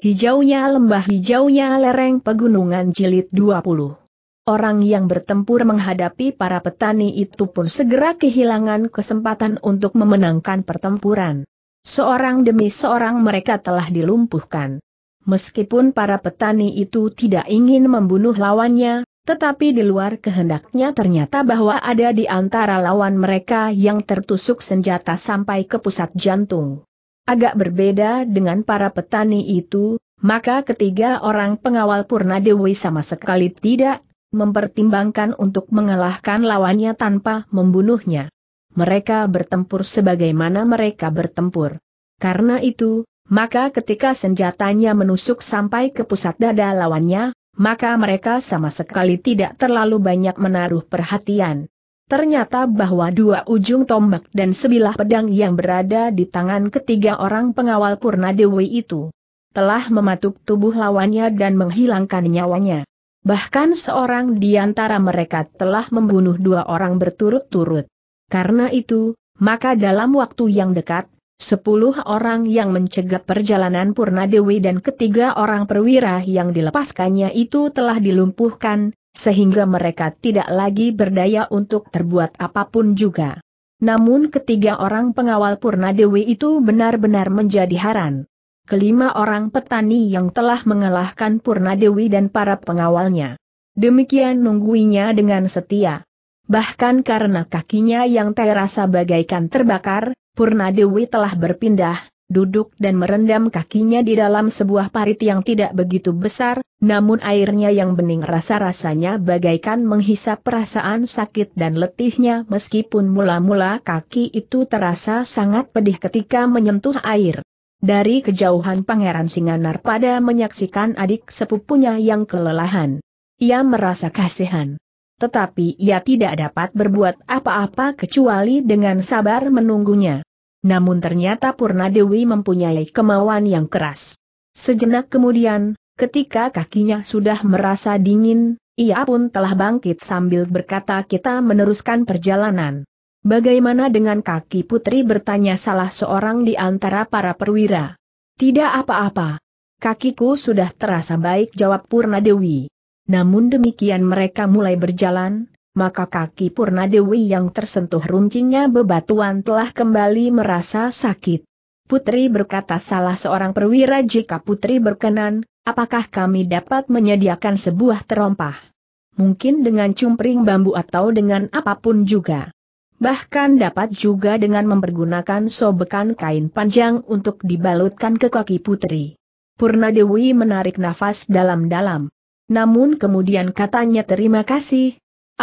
Hijaunya lembah hijaunya lereng pegunungan jilid 20. Orang yang bertempur menghadapi para petani itu pun segera kehilangan kesempatan untuk memenangkan pertempuran. Seorang demi seorang mereka telah dilumpuhkan. Meskipun para petani itu tidak ingin membunuh lawannya, tetapi di luar kehendaknya ternyata bahwa ada di antara lawan mereka yang tertusuk senjata sampai ke pusat jantung agak berbeda dengan para petani itu, maka ketiga orang pengawal Purna Dewi sama sekali tidak mempertimbangkan untuk mengalahkan lawannya tanpa membunuhnya. Mereka bertempur sebagaimana mereka bertempur. Karena itu, maka ketika senjatanya menusuk sampai ke pusat dada lawannya, maka mereka sama sekali tidak terlalu banyak menaruh perhatian. Ternyata bahwa dua ujung tombak dan sebilah pedang yang berada di tangan ketiga orang pengawal Purna Dewi itu telah mematuk tubuh lawannya dan menghilangkan nyawanya. Bahkan seorang di antara mereka telah membunuh dua orang berturut-turut. Karena itu, maka dalam waktu yang dekat, sepuluh orang yang mencegat perjalanan Purna Dewi dan ketiga orang perwira yang dilepaskannya itu telah dilumpuhkan, sehingga mereka tidak lagi berdaya untuk terbuat apapun juga. Namun ketiga orang pengawal Purna itu benar-benar menjadi haran. Kelima orang petani yang telah mengalahkan Purna dan para pengawalnya. Demikian nungguinya dengan setia. Bahkan karena kakinya yang terasa bagaikan terbakar, Purna telah berpindah, duduk dan merendam kakinya di dalam sebuah parit yang tidak begitu besar, namun airnya yang bening rasa-rasanya bagaikan menghisap perasaan sakit dan letihnya meskipun mula-mula kaki itu terasa sangat pedih ketika menyentuh air. Dari kejauhan Pangeran Singanar pada menyaksikan adik sepupunya yang kelelahan. Ia merasa kasihan tetapi ia tidak dapat berbuat apa-apa kecuali dengan sabar menunggunya. Namun ternyata Purna Dewi mempunyai kemauan yang keras. Sejenak kemudian, ketika kakinya sudah merasa dingin, ia pun telah bangkit sambil berkata kita meneruskan perjalanan. Bagaimana dengan kaki putri bertanya salah seorang di antara para perwira. Tidak apa-apa. Kakiku sudah terasa baik jawab Purna Dewi. Namun demikian mereka mulai berjalan, maka kaki Purnadewi yang tersentuh runcingnya bebatuan telah kembali merasa sakit. Putri berkata salah seorang perwira jika putri berkenan, apakah kami dapat menyediakan sebuah terompah? Mungkin dengan cumpring bambu atau dengan apapun juga. Bahkan dapat juga dengan mempergunakan sobekan kain panjang untuk dibalutkan ke kaki putri. Purnadewi menarik nafas dalam-dalam. Namun kemudian katanya terima kasih,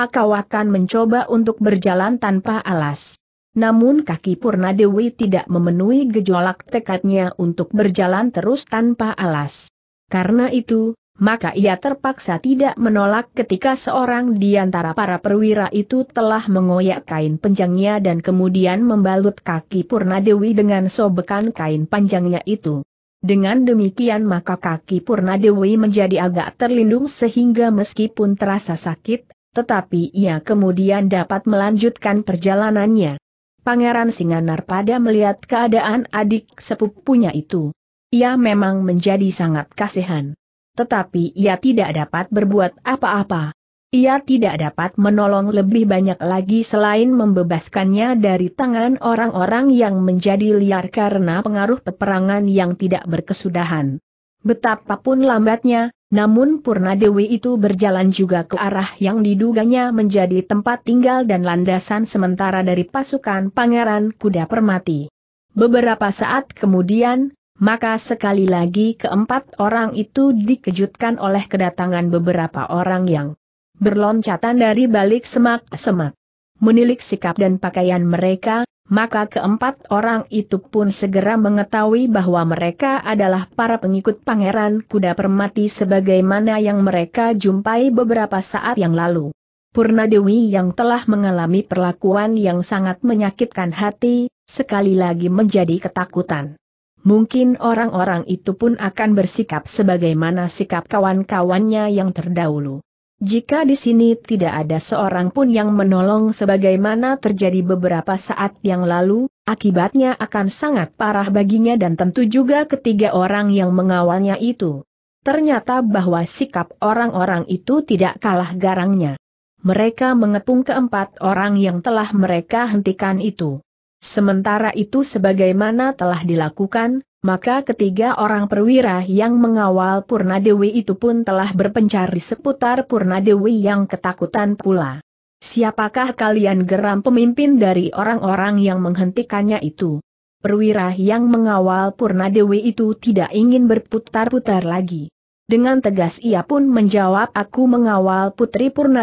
kau akan mencoba untuk berjalan tanpa alas. Namun kaki Purna tidak memenuhi gejolak tekadnya untuk berjalan terus tanpa alas. Karena itu, maka ia terpaksa tidak menolak ketika seorang di antara para perwira itu telah mengoyak kain panjangnya dan kemudian membalut kaki Purna dengan sobekan kain panjangnya itu. Dengan demikian maka kaki Purna menjadi agak terlindung sehingga meskipun terasa sakit, tetapi ia kemudian dapat melanjutkan perjalanannya. Pangeran Singanar pada melihat keadaan adik sepupunya itu. Ia memang menjadi sangat kasihan. Tetapi ia tidak dapat berbuat apa-apa. Ia tidak dapat menolong lebih banyak lagi selain membebaskannya dari tangan orang-orang yang menjadi liar karena pengaruh peperangan yang tidak berkesudahan. Betapapun lambatnya, namun Purnadewi itu berjalan juga ke arah yang diduganya menjadi tempat tinggal dan landasan sementara dari pasukan Pangeran Kuda Permati. Beberapa saat kemudian, maka sekali lagi keempat orang itu dikejutkan oleh kedatangan beberapa orang yang berloncatan dari balik semak-semak menilik sikap dan pakaian mereka, maka keempat orang itu pun segera mengetahui bahwa mereka adalah para pengikut Pangeran Kuda Permati sebagaimana yang mereka jumpai beberapa saat yang lalu. Purna yang telah mengalami perlakuan yang sangat menyakitkan hati, sekali lagi menjadi ketakutan. Mungkin orang-orang itu pun akan bersikap sebagaimana sikap kawan-kawannya yang terdahulu. Jika di sini tidak ada seorang pun yang menolong sebagaimana terjadi beberapa saat yang lalu, akibatnya akan sangat parah baginya dan tentu juga ketiga orang yang mengawalnya itu. Ternyata bahwa sikap orang-orang itu tidak kalah garangnya. Mereka mengepung keempat orang yang telah mereka hentikan itu. Sementara itu sebagaimana telah dilakukan, maka ketiga orang perwira yang mengawal Purna itu pun telah berpencar di seputar Purna yang ketakutan pula. Siapakah kalian geram pemimpin dari orang-orang yang menghentikannya itu? Perwira yang mengawal Purna itu tidak ingin berputar-putar lagi. Dengan tegas ia pun menjawab aku mengawal Putri Purna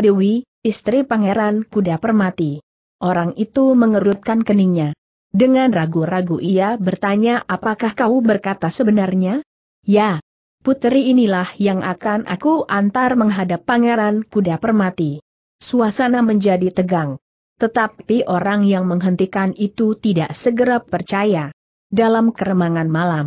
istri Pangeran Kuda Permati. Orang itu mengerutkan keningnya. Dengan ragu-ragu ia bertanya apakah kau berkata sebenarnya? Ya. putri inilah yang akan aku antar menghadap pangeran kuda permati. Suasana menjadi tegang. Tetapi orang yang menghentikan itu tidak segera percaya. Dalam keremangan malam.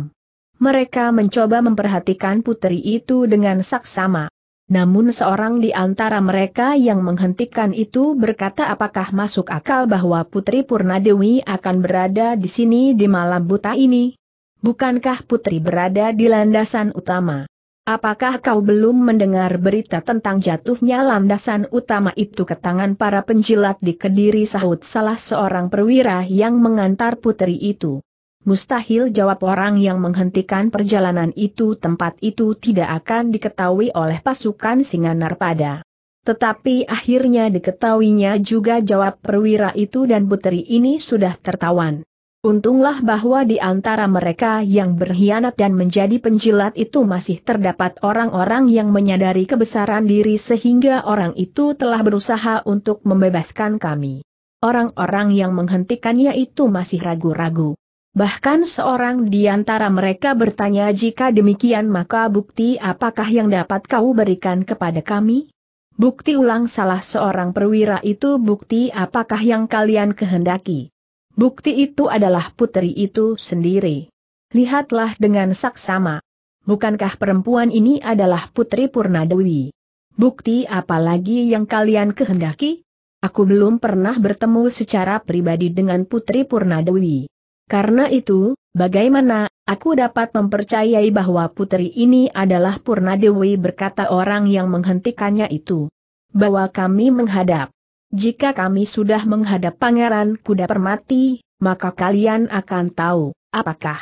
Mereka mencoba memperhatikan putri itu dengan saksama. Namun seorang di antara mereka yang menghentikan itu berkata apakah masuk akal bahwa Putri Purnadewi akan berada di sini di malam buta ini? Bukankah Putri berada di landasan utama? Apakah kau belum mendengar berita tentang jatuhnya landasan utama itu ke tangan para penjilat di Kediri sahut salah seorang perwira yang mengantar putri itu? Mustahil jawab orang yang menghentikan perjalanan itu tempat itu tidak akan diketahui oleh pasukan pada. Tetapi akhirnya diketahuinya juga jawab perwira itu dan puteri ini sudah tertawan. Untunglah bahwa di antara mereka yang berkhianat dan menjadi penjilat itu masih terdapat orang-orang yang menyadari kebesaran diri sehingga orang itu telah berusaha untuk membebaskan kami. Orang-orang yang menghentikannya itu masih ragu-ragu. Bahkan seorang di antara mereka bertanya jika demikian maka bukti apakah yang dapat kau berikan kepada kami? Bukti ulang salah seorang perwira itu bukti apakah yang kalian kehendaki. Bukti itu adalah putri itu sendiri. Lihatlah dengan saksama. Bukankah perempuan ini adalah putri Purnadewi? Bukti apalagi yang kalian kehendaki? Aku belum pernah bertemu secara pribadi dengan putri Purnadewi. Karena itu, bagaimana aku dapat mempercayai bahwa putri ini adalah Purnadewi berkata orang yang menghentikannya itu. Bahwa kami menghadap. Jika kami sudah menghadap pangeran kuda permati, maka kalian akan tahu, apakah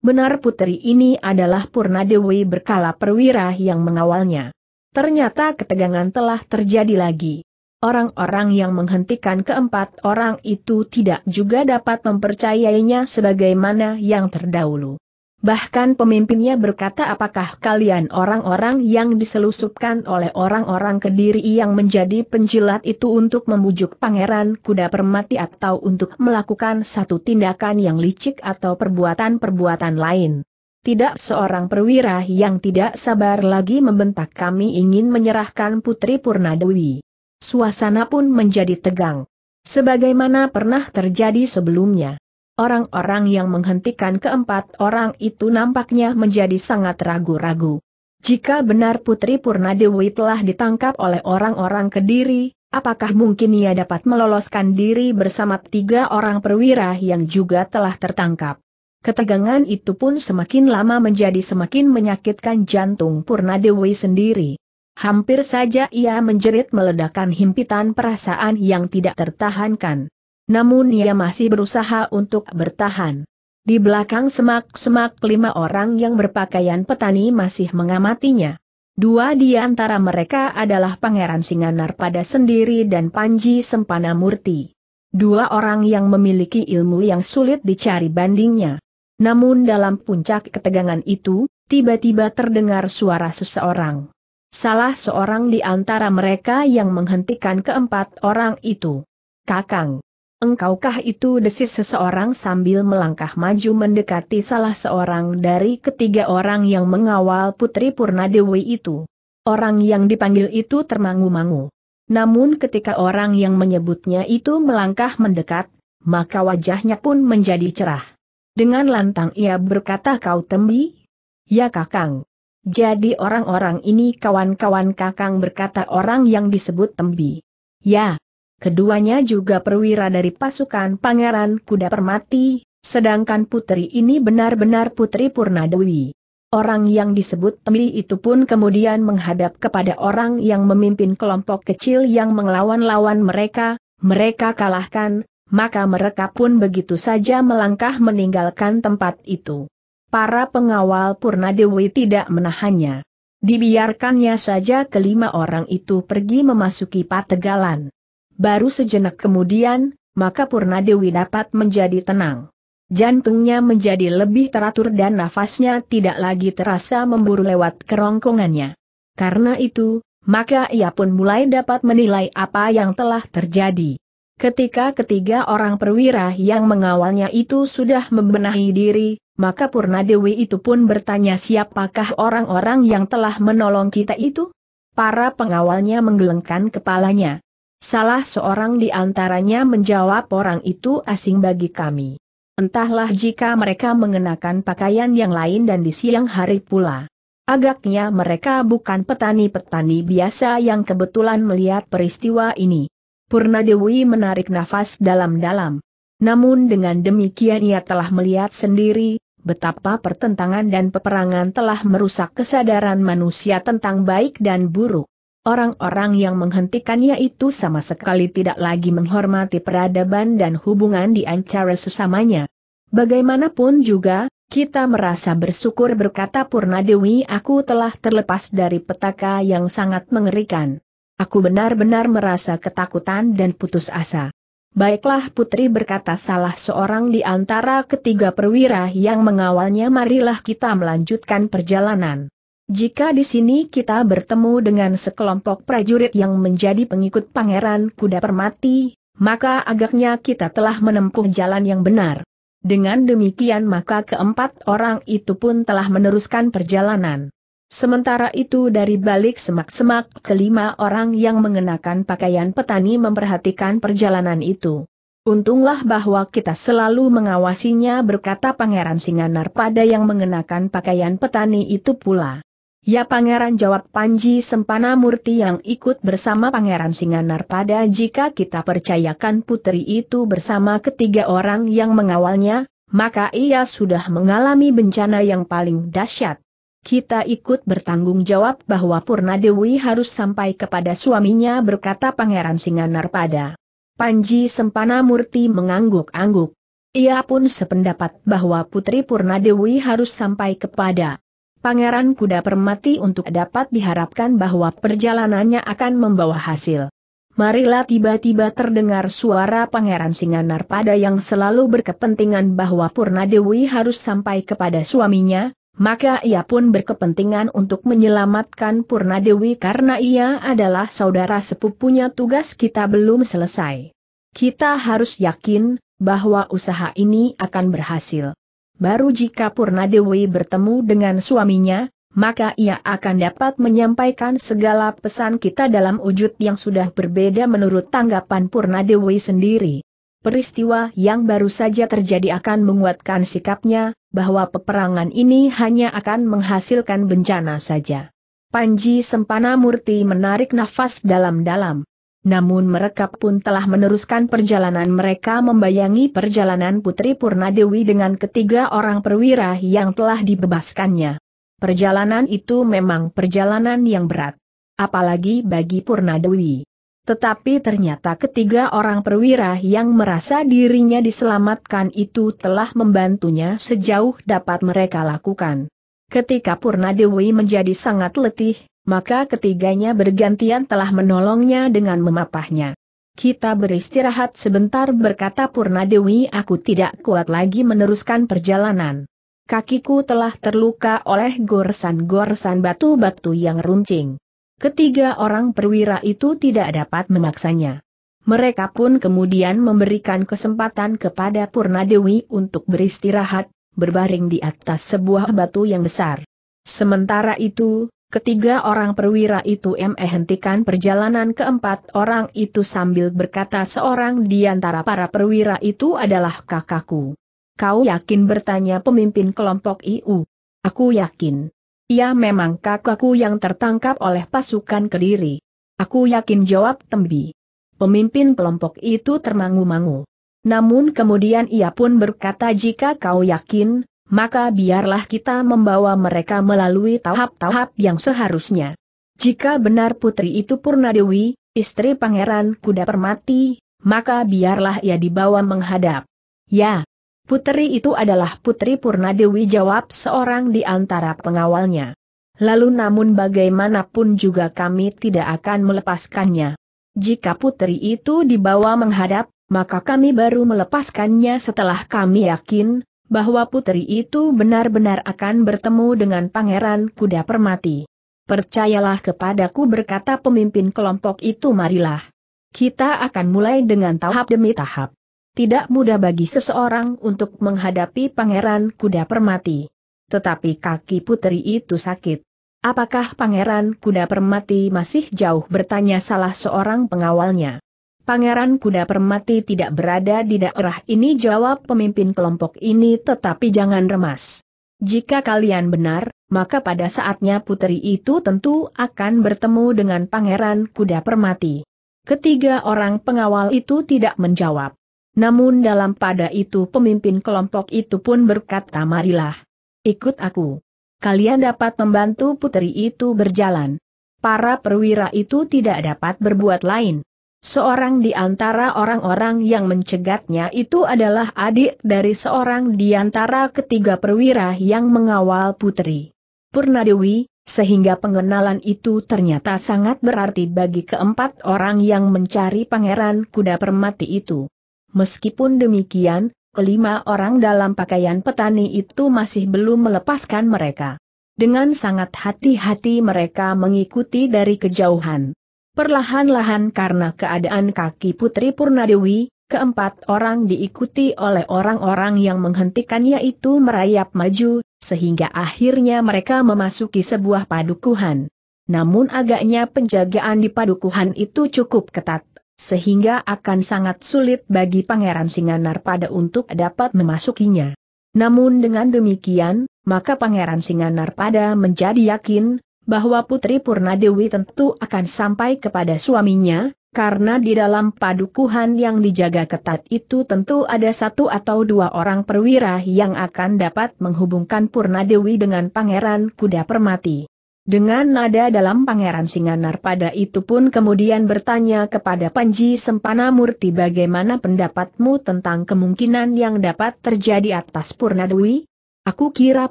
benar putri ini adalah Purnadewi berkala perwira yang mengawalnya. Ternyata ketegangan telah terjadi lagi. Orang-orang yang menghentikan keempat orang itu tidak juga dapat mempercayainya sebagaimana yang terdahulu. Bahkan pemimpinnya berkata apakah kalian orang-orang yang diselusupkan oleh orang-orang kediri yang menjadi penjilat itu untuk membujuk pangeran kuda permati atau untuk melakukan satu tindakan yang licik atau perbuatan-perbuatan lain. Tidak seorang perwira yang tidak sabar lagi membentak kami ingin menyerahkan Putri Purnadewi. Suasana pun menjadi tegang. Sebagaimana pernah terjadi sebelumnya. Orang-orang yang menghentikan keempat orang itu nampaknya menjadi sangat ragu-ragu. Jika benar Putri Purnadewi telah ditangkap oleh orang-orang Kediri, apakah mungkin ia dapat meloloskan diri bersama tiga orang perwira yang juga telah tertangkap. Ketegangan itu pun semakin lama menjadi semakin menyakitkan jantung Purnadewi sendiri. Hampir saja ia menjerit meledakan himpitan perasaan yang tidak tertahankan. Namun ia masih berusaha untuk bertahan. Di belakang semak-semak lima orang yang berpakaian petani masih mengamatinya. Dua di antara mereka adalah Pangeran Singanar pada sendiri dan Panji Sempana Murti. Dua orang yang memiliki ilmu yang sulit dicari bandingnya. Namun dalam puncak ketegangan itu, tiba-tiba terdengar suara seseorang. Salah seorang di antara mereka yang menghentikan keempat orang itu. Kakang, engkaukah itu desis seseorang sambil melangkah maju mendekati salah seorang dari ketiga orang yang mengawal Putri Purnadewi itu. Orang yang dipanggil itu termangu-mangu. Namun ketika orang yang menyebutnya itu melangkah mendekat, maka wajahnya pun menjadi cerah. Dengan lantang ia berkata kau tembi? Ya kakang. Jadi orang-orang ini kawan-kawan kakang berkata orang yang disebut Tembi. Ya, keduanya juga perwira dari pasukan Pangeran Kuda Permati, sedangkan putri ini benar-benar putri Purnadewi. Orang yang disebut Tembi itu pun kemudian menghadap kepada orang yang memimpin kelompok kecil yang mengelawan-lawan mereka, mereka kalahkan, maka mereka pun begitu saja melangkah meninggalkan tempat itu para pengawal Purna tidak menahannya. Dibiarkannya saja kelima orang itu pergi memasuki pategalan. Baru sejenak kemudian, maka Purna dapat menjadi tenang. Jantungnya menjadi lebih teratur dan nafasnya tidak lagi terasa memburu lewat kerongkongannya. Karena itu, maka ia pun mulai dapat menilai apa yang telah terjadi. Ketika ketiga orang perwira yang mengawalnya itu sudah membenahi diri, maka Purnadewi itu pun bertanya siapakah orang-orang yang telah menolong kita itu? Para pengawalnya menggelengkan kepalanya. Salah seorang di antaranya menjawab orang itu asing bagi kami. Entahlah jika mereka mengenakan pakaian yang lain dan di siang hari pula. Agaknya mereka bukan petani-petani biasa yang kebetulan melihat peristiwa ini. Purna Dewi menarik nafas dalam-dalam. Namun dengan demikian ia telah melihat sendiri, betapa pertentangan dan peperangan telah merusak kesadaran manusia tentang baik dan buruk. Orang-orang yang menghentikannya itu sama sekali tidak lagi menghormati peradaban dan hubungan di antara sesamanya. Bagaimanapun juga, kita merasa bersyukur berkata Purna Dewi aku telah terlepas dari petaka yang sangat mengerikan. Aku benar-benar merasa ketakutan dan putus asa. Baiklah putri berkata salah seorang di antara ketiga perwira yang mengawalnya marilah kita melanjutkan perjalanan. Jika di sini kita bertemu dengan sekelompok prajurit yang menjadi pengikut pangeran kuda permati, maka agaknya kita telah menempuh jalan yang benar. Dengan demikian maka keempat orang itu pun telah meneruskan perjalanan. Sementara itu dari balik semak-semak kelima orang yang mengenakan pakaian petani memperhatikan perjalanan itu. Untunglah bahwa kita selalu mengawasinya berkata Pangeran Singanar pada yang mengenakan pakaian petani itu pula. Ya Pangeran jawab Panji Sempana Murti yang ikut bersama Pangeran Singanar pada jika kita percayakan putri itu bersama ketiga orang yang mengawalnya, maka ia sudah mengalami bencana yang paling dahsyat. Kita ikut bertanggung jawab bahwa Purnadewi harus sampai kepada suaminya berkata Pangeran Singanar pada Panji Sempana Murti mengangguk-angguk. Ia pun sependapat bahwa Putri Purnadewi harus sampai kepada Pangeran Kuda Permati untuk dapat diharapkan bahwa perjalanannya akan membawa hasil. Marilah tiba-tiba terdengar suara Pangeran Singanar pada yang selalu berkepentingan bahwa Purnadewi harus sampai kepada suaminya, maka ia pun berkepentingan untuk menyelamatkan Purna karena ia adalah saudara sepupunya tugas kita belum selesai. Kita harus yakin, bahwa usaha ini akan berhasil. Baru jika Purna bertemu dengan suaminya, maka ia akan dapat menyampaikan segala pesan kita dalam wujud yang sudah berbeda menurut tanggapan Purna sendiri peristiwa yang baru saja terjadi akan menguatkan sikapnya, bahwa peperangan ini hanya akan menghasilkan bencana saja. Panji Sempana Murti menarik nafas dalam-dalam. Namun mereka pun telah meneruskan perjalanan mereka membayangi perjalanan Putri Purnadewi dengan ketiga orang perwira yang telah dibebaskannya. Perjalanan itu memang perjalanan yang berat. Apalagi bagi Purnadewi. Tetapi ternyata ketiga orang perwira yang merasa dirinya diselamatkan itu telah membantunya sejauh dapat mereka lakukan. Ketika Purna menjadi sangat letih, maka ketiganya bergantian telah menolongnya dengan memapahnya. Kita beristirahat sebentar berkata Purna aku tidak kuat lagi meneruskan perjalanan. Kakiku telah terluka oleh goresan-goresan batu-batu yang runcing. Ketiga orang perwira itu tidak dapat memaksanya. Mereka pun kemudian memberikan kesempatan kepada Purnadewi untuk beristirahat, berbaring di atas sebuah batu yang besar. Sementara itu, ketiga orang perwira itu menghentikan perjalanan keempat orang itu sambil berkata seorang di antara para perwira itu adalah kakakku. Kau yakin bertanya pemimpin kelompok IU? Aku yakin. Ia memang kakakku yang tertangkap oleh pasukan Kediri. Aku yakin jawab Tembi. Pemimpin kelompok itu termangu-mangu. Namun kemudian ia pun berkata jika kau yakin, maka biarlah kita membawa mereka melalui tahap-tahap yang seharusnya. Jika benar putri itu Purnadewi, istri pangeran kuda permati, maka biarlah ia dibawa menghadap. Ya, Putri itu adalah Putri Purnadewi jawab seorang di antara pengawalnya. Lalu namun bagaimanapun juga kami tidak akan melepaskannya. Jika putri itu dibawa menghadap, maka kami baru melepaskannya setelah kami yakin, bahwa putri itu benar-benar akan bertemu dengan Pangeran Kuda Permati. Percayalah kepadaku berkata pemimpin kelompok itu marilah. Kita akan mulai dengan tahap demi tahap. Tidak mudah bagi seseorang untuk menghadapi pangeran kuda permati. Tetapi kaki putri itu sakit. Apakah pangeran kuda permati masih jauh bertanya salah seorang pengawalnya. Pangeran Kuda Permati tidak berada di daerah ini jawab pemimpin kelompok ini tetapi jangan remas. Jika kalian benar, maka pada saatnya putri itu tentu akan bertemu dengan Pangeran Kuda Permati. Ketiga orang pengawal itu tidak menjawab. Namun dalam pada itu pemimpin kelompok itu pun berkata marilah. Ikut aku. Kalian dapat membantu putri itu berjalan. Para perwira itu tidak dapat berbuat lain. Seorang di antara orang-orang yang mencegatnya itu adalah adik dari seorang di antara ketiga perwira yang mengawal putri Purnadewi, sehingga pengenalan itu ternyata sangat berarti bagi keempat orang yang mencari pangeran kuda permati itu. Meskipun demikian, kelima orang dalam pakaian petani itu masih belum melepaskan mereka. Dengan sangat hati-hati mereka mengikuti dari kejauhan. Perlahan-lahan karena keadaan kaki Putri Purnadewi, keempat orang diikuti oleh orang-orang yang menghentikannya itu merayap maju, sehingga akhirnya mereka memasuki sebuah padukuhan. Namun agaknya penjagaan di padukuhan itu cukup ketat sehingga akan sangat sulit bagi Pangeran Singanar pada untuk dapat memasukinya. Namun dengan demikian, maka Pangeran Singanar pada menjadi yakin bahwa Putri Purnadewi tentu akan sampai kepada suaminya, karena di dalam padukuhan yang dijaga ketat itu tentu ada satu atau dua orang perwira yang akan dapat menghubungkan Purnadewi dengan Pangeran Kuda Permati. Dengan nada dalam Pangeran Singanar pada itu pun kemudian bertanya kepada Panji Sempana Murti bagaimana pendapatmu tentang kemungkinan yang dapat terjadi atas Purnadewi? Aku kira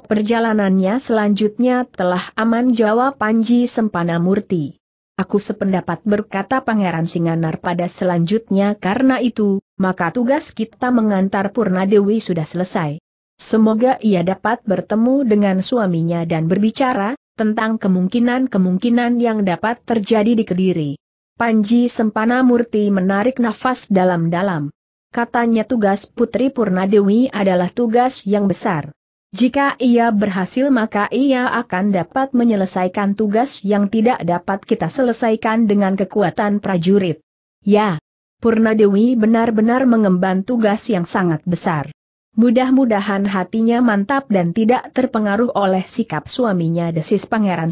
perjalanannya selanjutnya telah aman jawab Panji Sempana Murti. Aku sependapat berkata Pangeran Singanar pada selanjutnya karena itu, maka tugas kita mengantar Purnadewi sudah selesai. Semoga ia dapat bertemu dengan suaminya dan berbicara, tentang kemungkinan-kemungkinan yang dapat terjadi di Kediri. Panji Sempana Murti menarik nafas dalam-dalam. Katanya tugas Putri Purnadewi adalah tugas yang besar. Jika ia berhasil maka ia akan dapat menyelesaikan tugas yang tidak dapat kita selesaikan dengan kekuatan prajurit. Ya, Purnadewi benar-benar mengemban tugas yang sangat besar. Mudah-mudahan hatinya mantap dan tidak terpengaruh oleh sikap suaminya desis Pangeran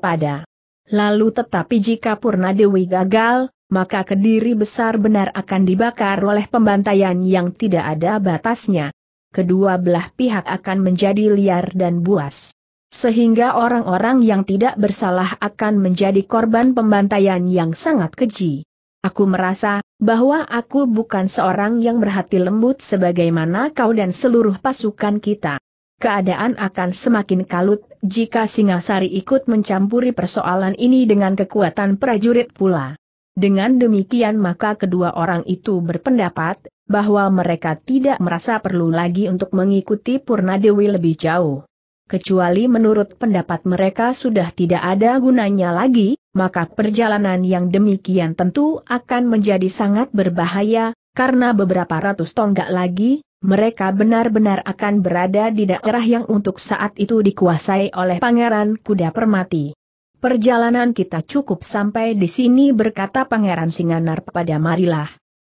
pada. Lalu tetapi jika Purna Dewi gagal, maka kediri besar benar akan dibakar oleh pembantaian yang tidak ada batasnya. Kedua belah pihak akan menjadi liar dan buas sehingga orang-orang yang tidak bersalah akan menjadi korban pembantaian yang sangat keji. Aku merasa bahwa aku bukan seorang yang berhati lembut sebagaimana kau dan seluruh pasukan kita. Keadaan akan semakin kalut jika Singasari ikut mencampuri persoalan ini dengan kekuatan prajurit pula. Dengan demikian maka kedua orang itu berpendapat bahwa mereka tidak merasa perlu lagi untuk mengikuti Purnadewi lebih jauh kecuali menurut pendapat mereka sudah tidak ada gunanya lagi, maka perjalanan yang demikian tentu akan menjadi sangat berbahaya, karena beberapa ratus tonggak lagi, mereka benar-benar akan berada di daerah yang untuk saat itu dikuasai oleh Pangeran Kuda Permati. Perjalanan kita cukup sampai di sini berkata Pangeran Singanar pada Marilah.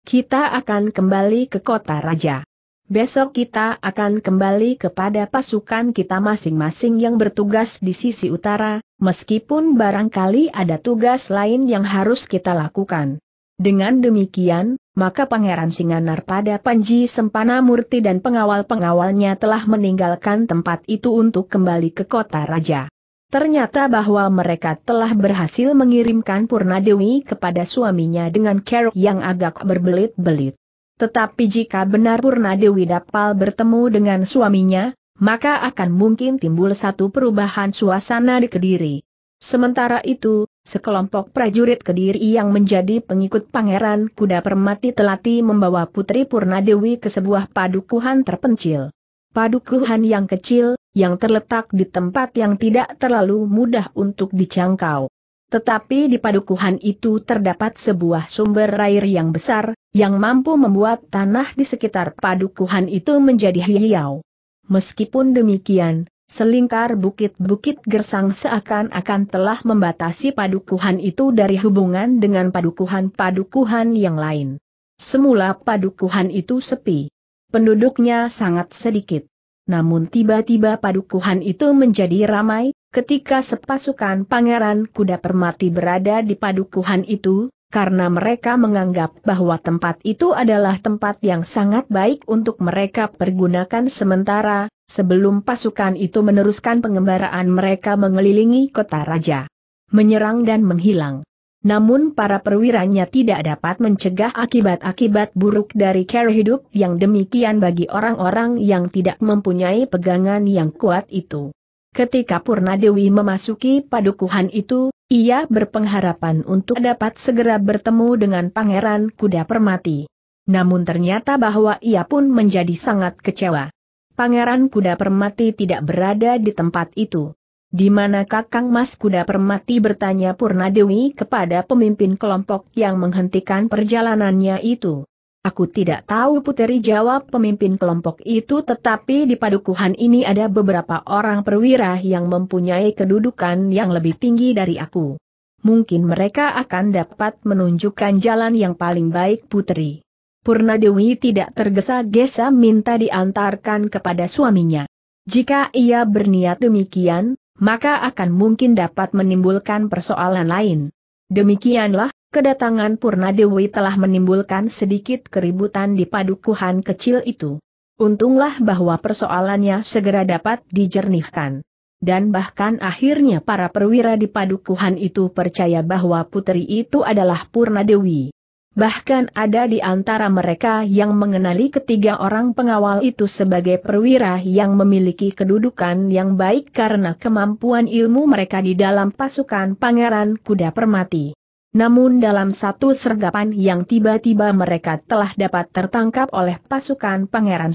Kita akan kembali ke kota raja besok kita akan kembali kepada pasukan kita masing-masing yang bertugas di sisi utara, meskipun barangkali ada tugas lain yang harus kita lakukan. Dengan demikian, maka Pangeran Singanar pada Panji Sempana Murti dan pengawal-pengawalnya telah meninggalkan tempat itu untuk kembali ke kota raja. Ternyata bahwa mereka telah berhasil mengirimkan Purnadewi kepada suaminya dengan kerok yang agak berbelit-belit. Tetapi jika benar Purna Dewi Dapal bertemu dengan suaminya, maka akan mungkin timbul satu perubahan suasana di Kediri. Sementara itu, sekelompok prajurit Kediri yang menjadi pengikut Pangeran Kuda Permati Telati membawa Putri Purnadewi ke sebuah padukuhan terpencil. Padukuhan yang kecil, yang terletak di tempat yang tidak terlalu mudah untuk dicangkau. Tetapi di padukuhan itu terdapat sebuah sumber air yang besar, yang mampu membuat tanah di sekitar padukuhan itu menjadi hijau. Meskipun demikian, selingkar bukit-bukit gersang seakan-akan telah membatasi padukuhan itu dari hubungan dengan padukuhan-padukuhan yang lain. Semula padukuhan itu sepi. Penduduknya sangat sedikit. Namun tiba-tiba padukuhan itu menjadi ramai, Ketika sepasukan pangeran kuda permati berada di padukuhan itu, karena mereka menganggap bahwa tempat itu adalah tempat yang sangat baik untuk mereka pergunakan sementara, sebelum pasukan itu meneruskan pengembaraan mereka mengelilingi kota raja. Menyerang dan menghilang. Namun para perwiranya tidak dapat mencegah akibat-akibat buruk dari cara hidup yang demikian bagi orang-orang yang tidak mempunyai pegangan yang kuat itu. Ketika Purnadewi memasuki padukuhan itu, ia berpengharapan untuk dapat segera bertemu dengan Pangeran Kuda Permati. Namun ternyata bahwa ia pun menjadi sangat kecewa. Pangeran Kuda Permati tidak berada di tempat itu. Di mana Kakang Mas Kuda Permati bertanya Purnadewi kepada pemimpin kelompok yang menghentikan perjalanannya itu. Aku tidak tahu Puteri jawab pemimpin kelompok itu tetapi di padukuhan ini ada beberapa orang perwira yang mempunyai kedudukan yang lebih tinggi dari aku. Mungkin mereka akan dapat menunjukkan jalan yang paling baik Puteri. Purna tidak tergesa-gesa minta diantarkan kepada suaminya. Jika ia berniat demikian, maka akan mungkin dapat menimbulkan persoalan lain. Demikianlah, kedatangan Purnadewi telah menimbulkan sedikit keributan di padukuhan kecil itu. Untunglah bahwa persoalannya segera dapat dijernihkan. Dan bahkan akhirnya para perwira di padukuhan itu percaya bahwa putri itu adalah Purnadewi. Bahkan ada di antara mereka yang mengenali ketiga orang pengawal itu sebagai perwira yang memiliki kedudukan yang baik karena kemampuan ilmu mereka di dalam pasukan Pangeran Kuda Permati. Namun dalam satu sergapan yang tiba-tiba mereka telah dapat tertangkap oleh pasukan Pangeran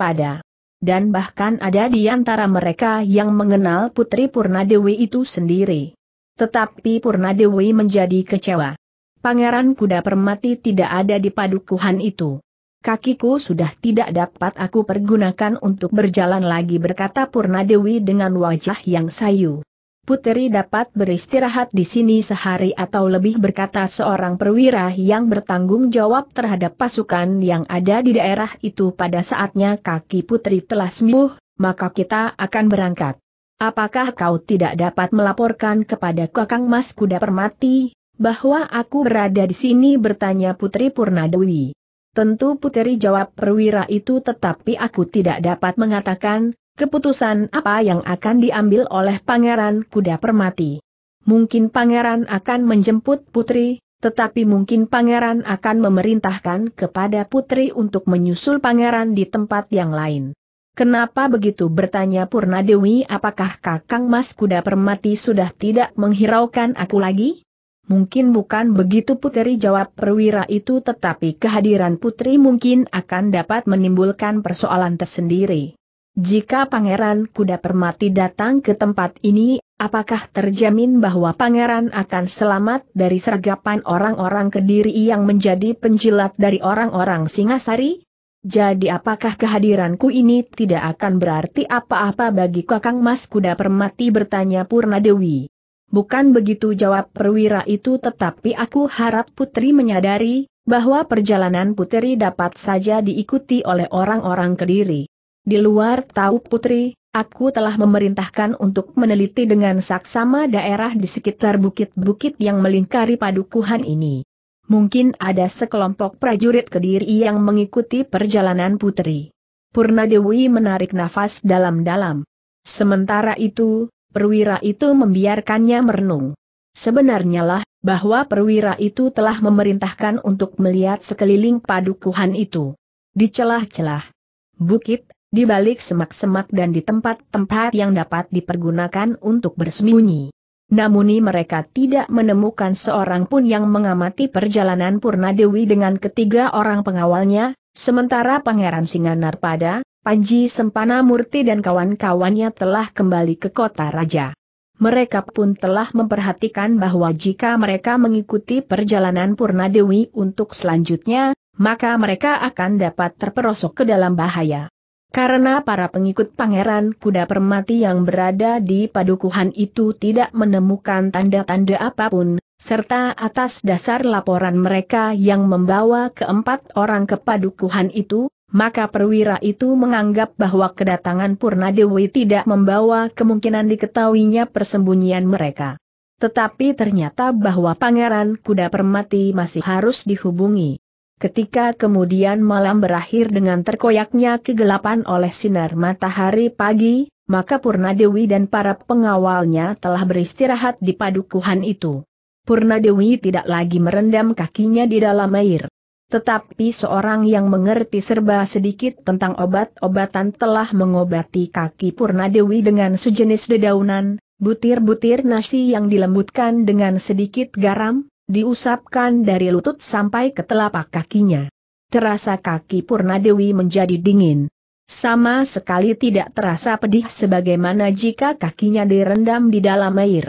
pada, Dan bahkan ada di antara mereka yang mengenal Putri Purnadewi itu sendiri. Tetapi Purnadewi menjadi kecewa. Pangeran Kuda Permati tidak ada di padukuhan itu. Kakiku sudah tidak dapat aku pergunakan untuk berjalan lagi berkata Purnadewi dengan wajah yang sayu. Puteri dapat beristirahat di sini sehari atau lebih berkata seorang perwira yang bertanggung jawab terhadap pasukan yang ada di daerah itu pada saatnya kaki Putri telah sembuh, maka kita akan berangkat. Apakah kau tidak dapat melaporkan kepada Kakang Mas Kuda Permati, bahwa aku berada di sini bertanya Putri Purnadewi? Tentu Puteri jawab perwira itu tetapi aku tidak dapat mengatakan, keputusan apa yang akan diambil oleh Pangeran Kuda Permati. Mungkin Pangeran akan menjemput Putri, tetapi mungkin Pangeran akan memerintahkan kepada Putri untuk menyusul Pangeran di tempat yang lain. Kenapa begitu bertanya Purna apakah kakang mas kuda permati sudah tidak menghiraukan aku lagi? Mungkin bukan begitu putri jawab perwira itu tetapi kehadiran putri mungkin akan dapat menimbulkan persoalan tersendiri. Jika Pangeran Kuda Permati datang ke tempat ini, apakah terjamin bahwa Pangeran akan selamat dari sergapan orang-orang kediri yang menjadi penjilat dari orang-orang Singasari? Jadi apakah kehadiranku ini tidak akan berarti apa-apa bagi kakang mas kuda permati bertanya Purna Dewi. Bukan begitu jawab perwira itu tetapi aku harap putri menyadari, bahwa perjalanan putri dapat saja diikuti oleh orang-orang kediri. Di luar tahu putri, aku telah memerintahkan untuk meneliti dengan saksama daerah di sekitar bukit-bukit yang melingkari padukuhan ini. Mungkin ada sekelompok prajurit kediri yang mengikuti perjalanan putri. Purnadewi menarik nafas dalam-dalam. Sementara itu, perwira itu membiarkannya merenung. Sebenarnya lah, bahwa perwira itu telah memerintahkan untuk melihat sekeliling padukuhan itu. Di celah-celah bukit di balik semak-semak dan di tempat-tempat yang dapat dipergunakan untuk bersembunyi. Namun mereka tidak menemukan seorang pun yang mengamati perjalanan Purna dengan ketiga orang pengawalnya, sementara Pangeran Singanar pada, Panji Sempana Murti dan kawan-kawannya telah kembali ke kota raja. Mereka pun telah memperhatikan bahwa jika mereka mengikuti perjalanan Purna untuk selanjutnya, maka mereka akan dapat terperosok ke dalam bahaya. Karena para pengikut pangeran kuda permati yang berada di padukuhan itu tidak menemukan tanda-tanda apapun, serta atas dasar laporan mereka yang membawa keempat orang ke padukuhan itu, maka perwira itu menganggap bahwa kedatangan Purnadewi tidak membawa kemungkinan diketahuinya persembunyian mereka. Tetapi ternyata bahwa pangeran kuda permati masih harus dihubungi. Ketika kemudian malam berakhir dengan terkoyaknya kegelapan oleh sinar matahari pagi, maka Purnadewi dan para pengawalnya telah beristirahat di padukuhan itu. Purnadewi tidak lagi merendam kakinya di dalam air. Tetapi seorang yang mengerti serba sedikit tentang obat-obatan telah mengobati kaki Purnadewi dengan sejenis dedaunan, butir-butir nasi yang dilembutkan dengan sedikit garam, diusapkan dari lutut sampai ke telapak kakinya. Terasa kaki Purnadewi menjadi dingin. Sama sekali tidak terasa pedih sebagaimana jika kakinya direndam di dalam air.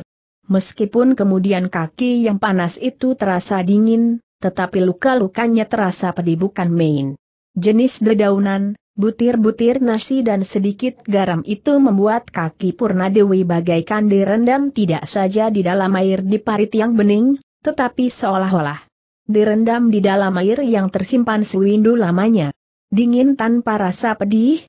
Meskipun kemudian kaki yang panas itu terasa dingin, tetapi luka-lukanya terasa pedih bukan main. Jenis dedaunan, butir-butir nasi dan sedikit garam itu membuat kaki Purnadewi bagaikan direndam tidak saja di dalam air di parit yang bening, tetapi seolah-olah direndam di dalam air yang tersimpan sewindu lamanya. Dingin tanpa rasa pedih,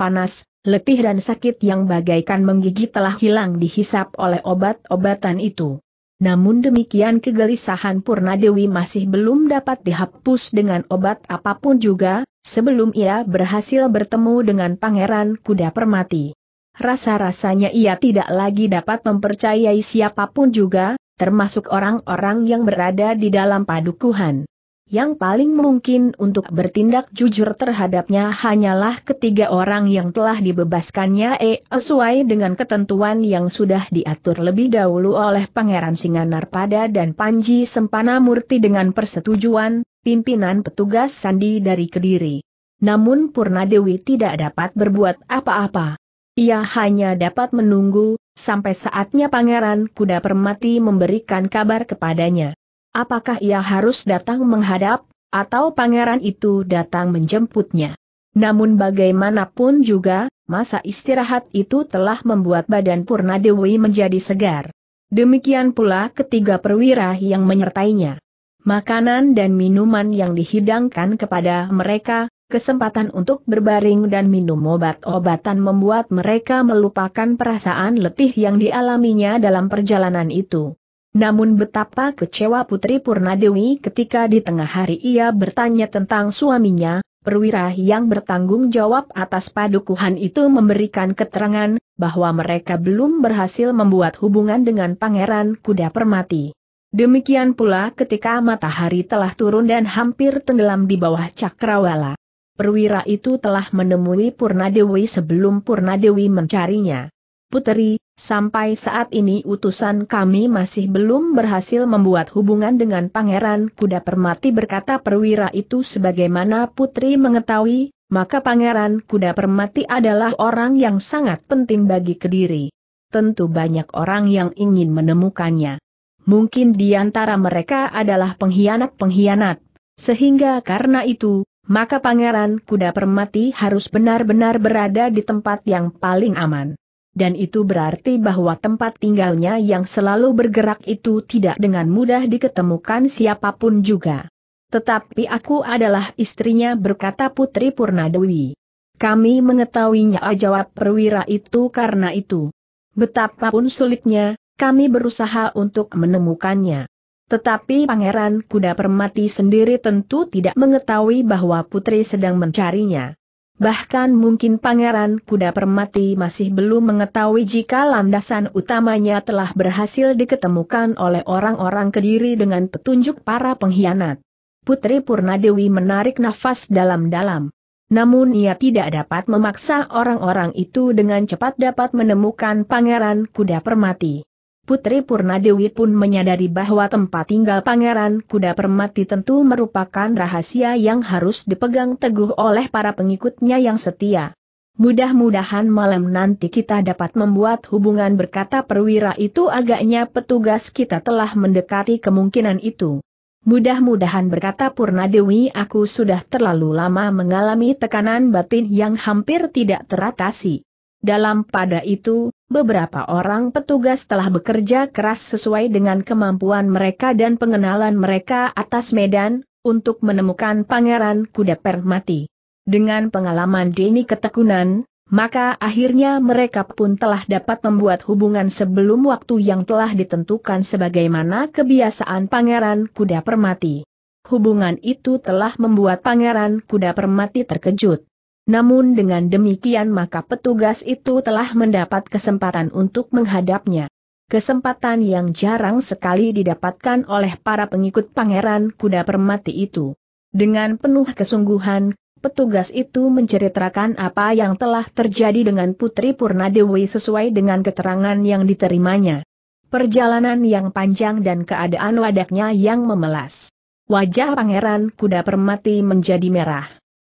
panas, letih dan sakit yang bagaikan menggigit telah hilang dihisap oleh obat-obatan itu. Namun demikian kegelisahan Purnadewi masih belum dapat dihapus dengan obat apapun juga, sebelum ia berhasil bertemu dengan Pangeran Kuda Permati. Rasa-rasanya ia tidak lagi dapat mempercayai siapapun juga, termasuk orang-orang yang berada di dalam padukuhan. Yang paling mungkin untuk bertindak jujur terhadapnya hanyalah ketiga orang yang telah dibebaskannya e sesuai dengan ketentuan yang sudah diatur lebih dahulu oleh Pangeran Singanarpada dan Panji Sempana Murti dengan persetujuan, pimpinan petugas Sandi dari Kediri. Namun Purnadewi tidak dapat berbuat apa-apa. Ia hanya dapat menunggu, sampai saatnya Pangeran Kuda Permati memberikan kabar kepadanya. Apakah ia harus datang menghadap, atau pangeran itu datang menjemputnya? Namun bagaimanapun juga, masa istirahat itu telah membuat badan Purna Dewi menjadi segar. Demikian pula ketiga perwira yang menyertainya. Makanan dan minuman yang dihidangkan kepada mereka, Kesempatan untuk berbaring dan minum obat-obatan membuat mereka melupakan perasaan letih yang dialaminya dalam perjalanan itu. Namun betapa kecewa Putri Purnadewi ketika di tengah hari ia bertanya tentang suaminya, perwira yang bertanggung jawab atas padukuhan itu memberikan keterangan, bahwa mereka belum berhasil membuat hubungan dengan Pangeran Kuda Permati. Demikian pula ketika matahari telah turun dan hampir tenggelam di bawah cakrawala perwira itu telah menemui Purnadewi sebelum Purnadewi mencarinya. Puteri, sampai saat ini utusan kami masih belum berhasil membuat hubungan dengan Pangeran Kuda Permati berkata perwira itu sebagaimana Putri mengetahui, maka Pangeran Kuda Permati adalah orang yang sangat penting bagi Kediri. Tentu banyak orang yang ingin menemukannya. Mungkin di antara mereka adalah pengkhianat-pengkhianat. Sehingga karena itu, maka pangeran kuda permati harus benar-benar berada di tempat yang paling aman. Dan itu berarti bahwa tempat tinggalnya yang selalu bergerak itu tidak dengan mudah diketemukan siapapun juga. Tetapi aku adalah istrinya berkata Putri Purnadewi. Kami mengetahuinya jawab perwira itu karena itu. Betapapun sulitnya, kami berusaha untuk menemukannya. Tetapi Pangeran Kuda Permati sendiri tentu tidak mengetahui bahwa putri sedang mencarinya. Bahkan mungkin Pangeran Kuda Permati masih belum mengetahui jika landasan utamanya telah berhasil diketemukan oleh orang-orang kediri dengan petunjuk para pengkhianat. Putri Purnadewi menarik nafas dalam-dalam. Namun ia tidak dapat memaksa orang-orang itu dengan cepat dapat menemukan Pangeran Kuda Permati. Putri Purnadewi pun menyadari bahwa tempat tinggal Pangeran Kuda Permati tentu merupakan rahasia yang harus dipegang teguh oleh para pengikutnya yang setia. Mudah-mudahan malam nanti kita dapat membuat hubungan berkata perwira itu agaknya petugas kita telah mendekati kemungkinan itu. Mudah-mudahan berkata Purnadewi aku sudah terlalu lama mengalami tekanan batin yang hampir tidak teratasi. Dalam pada itu, beberapa orang petugas telah bekerja keras sesuai dengan kemampuan mereka dan pengenalan mereka atas medan, untuk menemukan pangeran kuda permati. Dengan pengalaman Dini ketekunan, maka akhirnya mereka pun telah dapat membuat hubungan sebelum waktu yang telah ditentukan sebagaimana kebiasaan pangeran kuda permati. Hubungan itu telah membuat pangeran kuda permati terkejut. Namun dengan demikian maka petugas itu telah mendapat kesempatan untuk menghadapnya. Kesempatan yang jarang sekali didapatkan oleh para pengikut pangeran kuda permati itu. Dengan penuh kesungguhan, petugas itu menceritakan apa yang telah terjadi dengan Putri Purnadewi sesuai dengan keterangan yang diterimanya. Perjalanan yang panjang dan keadaan wadaknya yang memelas. Wajah pangeran kuda permati menjadi merah.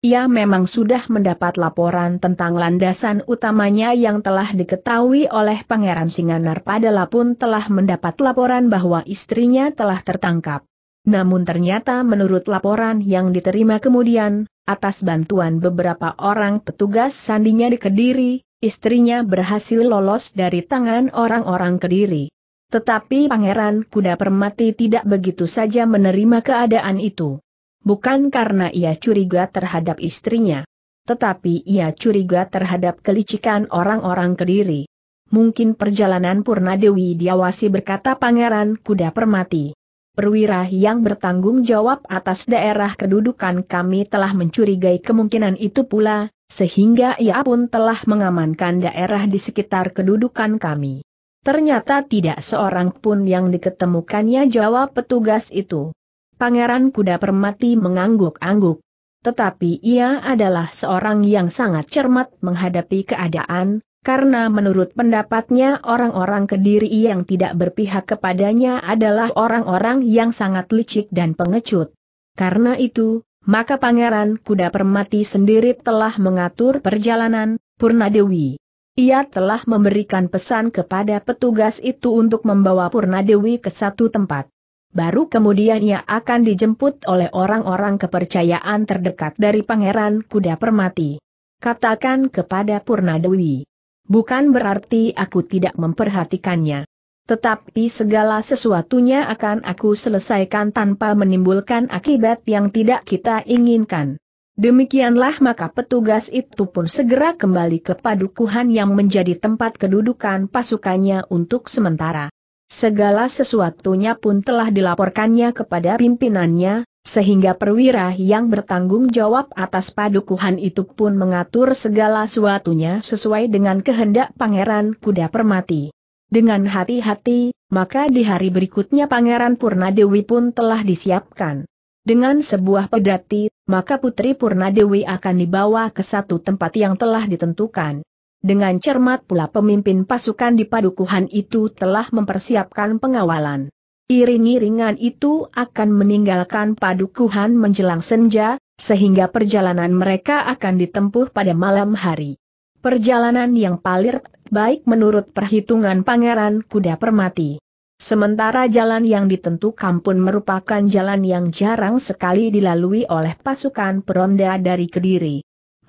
Ia memang sudah mendapat laporan tentang landasan utamanya yang telah diketahui oleh Pangeran Singanar padahal pun telah mendapat laporan bahwa istrinya telah tertangkap. Namun ternyata menurut laporan yang diterima kemudian, atas bantuan beberapa orang petugas sandinya di Kediri, istrinya berhasil lolos dari tangan orang-orang Kediri. Tetapi Pangeran Kuda Permati tidak begitu saja menerima keadaan itu bukan karena ia curiga terhadap istrinya. Tetapi ia curiga terhadap kelicikan orang-orang kediri. Mungkin perjalanan Purna Dewi diawasi berkata Pangeran Kuda Permati. Perwira yang bertanggung jawab atas daerah kedudukan kami telah mencurigai kemungkinan itu pula, sehingga ia pun telah mengamankan daerah di sekitar kedudukan kami. Ternyata tidak seorang pun yang diketemukannya jawab petugas itu. Pangeran Kuda Permati mengangguk-angguk. Tetapi ia adalah seorang yang sangat cermat menghadapi keadaan, karena menurut pendapatnya orang-orang kediri yang tidak berpihak kepadanya adalah orang-orang yang sangat licik dan pengecut. Karena itu, maka Pangeran Kuda Permati sendiri telah mengatur perjalanan, Purnadewi. Ia telah memberikan pesan kepada petugas itu untuk membawa Purnadewi ke satu tempat baru kemudian ia akan dijemput oleh orang-orang kepercayaan terdekat dari Pangeran Kuda Permati. Katakan kepada Purnadewi. Bukan berarti aku tidak memperhatikannya. Tetapi segala sesuatunya akan aku selesaikan tanpa menimbulkan akibat yang tidak kita inginkan. Demikianlah maka petugas itu pun segera kembali ke padukuhan yang menjadi tempat kedudukan pasukannya untuk sementara. Segala sesuatunya pun telah dilaporkannya kepada pimpinannya, sehingga perwira yang bertanggung jawab atas padukuhan itu pun mengatur segala sesuatunya sesuai dengan kehendak Pangeran Kuda Permati. Dengan hati-hati, maka di hari berikutnya Pangeran Purnadewi pun telah disiapkan. Dengan sebuah pedati, maka Putri Purnadewi akan dibawa ke satu tempat yang telah ditentukan. Dengan cermat pula pemimpin pasukan di padukuhan itu telah mempersiapkan pengawalan. Iring-iringan itu akan meninggalkan padukuhan menjelang senja, sehingga perjalanan mereka akan ditempuh pada malam hari. Perjalanan yang palir, baik menurut perhitungan pangeran kuda permati. Sementara jalan yang ditentukan pun merupakan jalan yang jarang sekali dilalui oleh pasukan peronda dari Kediri.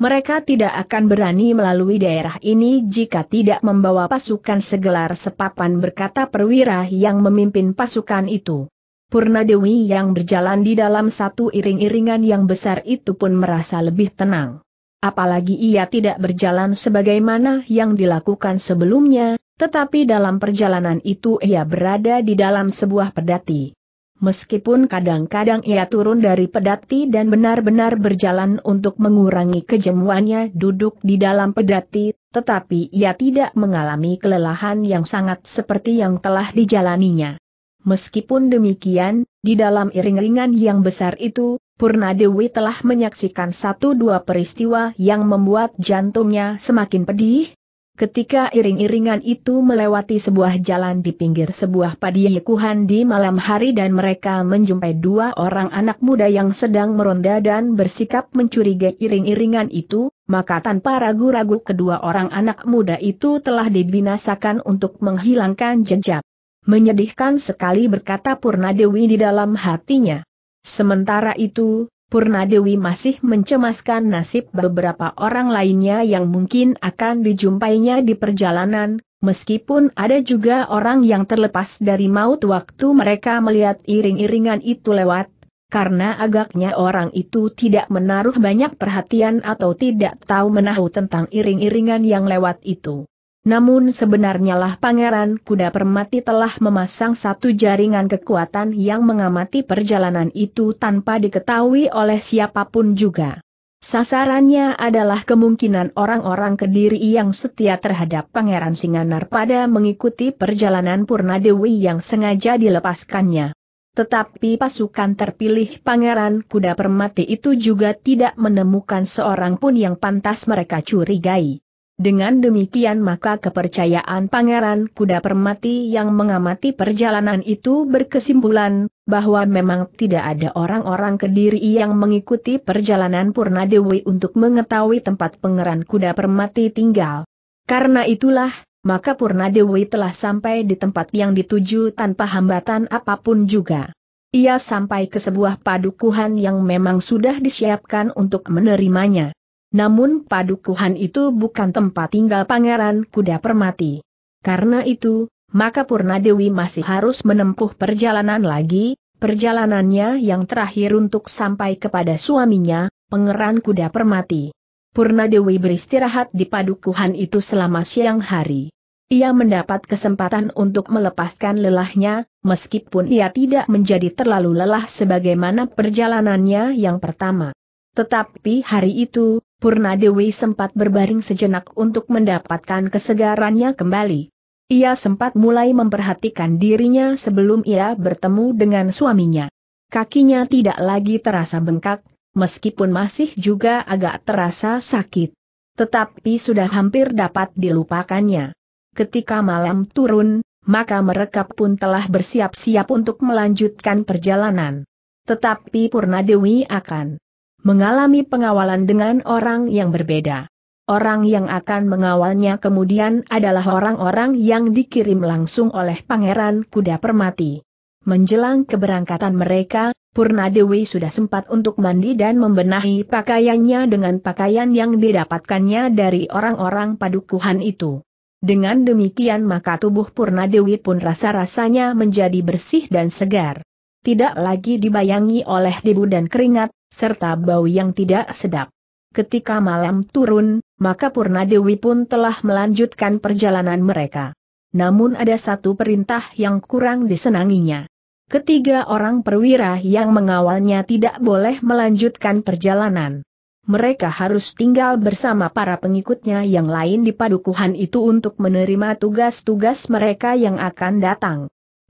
Mereka tidak akan berani melalui daerah ini jika tidak membawa pasukan segelar sepapan berkata perwira yang memimpin pasukan itu. Purna yang berjalan di dalam satu iring-iringan yang besar itu pun merasa lebih tenang. Apalagi ia tidak berjalan sebagaimana yang dilakukan sebelumnya, tetapi dalam perjalanan itu ia berada di dalam sebuah pedati. Meskipun kadang-kadang ia turun dari pedati dan benar-benar berjalan untuk mengurangi kejemuannya duduk di dalam pedati, tetapi ia tidak mengalami kelelahan yang sangat seperti yang telah dijalaninya. Meskipun demikian, di dalam iring-iringan yang besar itu, Purna telah menyaksikan satu dua peristiwa yang membuat jantungnya semakin pedih, Ketika iring-iringan itu melewati sebuah jalan di pinggir sebuah padiekuhan di malam hari dan mereka menjumpai dua orang anak muda yang sedang meronda dan bersikap mencurigai iring-iringan itu, maka tanpa ragu-ragu kedua orang anak muda itu telah dibinasakan untuk menghilangkan jejak. Menyedihkan sekali berkata Purnadewi di dalam hatinya. Sementara itu, Purnadewi masih mencemaskan nasib beberapa orang lainnya yang mungkin akan dijumpainya di perjalanan, meskipun ada juga orang yang terlepas dari maut waktu mereka melihat iring-iringan itu lewat, karena agaknya orang itu tidak menaruh banyak perhatian atau tidak tahu menahu tentang iring-iringan yang lewat itu. Namun sebenarnya lah Pangeran Kuda Permati telah memasang satu jaringan kekuatan yang mengamati perjalanan itu tanpa diketahui oleh siapapun juga. Sasarannya adalah kemungkinan orang-orang kediri yang setia terhadap Pangeran Singanar pada mengikuti perjalanan Purna yang sengaja dilepaskannya. Tetapi pasukan terpilih Pangeran Kuda Permati itu juga tidak menemukan seorang pun yang pantas mereka curigai. Dengan demikian maka kepercayaan Pangeran Kuda Permati yang mengamati perjalanan itu berkesimpulan, bahwa memang tidak ada orang-orang kediri yang mengikuti perjalanan Purna untuk mengetahui tempat Pangeran Kuda Permati tinggal. Karena itulah, maka Purna telah sampai di tempat yang dituju tanpa hambatan apapun juga. Ia sampai ke sebuah padukuhan yang memang sudah disiapkan untuk menerimanya. Namun padukuhan itu bukan tempat tinggal pangeran kuda permati. Karena itu, maka Purna masih harus menempuh perjalanan lagi, perjalanannya yang terakhir untuk sampai kepada suaminya, pangeran kuda permati. Purna beristirahat di padukuhan itu selama siang hari. Ia mendapat kesempatan untuk melepaskan lelahnya, meskipun ia tidak menjadi terlalu lelah sebagaimana perjalanannya yang pertama. Tetapi hari itu, Purna Dewi sempat berbaring sejenak untuk mendapatkan kesegarannya kembali. Ia sempat mulai memperhatikan dirinya sebelum ia bertemu dengan suaminya. Kakinya tidak lagi terasa bengkak, meskipun masih juga agak terasa sakit. Tetapi sudah hampir dapat dilupakannya. Ketika malam turun, maka mereka pun telah bersiap-siap untuk melanjutkan perjalanan. Tetapi Purna Dewi akan mengalami pengawalan dengan orang yang berbeda. Orang yang akan mengawalnya kemudian adalah orang-orang yang dikirim langsung oleh Pangeran Kuda Permati. Menjelang keberangkatan mereka, Purna sudah sempat untuk mandi dan membenahi pakaiannya dengan pakaian yang didapatkannya dari orang-orang padukuhan itu. Dengan demikian maka tubuh Purna pun rasa-rasanya menjadi bersih dan segar. Tidak lagi dibayangi oleh debu dan keringat, serta bau yang tidak sedap. Ketika malam turun, maka Purna Dewi pun telah melanjutkan perjalanan mereka. Namun ada satu perintah yang kurang disenanginya. Ketiga orang perwira yang mengawalnya tidak boleh melanjutkan perjalanan. Mereka harus tinggal bersama para pengikutnya yang lain di padukuhan itu untuk menerima tugas-tugas mereka yang akan datang.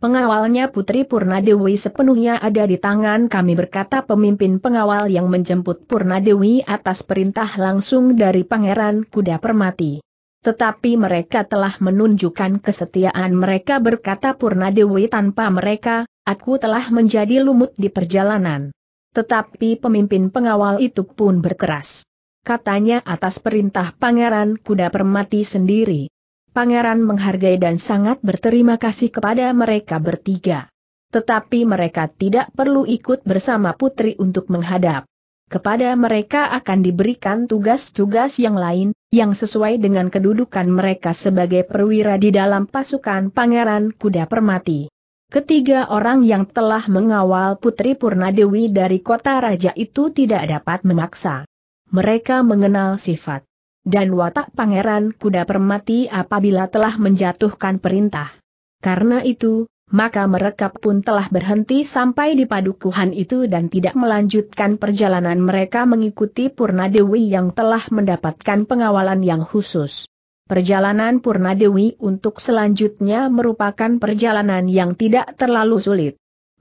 Pengawalnya Putri Purnadewi sepenuhnya ada di tangan kami berkata pemimpin pengawal yang menjemput Purnadewi atas perintah langsung dari Pangeran Kuda Permati. Tetapi mereka telah menunjukkan kesetiaan mereka berkata Purnadewi tanpa mereka, aku telah menjadi lumut di perjalanan. Tetapi pemimpin pengawal itu pun berkeras. Katanya atas perintah Pangeran Kuda Permati sendiri pangeran menghargai dan sangat berterima kasih kepada mereka bertiga. Tetapi mereka tidak perlu ikut bersama putri untuk menghadap. Kepada mereka akan diberikan tugas-tugas yang lain, yang sesuai dengan kedudukan mereka sebagai perwira di dalam pasukan pangeran kuda permati. Ketiga orang yang telah mengawal Putri Purnadewi dari kota raja itu tidak dapat memaksa. Mereka mengenal sifat dan watak pangeran kuda permati apabila telah menjatuhkan perintah. Karena itu, maka mereka pun telah berhenti sampai di padukuhan itu dan tidak melanjutkan perjalanan mereka mengikuti Purna yang telah mendapatkan pengawalan yang khusus. Perjalanan Purna untuk selanjutnya merupakan perjalanan yang tidak terlalu sulit.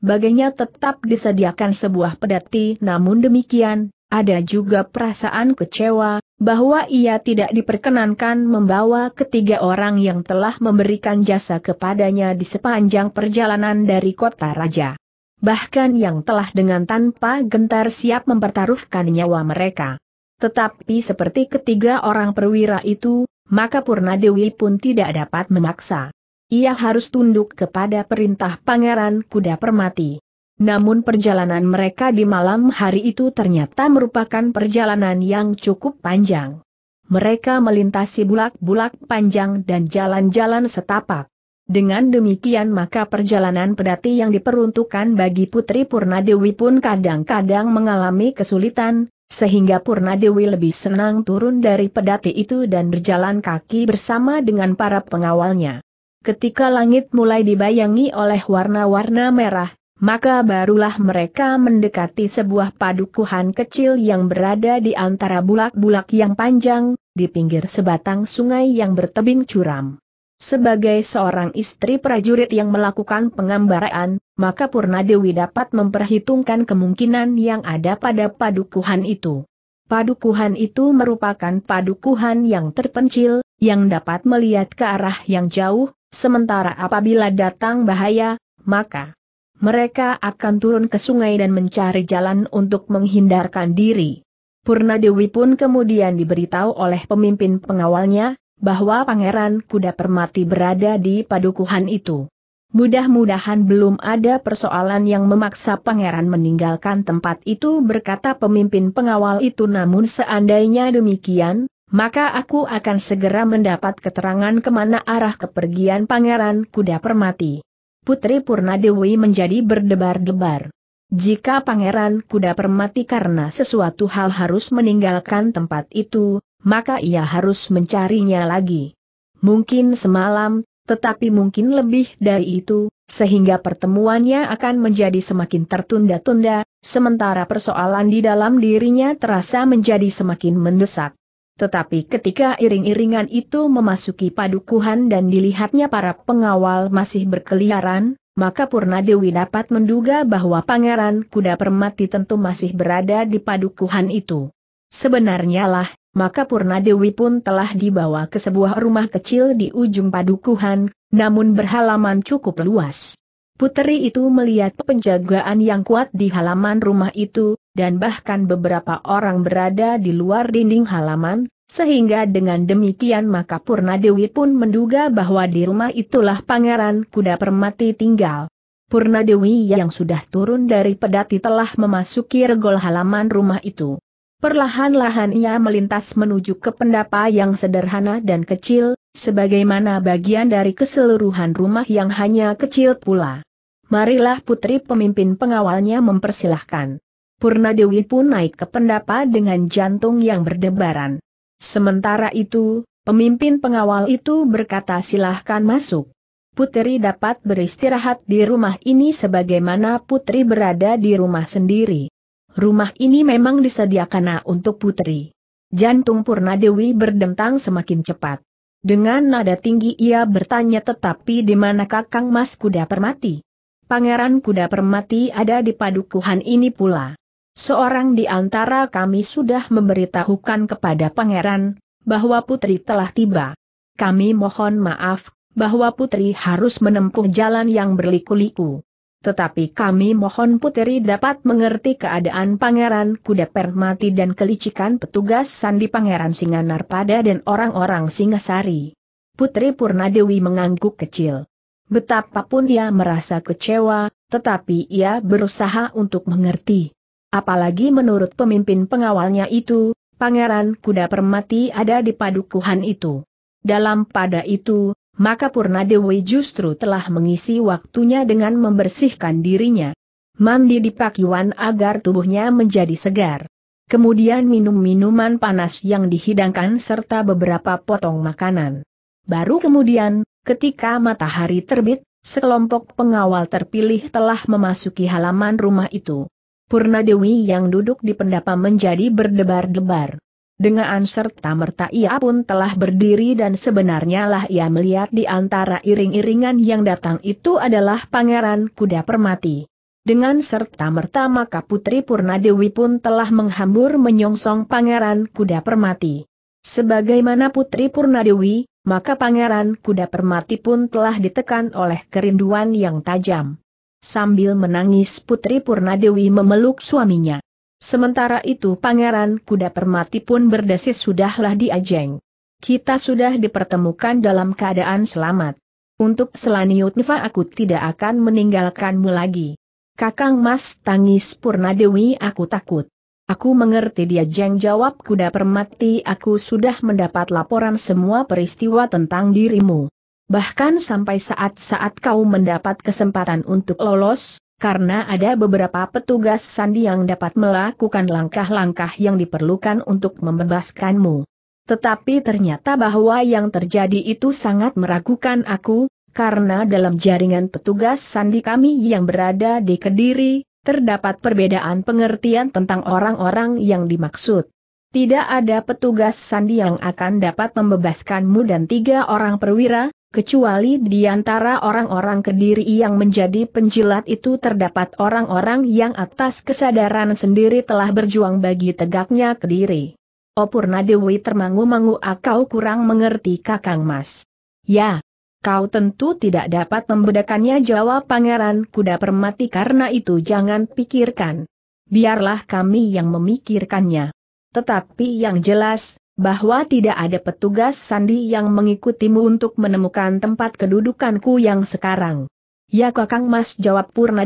Baginya tetap disediakan sebuah pedati namun demikian, ada juga perasaan kecewa, bahwa ia tidak diperkenankan membawa ketiga orang yang telah memberikan jasa kepadanya di sepanjang perjalanan dari kota raja. Bahkan yang telah dengan tanpa gentar siap mempertaruhkan nyawa mereka. Tetapi seperti ketiga orang perwira itu, maka Purnadewi pun tidak dapat memaksa. Ia harus tunduk kepada perintah Pangeran Kuda Permati. Namun perjalanan mereka di malam hari itu ternyata merupakan perjalanan yang cukup panjang. Mereka melintasi bulak-bulak panjang dan jalan-jalan setapak. Dengan demikian maka perjalanan pedati yang diperuntukkan bagi Putri Purnadewi pun kadang-kadang mengalami kesulitan, sehingga Purnadewi lebih senang turun dari pedati itu dan berjalan kaki bersama dengan para pengawalnya. Ketika langit mulai dibayangi oleh warna-warna merah, maka barulah mereka mendekati sebuah padukuhan kecil yang berada di antara bulak-bulak yang panjang, di pinggir sebatang sungai yang bertebing curam. Sebagai seorang istri prajurit yang melakukan pengambaraan, maka Purnadewi dapat memperhitungkan kemungkinan yang ada pada padukuhan itu. Padukuhan itu merupakan padukuhan yang terpencil, yang dapat melihat ke arah yang jauh, sementara apabila datang bahaya, maka mereka akan turun ke sungai dan mencari jalan untuk menghindarkan diri. Purna Dewi pun kemudian diberitahu oleh pemimpin pengawalnya, bahwa Pangeran Kuda Permati berada di padukuhan itu. Mudah-mudahan belum ada persoalan yang memaksa pangeran meninggalkan tempat itu berkata pemimpin pengawal itu namun seandainya demikian, maka aku akan segera mendapat keterangan kemana arah kepergian pangeran kuda permati. Putri Purnadewi menjadi berdebar-debar. Jika Pangeran Kuda Permati karena sesuatu hal harus meninggalkan tempat itu, maka ia harus mencarinya lagi. Mungkin semalam, tetapi mungkin lebih dari itu, sehingga pertemuannya akan menjadi semakin tertunda-tunda, sementara persoalan di dalam dirinya terasa menjadi semakin mendesak. Tetapi ketika iring-iringan itu memasuki padukuhan dan dilihatnya para pengawal masih berkeliaran, maka Purna Dewi dapat menduga bahwa Pangeran Kuda Permati tentu masih berada di padukuhan itu. Sebenarnya lah, maka Purna Dewi pun telah dibawa ke sebuah rumah kecil di ujung padukuhan, namun berhalaman cukup luas. Putri itu melihat penjagaan yang kuat di halaman rumah itu, dan bahkan beberapa orang berada di luar dinding halaman, sehingga dengan demikian maka Purna pun menduga bahwa di rumah itulah Pangeran Kuda Permati tinggal. Purna yang sudah turun dari pedati telah memasuki regol halaman rumah itu. Perlahan-lahan ia melintas menuju ke pendapa yang sederhana dan kecil, sebagaimana bagian dari keseluruhan rumah yang hanya kecil pula. Marilah putri pemimpin pengawalnya mempersilahkan. Purna Dewi pun naik ke pendapa dengan jantung yang berdebaran. Sementara itu, pemimpin pengawal itu berkata silahkan masuk. Putri dapat beristirahat di rumah ini sebagaimana putri berada di rumah sendiri. Rumah ini memang disediakan untuk putri. Jantung Purna Dewi berdentang semakin cepat. Dengan nada tinggi ia bertanya tetapi di mana kakang mas kuda permati? Pangeran kuda permati ada di padukuhan ini pula. Seorang di antara kami sudah memberitahukan kepada pangeran, bahwa putri telah tiba. Kami mohon maaf, bahwa putri harus menempuh jalan yang berliku-liku. Tetapi kami mohon putri dapat mengerti keadaan pangeran kuda permati dan kelicikan petugas sandi pangeran Singanarpada dan orang-orang Singasari. Putri Purnadewi mengangguk kecil. Betapapun ia merasa kecewa, tetapi ia berusaha untuk mengerti. Apalagi menurut pemimpin pengawalnya itu, Pangeran Kuda Permati ada di padukuhan itu. Dalam pada itu, maka Purna Dewi justru telah mengisi waktunya dengan membersihkan dirinya. Mandi di pakiwan agar tubuhnya menjadi segar. Kemudian minum minuman panas yang dihidangkan serta beberapa potong makanan. Baru kemudian, ketika matahari terbit, sekelompok pengawal terpilih telah memasuki halaman rumah itu. Purna Dewi yang duduk di pendapa menjadi berdebar-debar. Dengan serta merta ia pun telah berdiri dan sebenarnya lah ia melihat di antara iring-iringan yang datang itu adalah pangeran kuda permati. Dengan serta merta maka Putri Purna Dewi pun telah menghambur menyongsong pangeran kuda permati. Sebagaimana Putri Purna Dewi, maka pangeran kuda permati pun telah ditekan oleh kerinduan yang tajam. Sambil menangis Putri Purnadewi memeluk suaminya. Sementara itu Pangeran Kuda Permati pun berdesis sudahlah diajeng. Kita sudah dipertemukan dalam keadaan selamat. Untuk selanjutnya aku tidak akan meninggalkanmu lagi. Kakang Mas tangis Purnadewi aku takut. Aku mengerti dia jeng jawab kuda permati aku sudah mendapat laporan semua peristiwa tentang dirimu bahkan sampai saat-saat kau mendapat kesempatan untuk lolos, karena ada beberapa petugas sandi yang dapat melakukan langkah-langkah yang diperlukan untuk membebaskanmu. Tetapi ternyata bahwa yang terjadi itu sangat meragukan aku, karena dalam jaringan petugas sandi kami yang berada di Kediri, terdapat perbedaan pengertian tentang orang-orang yang dimaksud. Tidak ada petugas sandi yang akan dapat membebaskanmu dan tiga orang perwira, kecuali di antara orang-orang kediri yang menjadi penjilat itu terdapat orang-orang yang atas kesadaran sendiri telah berjuang bagi tegaknya kediri. Opurna Dewi termangu-mangu akau kurang mengerti kakang mas. Ya, kau tentu tidak dapat membedakannya jawab pangeran kuda permati karena itu jangan pikirkan. Biarlah kami yang memikirkannya. Tetapi yang jelas, bahwa tidak ada petugas sandi yang mengikutimu untuk menemukan tempat kedudukanku yang sekarang. Ya kakang mas jawab Purna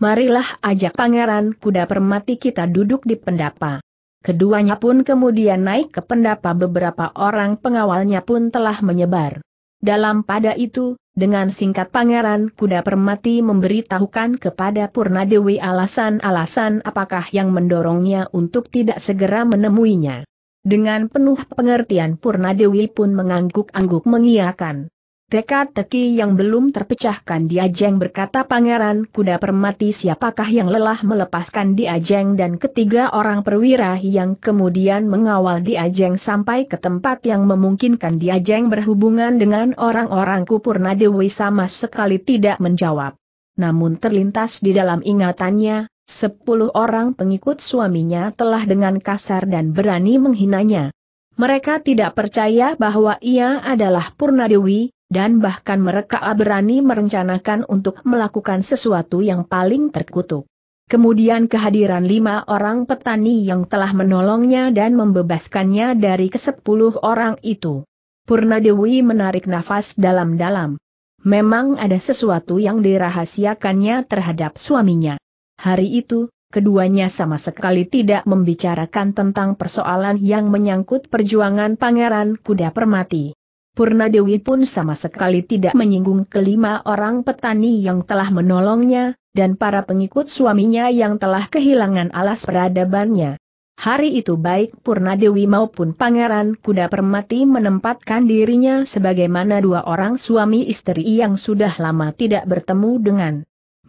Marilah ajak pangeran kuda permati kita duduk di pendapa. Keduanya pun kemudian naik ke pendapa beberapa orang pengawalnya pun telah menyebar. Dalam pada itu, dengan singkat pangeran kuda permati memberitahukan kepada Purnadewi alasan-alasan apakah yang mendorongnya untuk tidak segera menemuinya. Dengan penuh pengertian Purna pun mengangguk-angguk mengiakan. Teka-teki yang belum terpecahkan Diajeng berkata Pangeran Kuda Permati siapakah yang lelah melepaskan Diajeng dan ketiga orang perwira yang kemudian mengawal Diajeng sampai ke tempat yang memungkinkan Diajeng berhubungan dengan orang orangku Kupurna sama sekali tidak menjawab. Namun terlintas di dalam ingatannya, Sepuluh orang pengikut suaminya telah dengan kasar dan berani menghinanya. Mereka tidak percaya bahwa ia adalah Purnadewi, dan bahkan mereka berani merencanakan untuk melakukan sesuatu yang paling terkutuk. Kemudian kehadiran lima orang petani yang telah menolongnya dan membebaskannya dari kesepuluh orang itu. Purnadewi menarik nafas dalam-dalam. Memang ada sesuatu yang dirahasiakannya terhadap suaminya. Hari itu, keduanya sama sekali tidak membicarakan tentang persoalan yang menyangkut perjuangan Pangeran Kuda Permati. Purna Dewi pun sama sekali tidak menyinggung kelima orang petani yang telah menolongnya, dan para pengikut suaminya yang telah kehilangan alas peradabannya. Hari itu baik Purna Dewi maupun Pangeran Kuda Permati menempatkan dirinya sebagaimana dua orang suami istri yang sudah lama tidak bertemu dengan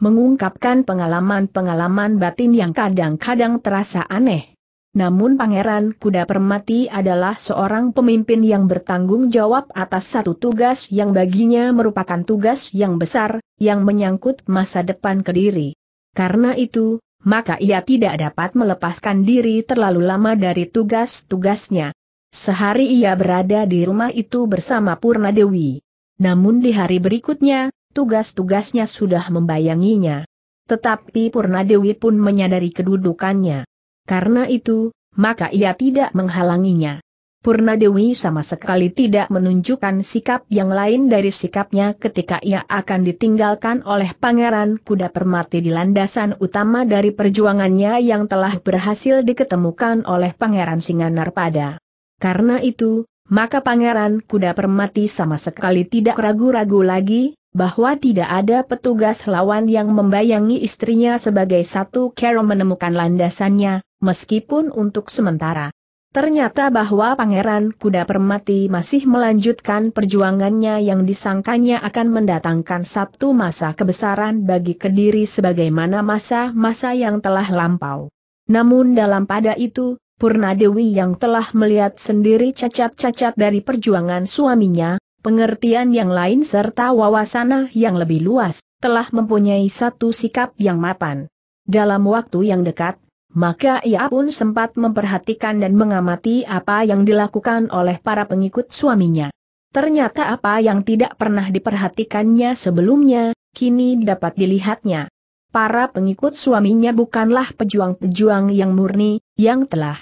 mengungkapkan pengalaman-pengalaman batin yang kadang-kadang terasa aneh. Namun Pangeran Kuda Permati adalah seorang pemimpin yang bertanggung jawab atas satu tugas yang baginya merupakan tugas yang besar, yang menyangkut masa depan Kediri. Karena itu, maka ia tidak dapat melepaskan diri terlalu lama dari tugas-tugasnya. Sehari ia berada di rumah itu bersama Purna Dewi. Namun di hari berikutnya, tugas-tugasnya sudah membayanginya. Tetapi Purnadewi pun menyadari kedudukannya. Karena itu, maka ia tidak menghalanginya. Purnadewi sama sekali tidak menunjukkan sikap yang lain dari sikapnya ketika ia akan ditinggalkan oleh Pangeran Kuda Permati di landasan utama dari perjuangannya yang telah berhasil diketemukan oleh Pangeran Singanar pada. Karena itu, maka Pangeran Kuda Permati sama sekali tidak ragu-ragu lagi, bahwa tidak ada petugas lawan yang membayangi istrinya sebagai satu kero menemukan landasannya, meskipun untuk sementara. Ternyata bahwa Pangeran Kuda Permati masih melanjutkan perjuangannya yang disangkanya akan mendatangkan satu masa kebesaran bagi Kediri sebagaimana masa-masa yang telah lampau. Namun dalam pada itu, Purna yang telah melihat sendiri cacat-cacat dari perjuangan suaminya, pengertian yang lain serta wawasana yang lebih luas, telah mempunyai satu sikap yang mapan. Dalam waktu yang dekat, maka ia pun sempat memperhatikan dan mengamati apa yang dilakukan oleh para pengikut suaminya. Ternyata apa yang tidak pernah diperhatikannya sebelumnya, kini dapat dilihatnya. Para pengikut suaminya bukanlah pejuang-pejuang yang murni, yang telah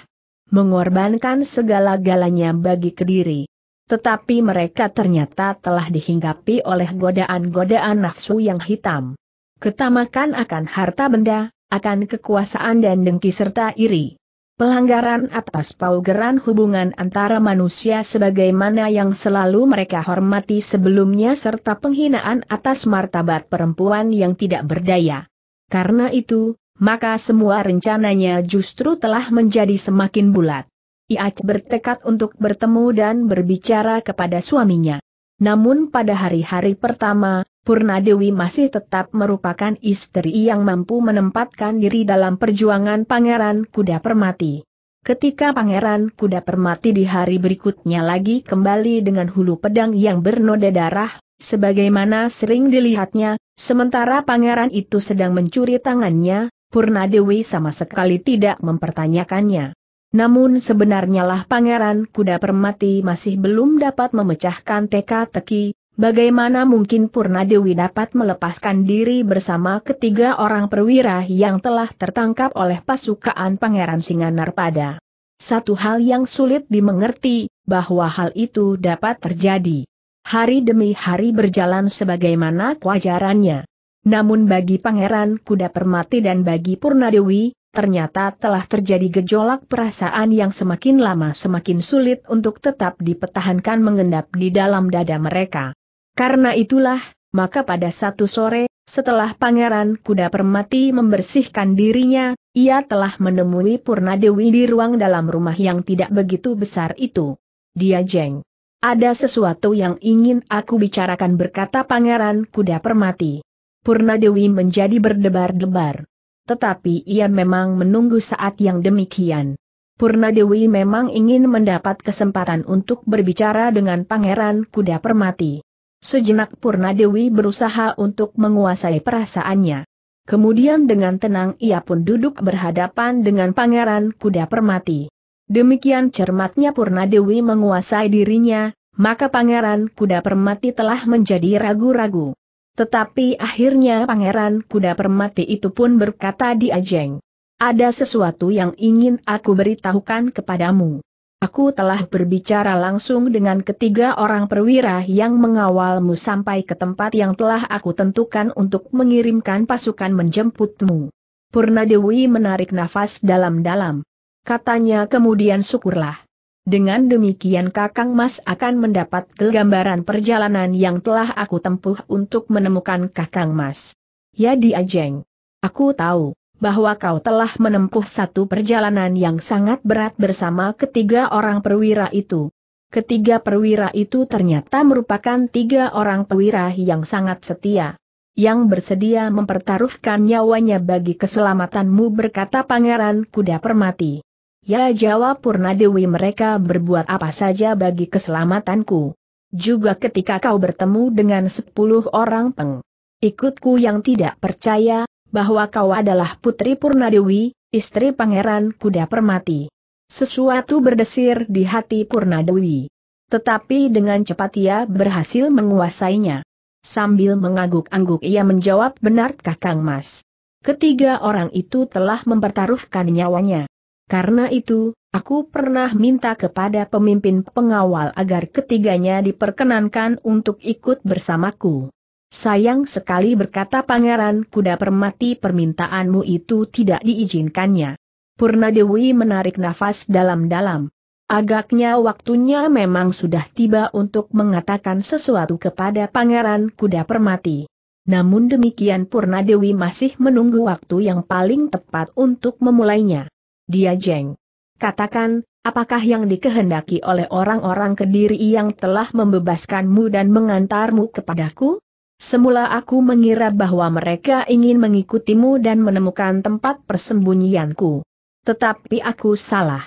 mengorbankan segala-galanya bagi Kediri. Tetapi mereka ternyata telah dihinggapi oleh godaan-godaan nafsu yang hitam. Ketamakan akan harta benda, akan kekuasaan dan dengki serta iri. Pelanggaran atas paugeran hubungan antara manusia sebagaimana yang selalu mereka hormati sebelumnya serta penghinaan atas martabat perempuan yang tidak berdaya. Karena itu, maka semua rencananya justru telah menjadi semakin bulat. Ia bertekad untuk bertemu dan berbicara kepada suaminya. Namun pada hari-hari pertama, Purnadewi masih tetap merupakan istri yang mampu menempatkan diri dalam perjuangan Pangeran Kuda Permati. Ketika Pangeran Kuda Permati di hari berikutnya lagi kembali dengan hulu pedang yang bernoda darah, sebagaimana sering dilihatnya, sementara Pangeran itu sedang mencuri tangannya, Purnadewi sama sekali tidak mempertanyakannya. Namun sebenarnya lah Pangeran Kuda Permati masih belum dapat memecahkan teka-teki, bagaimana mungkin Purnadewi dapat melepaskan diri bersama ketiga orang perwira yang telah tertangkap oleh pasukan Pangeran Singanarpada. Satu hal yang sulit dimengerti, bahwa hal itu dapat terjadi. Hari demi hari berjalan sebagaimana kewajarannya. Namun bagi Pangeran Kuda Permati dan bagi Purnadewi, ternyata telah terjadi gejolak perasaan yang semakin lama semakin sulit untuk tetap dipertahankan mengendap di dalam dada mereka. Karena itulah, maka pada satu sore, setelah Pangeran Kuda Permati membersihkan dirinya, ia telah menemui Purnadewi di ruang dalam rumah yang tidak begitu besar itu. Dia jeng. Ada sesuatu yang ingin aku bicarakan berkata Pangeran Kuda Permati. Purna Dewi menjadi berdebar-debar. Tetapi ia memang menunggu saat yang demikian. Purna Dewi memang ingin mendapat kesempatan untuk berbicara dengan Pangeran Kuda Permati. Sejenak Purna Dewi berusaha untuk menguasai perasaannya. Kemudian dengan tenang ia pun duduk berhadapan dengan Pangeran Kuda Permati. Demikian cermatnya Purna Dewi menguasai dirinya, maka Pangeran Kuda Permati telah menjadi ragu-ragu. Tetapi akhirnya pangeran kuda permati itu pun berkata di Ajeng. Ada sesuatu yang ingin aku beritahukan kepadamu. Aku telah berbicara langsung dengan ketiga orang perwira yang mengawalmu sampai ke tempat yang telah aku tentukan untuk mengirimkan pasukan menjemputmu. Purnadewi menarik nafas dalam-dalam. Katanya kemudian syukurlah. Dengan demikian Kakang Mas akan mendapat gambaran perjalanan yang telah aku tempuh untuk menemukan Kakang Mas. Ya Di Ajeng. Aku tahu, bahwa kau telah menempuh satu perjalanan yang sangat berat bersama ketiga orang perwira itu. Ketiga perwira itu ternyata merupakan tiga orang perwira yang sangat setia. Yang bersedia mempertaruhkan nyawanya bagi keselamatanmu berkata Pangeran Kuda Permati. Ya jawab Purnadewi mereka berbuat apa saja bagi keselamatanku. Juga ketika kau bertemu dengan sepuluh orang peng. Ikutku yang tidak percaya, bahwa kau adalah Putri Purnadewi, istri Pangeran Kuda Permati. Sesuatu berdesir di hati Purnadewi. Tetapi dengan cepat ia berhasil menguasainya. Sambil mengangguk-angguk ia menjawab benar kakang mas. Ketiga orang itu telah mempertaruhkan nyawanya. Karena itu, aku pernah minta kepada pemimpin pengawal agar ketiganya diperkenankan untuk ikut bersamaku. Sayang sekali berkata Pangeran Kuda Permati permintaanmu itu tidak diizinkannya. Purna Dewi menarik nafas dalam-dalam. Agaknya waktunya memang sudah tiba untuk mengatakan sesuatu kepada Pangeran Kuda Permati. Namun demikian Purna Dewi masih menunggu waktu yang paling tepat untuk memulainya dia jeng. Katakan, apakah yang dikehendaki oleh orang-orang kediri yang telah membebaskanmu dan mengantarmu kepadaku? Semula aku mengira bahwa mereka ingin mengikutimu dan menemukan tempat persembunyianku. Tetapi aku salah.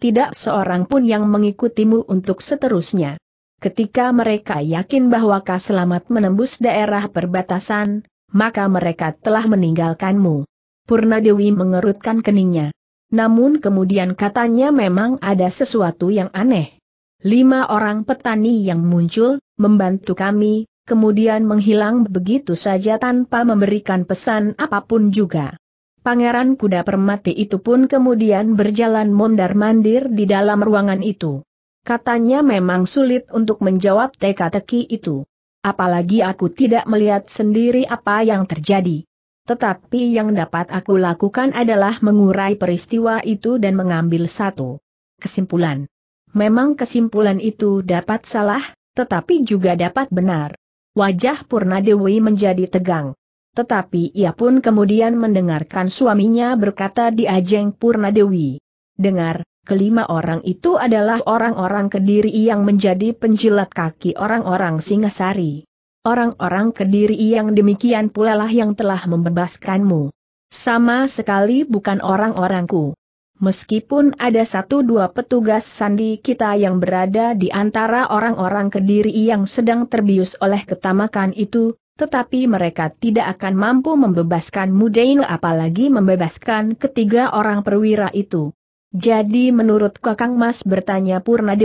Tidak seorang pun yang mengikutimu untuk seterusnya. Ketika mereka yakin bahwa kau selamat menembus daerah perbatasan, maka mereka telah meninggalkanmu. Purna mengerutkan keningnya namun kemudian katanya memang ada sesuatu yang aneh. Lima orang petani yang muncul, membantu kami, kemudian menghilang begitu saja tanpa memberikan pesan apapun juga. Pangeran kuda permati itu pun kemudian berjalan mondar-mandir di dalam ruangan itu. Katanya memang sulit untuk menjawab teka-teki itu. Apalagi aku tidak melihat sendiri apa yang terjadi. Tetapi yang dapat aku lakukan adalah mengurai peristiwa itu dan mengambil satu kesimpulan. Memang kesimpulan itu dapat salah, tetapi juga dapat benar. Wajah Purnadewi menjadi tegang. Tetapi ia pun kemudian mendengarkan suaminya berkata di Ajeng Purnadewi. Dengar, kelima orang itu adalah orang-orang kediri yang menjadi penjilat kaki orang-orang Singasari. Orang-orang kediri yang demikian pula lah yang telah membebaskanmu. Sama sekali bukan orang-orangku. Meskipun ada satu dua petugas sandi kita yang berada di antara orang-orang kediri yang sedang terbius oleh ketamakan itu, tetapi mereka tidak akan mampu membebaskan Mudain apalagi membebaskan ketiga orang perwira itu. Jadi menurut Kakang Mas bertanya Purna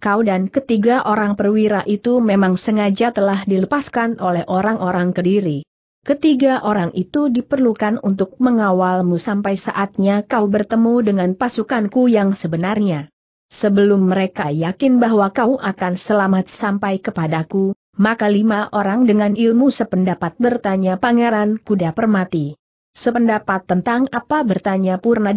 kau dan ketiga orang perwira itu memang sengaja telah dilepaskan oleh orang-orang Kediri. Ketiga orang itu diperlukan untuk mengawalmu sampai saatnya kau bertemu dengan pasukanku yang sebenarnya. Sebelum mereka yakin bahwa kau akan selamat sampai kepadaku, maka lima orang dengan ilmu sependapat bertanya Pangeran Kuda Permati. Sependapat tentang apa bertanya Purna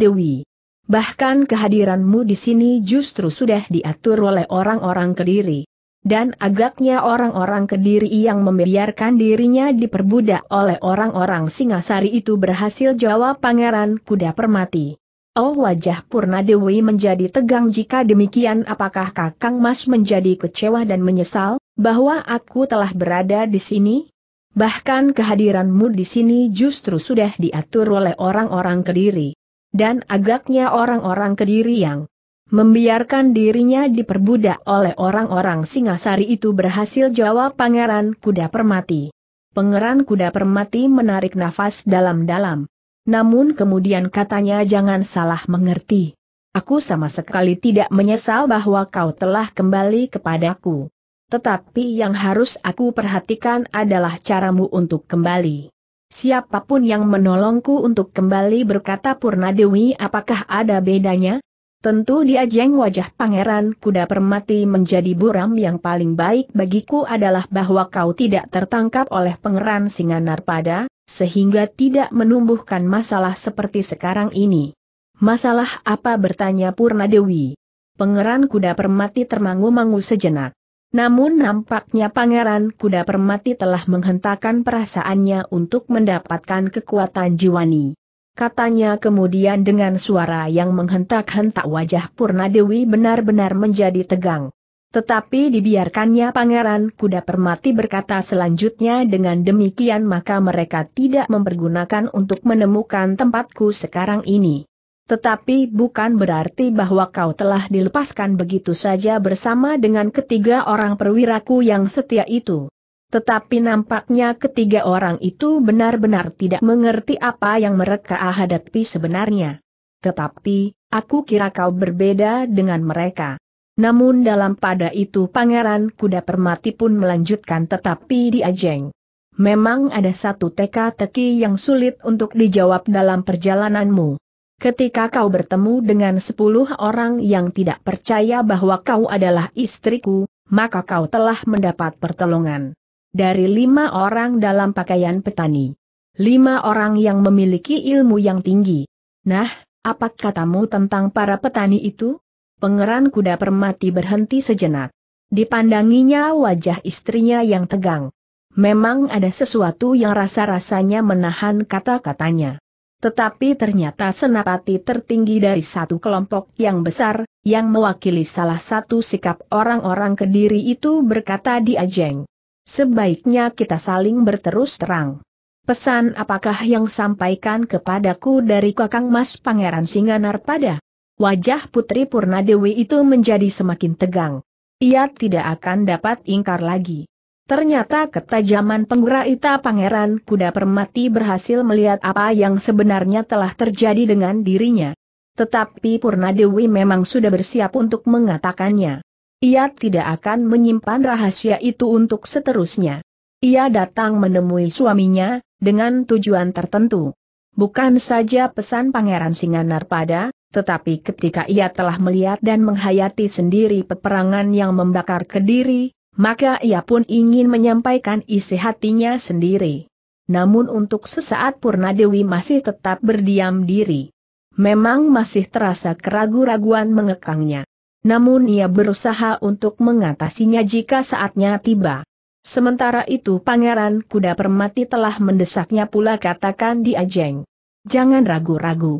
Bahkan kehadiranmu di sini justru sudah diatur oleh orang-orang Kediri. Dan agaknya orang-orang Kediri yang membiarkan dirinya diperbudak oleh orang-orang Singasari itu berhasil jawab Pangeran Kuda Permati. Oh wajah Purna menjadi tegang jika demikian apakah Kakang Mas menjadi kecewa dan menyesal, bahwa aku telah berada di sini? Bahkan kehadiranmu di sini justru sudah diatur oleh orang-orang Kediri dan agaknya orang-orang kediri yang membiarkan dirinya diperbudak oleh orang-orang Singasari itu berhasil jawab Pangeran Kuda Permati. Pangeran Kuda Permati menarik nafas dalam-dalam. Namun kemudian katanya jangan salah mengerti. Aku sama sekali tidak menyesal bahwa kau telah kembali kepadaku. Tetapi yang harus aku perhatikan adalah caramu untuk kembali. Siapapun yang menolongku untuk kembali berkata Purna Dewi apakah ada bedanya? Tentu dia jeng wajah pangeran kuda permati menjadi buram yang paling baik bagiku adalah bahwa kau tidak tertangkap oleh pangeran narpada, sehingga tidak menumbuhkan masalah seperti sekarang ini. Masalah apa bertanya Purna Dewi? Pangeran kuda permati termangu-mangu sejenak. Namun nampaknya Pangeran Kuda Permati telah menghentakkan perasaannya untuk mendapatkan kekuatan jiwani. Katanya kemudian dengan suara yang menghentak-hentak wajah Purna benar-benar menjadi tegang. Tetapi dibiarkannya Pangeran Kuda Permati berkata selanjutnya dengan demikian maka mereka tidak mempergunakan untuk menemukan tempatku sekarang ini. Tetapi bukan berarti bahwa kau telah dilepaskan begitu saja bersama dengan ketiga orang perwiraku yang setia itu. Tetapi nampaknya ketiga orang itu benar-benar tidak mengerti apa yang mereka hadapi sebenarnya. Tetapi, aku kira kau berbeda dengan mereka. Namun dalam pada itu pangeran kuda permati pun melanjutkan tetapi diajeng. Memang ada satu teka-teki yang sulit untuk dijawab dalam perjalananmu. Ketika kau bertemu dengan sepuluh orang yang tidak percaya bahwa kau adalah istriku, maka kau telah mendapat pertolongan. Dari lima orang dalam pakaian petani. Lima orang yang memiliki ilmu yang tinggi. Nah, apa katamu tentang para petani itu? Pengeran kuda permati berhenti sejenak. Dipandanginya wajah istrinya yang tegang. Memang ada sesuatu yang rasa-rasanya menahan kata-katanya. Tetapi ternyata senapati tertinggi dari satu kelompok yang besar, yang mewakili salah satu sikap orang-orang kediri itu berkata di Ajeng. Sebaiknya kita saling berterus terang. Pesan apakah yang sampaikan kepadaku dari kakang mas pangeran Singanar pada? Wajah Putri Purnadewi itu menjadi semakin tegang. Ia tidak akan dapat ingkar lagi. Ternyata ketajaman ita pangeran kuda permati berhasil melihat apa yang sebenarnya telah terjadi dengan dirinya. Tetapi Purnadewi memang sudah bersiap untuk mengatakannya. Ia tidak akan menyimpan rahasia itu untuk seterusnya. Ia datang menemui suaminya, dengan tujuan tertentu. Bukan saja pesan Pangeran pada, tetapi ketika ia telah melihat dan menghayati sendiri peperangan yang membakar kediri, maka ia pun ingin menyampaikan isi hatinya sendiri. Namun untuk sesaat Purnadewi masih tetap berdiam diri. Memang masih terasa keragu-raguan mengekangnya. Namun ia berusaha untuk mengatasinya jika saatnya tiba. Sementara itu Pangeran Kuda Permati telah mendesaknya pula katakan di Ajeng. Jangan ragu-ragu.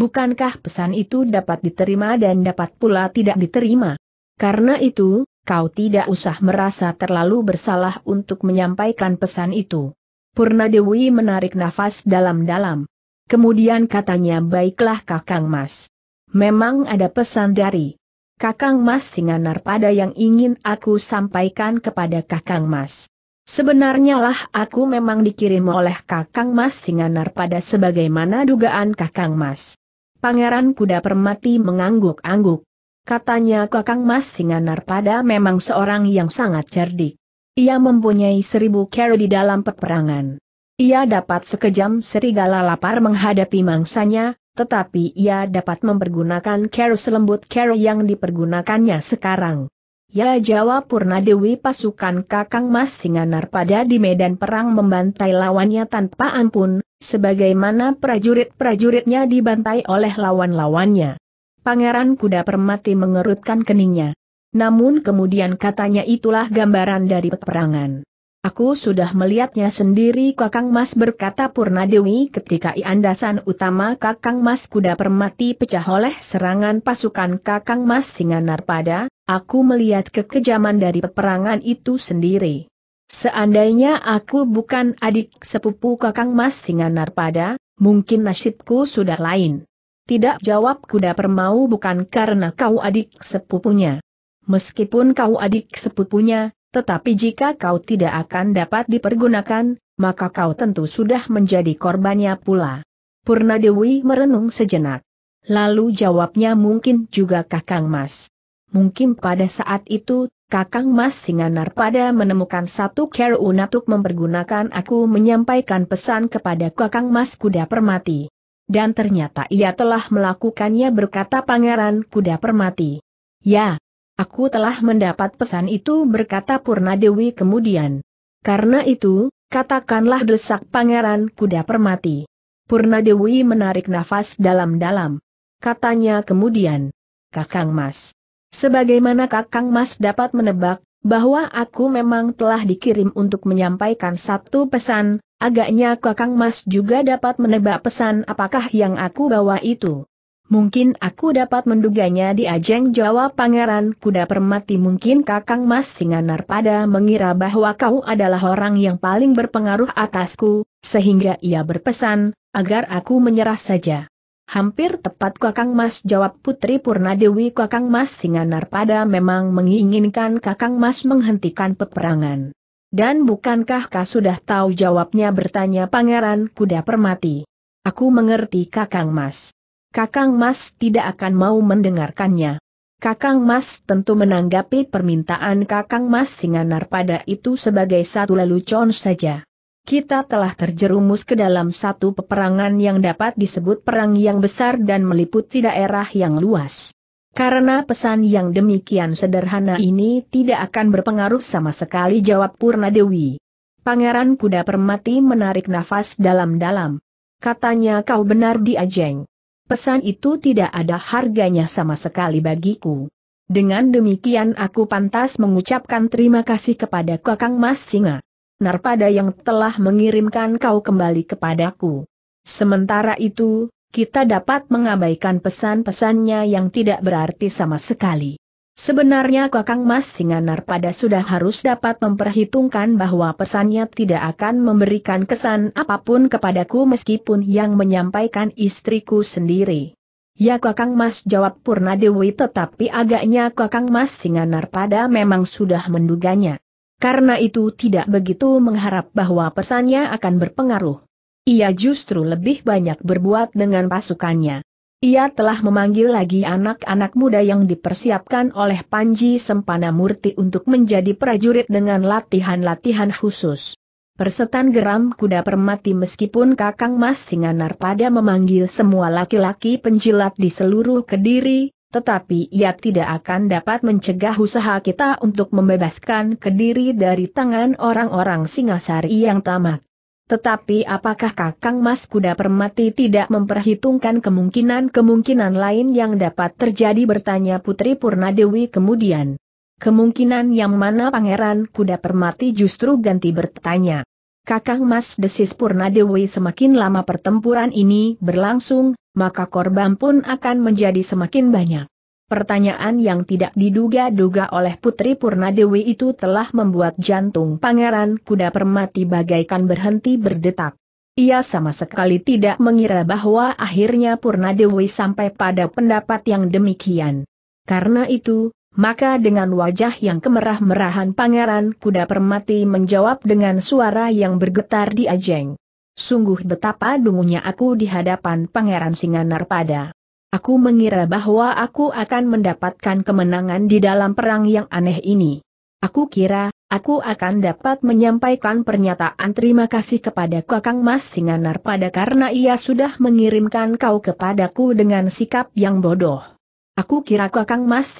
Bukankah pesan itu dapat diterima dan dapat pula tidak diterima? Karena itu, kau tidak usah merasa terlalu bersalah untuk menyampaikan pesan itu. Purna Dewi menarik nafas dalam-dalam. Kemudian katanya baiklah Kakang Mas. Memang ada pesan dari Kakang Mas Singanar pada yang ingin aku sampaikan kepada Kakang Mas. Sebenarnya lah aku memang dikirim oleh Kakang Mas Singanar pada sebagaimana dugaan Kakang Mas. Pangeran Kuda Permati mengangguk-angguk. Katanya Kakang Mas Singanar pada memang seorang yang sangat cerdik. Ia mempunyai seribu kera di dalam peperangan. Ia dapat sekejam serigala lapar menghadapi mangsanya, tetapi ia dapat mempergunakan kera selembut kera yang dipergunakannya sekarang. Ya jawab Purna Dewi pasukan Kakang Mas Singanar pada di medan perang membantai lawannya tanpa ampun, sebagaimana prajurit-prajuritnya dibantai oleh lawan-lawannya. Pangeran kuda permati mengerutkan keningnya. Namun kemudian katanya itulah gambaran dari peperangan. Aku sudah melihatnya sendiri Kakang Mas berkata Purna Dewi ketika iandasan utama Kakang Mas kuda permati pecah oleh serangan pasukan Kakang Mas Singanar pada, aku melihat kekejaman dari peperangan itu sendiri. Seandainya aku bukan adik sepupu Kakang Mas Singanar pada, mungkin nasibku sudah lain. Tidak jawab kuda permau bukan karena kau adik sepupunya. Meskipun kau adik sepupunya, tetapi jika kau tidak akan dapat dipergunakan, maka kau tentu sudah menjadi korbannya pula. Purna merenung sejenak. Lalu jawabnya mungkin juga Kakang Mas. Mungkin pada saat itu, Kakang Mas Singanar pada menemukan satu keru untuk mempergunakan aku menyampaikan pesan kepada Kakang Mas Kuda Permati. Dan ternyata ia telah melakukannya berkata Pangeran Kuda Permati. Ya, aku telah mendapat pesan itu berkata Purna kemudian. Karena itu, katakanlah desak Pangeran Kuda Permati. Purna menarik nafas dalam-dalam. Katanya kemudian, Kakang Mas. Sebagaimana Kakang Mas dapat menebak, bahwa aku memang telah dikirim untuk menyampaikan satu pesan, agaknya Kakang Mas juga dapat menebak pesan apakah yang aku bawa itu. Mungkin aku dapat menduganya di ajeng Jawa Pangeran Kuda Permati mungkin Kakang Mas Singanar pada mengira bahwa kau adalah orang yang paling berpengaruh atasku, sehingga ia berpesan, agar aku menyerah saja. Hampir tepat Kakang Mas jawab Putri Purnadewi Kakang Mas Singanar pada memang menginginkan Kakang Mas menghentikan peperangan. Dan bukankah kau sudah tahu jawabnya bertanya Pangeran Kuda Permati. Aku mengerti Kakang Mas. Kakang Mas tidak akan mau mendengarkannya. Kakang Mas tentu menanggapi permintaan Kakang Mas Singanar pada itu sebagai satu lelucon saja kita telah terjerumus ke dalam satu peperangan yang dapat disebut perang yang besar dan meliputi daerah yang luas. Karena pesan yang demikian sederhana ini tidak akan berpengaruh sama sekali jawab Purna Dewi. Pangeran Kuda Permati menarik nafas dalam-dalam. Katanya kau benar di Ajeng. Pesan itu tidak ada harganya sama sekali bagiku. Dengan demikian aku pantas mengucapkan terima kasih kepada Kakang Mas Singa. Narpada yang telah mengirimkan kau kembali kepadaku. Sementara itu, kita dapat mengabaikan pesan-pesannya yang tidak berarti sama sekali. Sebenarnya Kakang Mas Singanar pada sudah harus dapat memperhitungkan bahwa pesannya tidak akan memberikan kesan apapun kepadaku meskipun yang menyampaikan istriku sendiri. Ya Kakang Mas jawab Purnadewi tetapi agaknya Kakang Mas Singanar pada memang sudah menduganya karena itu tidak begitu mengharap bahwa pesannya akan berpengaruh. Ia justru lebih banyak berbuat dengan pasukannya. Ia telah memanggil lagi anak-anak muda yang dipersiapkan oleh Panji Sempana Murti untuk menjadi prajurit dengan latihan-latihan khusus. Persetan geram kuda permati meskipun Kakang Mas Singanar pada memanggil semua laki-laki penjilat di seluruh Kediri, tetapi ia tidak akan dapat mencegah usaha kita untuk membebaskan kediri dari tangan orang-orang Singasari yang tamat. Tetapi apakah Kakang Mas Kuda Permati tidak memperhitungkan kemungkinan-kemungkinan lain yang dapat terjadi bertanya Putri Purnadewi kemudian? Kemungkinan yang mana Pangeran Kuda Permati justru ganti bertanya. Kakang Mas Desis Purnadewi semakin lama pertempuran ini berlangsung, maka korban pun akan menjadi semakin banyak. Pertanyaan yang tidak diduga-duga oleh Putri Purnadewi itu telah membuat jantung pangeran kuda permati bagaikan berhenti berdetak. Ia sama sekali tidak mengira bahwa akhirnya Purnadewi sampai pada pendapat yang demikian. Karena itu, maka dengan wajah yang kemerah-merahan pangeran kuda permati menjawab dengan suara yang bergetar di ajeng. Sungguh betapa dungunya aku di hadapan Pangeran pada. Aku mengira bahwa aku akan mendapatkan kemenangan di dalam perang yang aneh ini. Aku kira, aku akan dapat menyampaikan pernyataan terima kasih kepada Kakang Mas Narpada karena ia sudah mengirimkan kau kepadaku dengan sikap yang bodoh. Aku kira Kakang Mas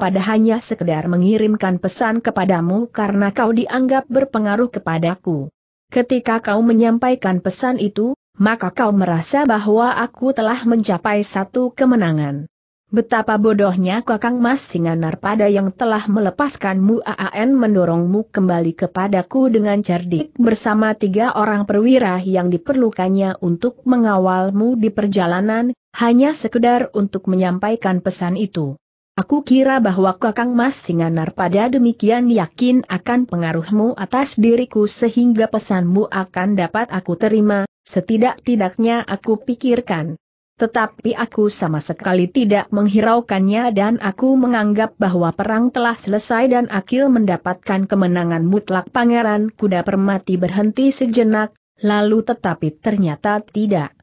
pada hanya sekedar mengirimkan pesan kepadamu karena kau dianggap berpengaruh kepadaku. Ketika kau menyampaikan pesan itu, maka kau merasa bahwa aku telah mencapai satu kemenangan. Betapa bodohnya Kakang Mas Singanar pada yang telah melepaskanmu AAN mendorongmu kembali kepadaku dengan cerdik bersama tiga orang perwira yang diperlukannya untuk mengawalmu di perjalanan, hanya sekedar untuk menyampaikan pesan itu. Aku kira bahwa Kakang Mas Singanar pada demikian yakin akan pengaruhmu atas diriku sehingga pesanmu akan dapat aku terima, setidak-tidaknya aku pikirkan. Tetapi aku sama sekali tidak menghiraukannya dan aku menganggap bahwa perang telah selesai dan Akil mendapatkan kemenangan mutlak Pangeran Kuda Permati berhenti sejenak, lalu tetapi ternyata tidak.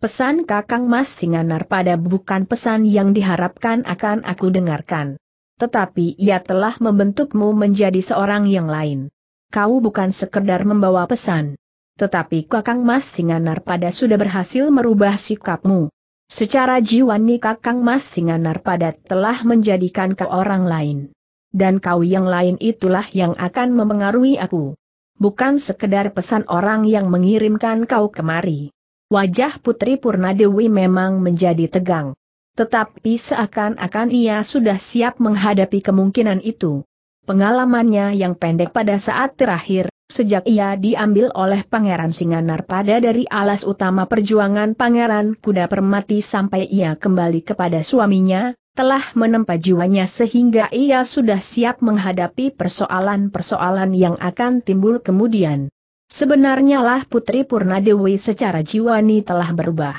Pesan Kakang Mas Singanar pada bukan pesan yang diharapkan akan aku dengarkan. Tetapi ia telah membentukmu menjadi seorang yang lain. Kau bukan sekedar membawa pesan. Tetapi Kakang Mas Singanar pada sudah berhasil merubah sikapmu. Secara jiwani Kakang Mas Singanar pada telah menjadikan ke orang lain. Dan kau yang lain itulah yang akan mempengaruhi aku. Bukan sekedar pesan orang yang mengirimkan kau kemari. Wajah Putri Purnadewi memang menjadi tegang. Tetapi seakan-akan ia sudah siap menghadapi kemungkinan itu. Pengalamannya yang pendek pada saat terakhir, sejak ia diambil oleh Pangeran Singanar pada dari alas utama perjuangan Pangeran Kuda Permati sampai ia kembali kepada suaminya, telah menempa jiwanya sehingga ia sudah siap menghadapi persoalan-persoalan yang akan timbul kemudian. Sebenarnya lah Putri Purnadewi Dewi secara jiwani telah berubah.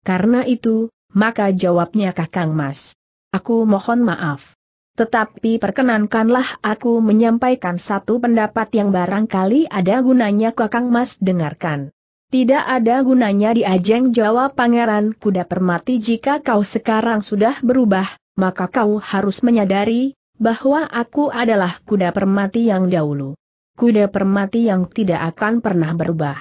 Karena itu, maka jawabnya Kakang Mas. Aku mohon maaf. Tetapi perkenankanlah aku menyampaikan satu pendapat yang barangkali ada gunanya Kakang Mas dengarkan. Tidak ada gunanya diajeng jawab Pangeran Kuda Permati jika kau sekarang sudah berubah, maka kau harus menyadari, bahwa aku adalah kuda permati yang dahulu kuda permati yang tidak akan pernah berubah.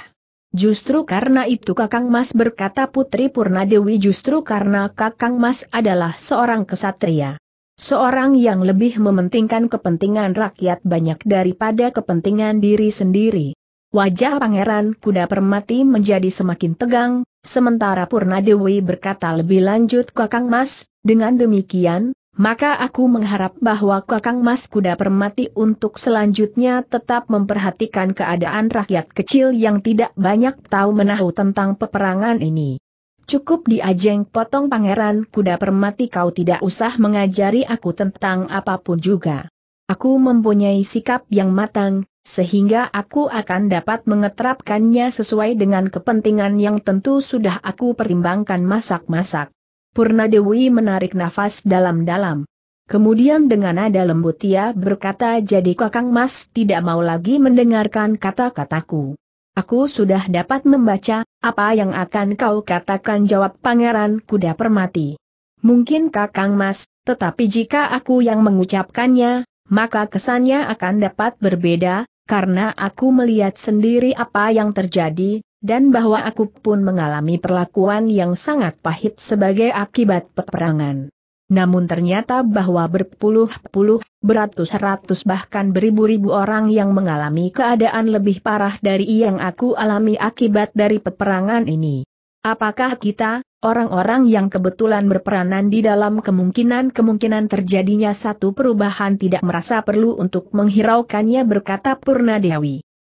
Justru karena itu Kakang Mas berkata Putri Purnadewi justru karena Kakang Mas adalah seorang kesatria. Seorang yang lebih mementingkan kepentingan rakyat banyak daripada kepentingan diri sendiri. Wajah pangeran kuda permati menjadi semakin tegang, sementara Purnadewi berkata lebih lanjut Kakang Mas, dengan demikian, maka aku mengharap bahwa Kakang Mas Kuda Permati untuk selanjutnya tetap memperhatikan keadaan rakyat kecil yang tidak banyak tahu menahu tentang peperangan ini. Cukup diajeng potong pangeran Kuda Permati kau tidak usah mengajari aku tentang apapun juga. Aku mempunyai sikap yang matang, sehingga aku akan dapat mengeterapkannya sesuai dengan kepentingan yang tentu sudah aku perimbangkan masak-masak. Purna Dewi menarik nafas dalam-dalam. Kemudian dengan nada lembut ia berkata jadi kakang mas tidak mau lagi mendengarkan kata-kataku. Aku sudah dapat membaca, apa yang akan kau katakan jawab pangeran kuda permati. Mungkin kakang mas, tetapi jika aku yang mengucapkannya, maka kesannya akan dapat berbeda, karena aku melihat sendiri apa yang terjadi, dan bahwa aku pun mengalami perlakuan yang sangat pahit sebagai akibat peperangan. Namun ternyata bahwa berpuluh-puluh, beratus-ratus bahkan beribu-ribu orang yang mengalami keadaan lebih parah dari yang aku alami akibat dari peperangan ini. Apakah kita, orang-orang yang kebetulan berperanan di dalam kemungkinan-kemungkinan terjadinya satu perubahan tidak merasa perlu untuk menghiraukannya berkata Purna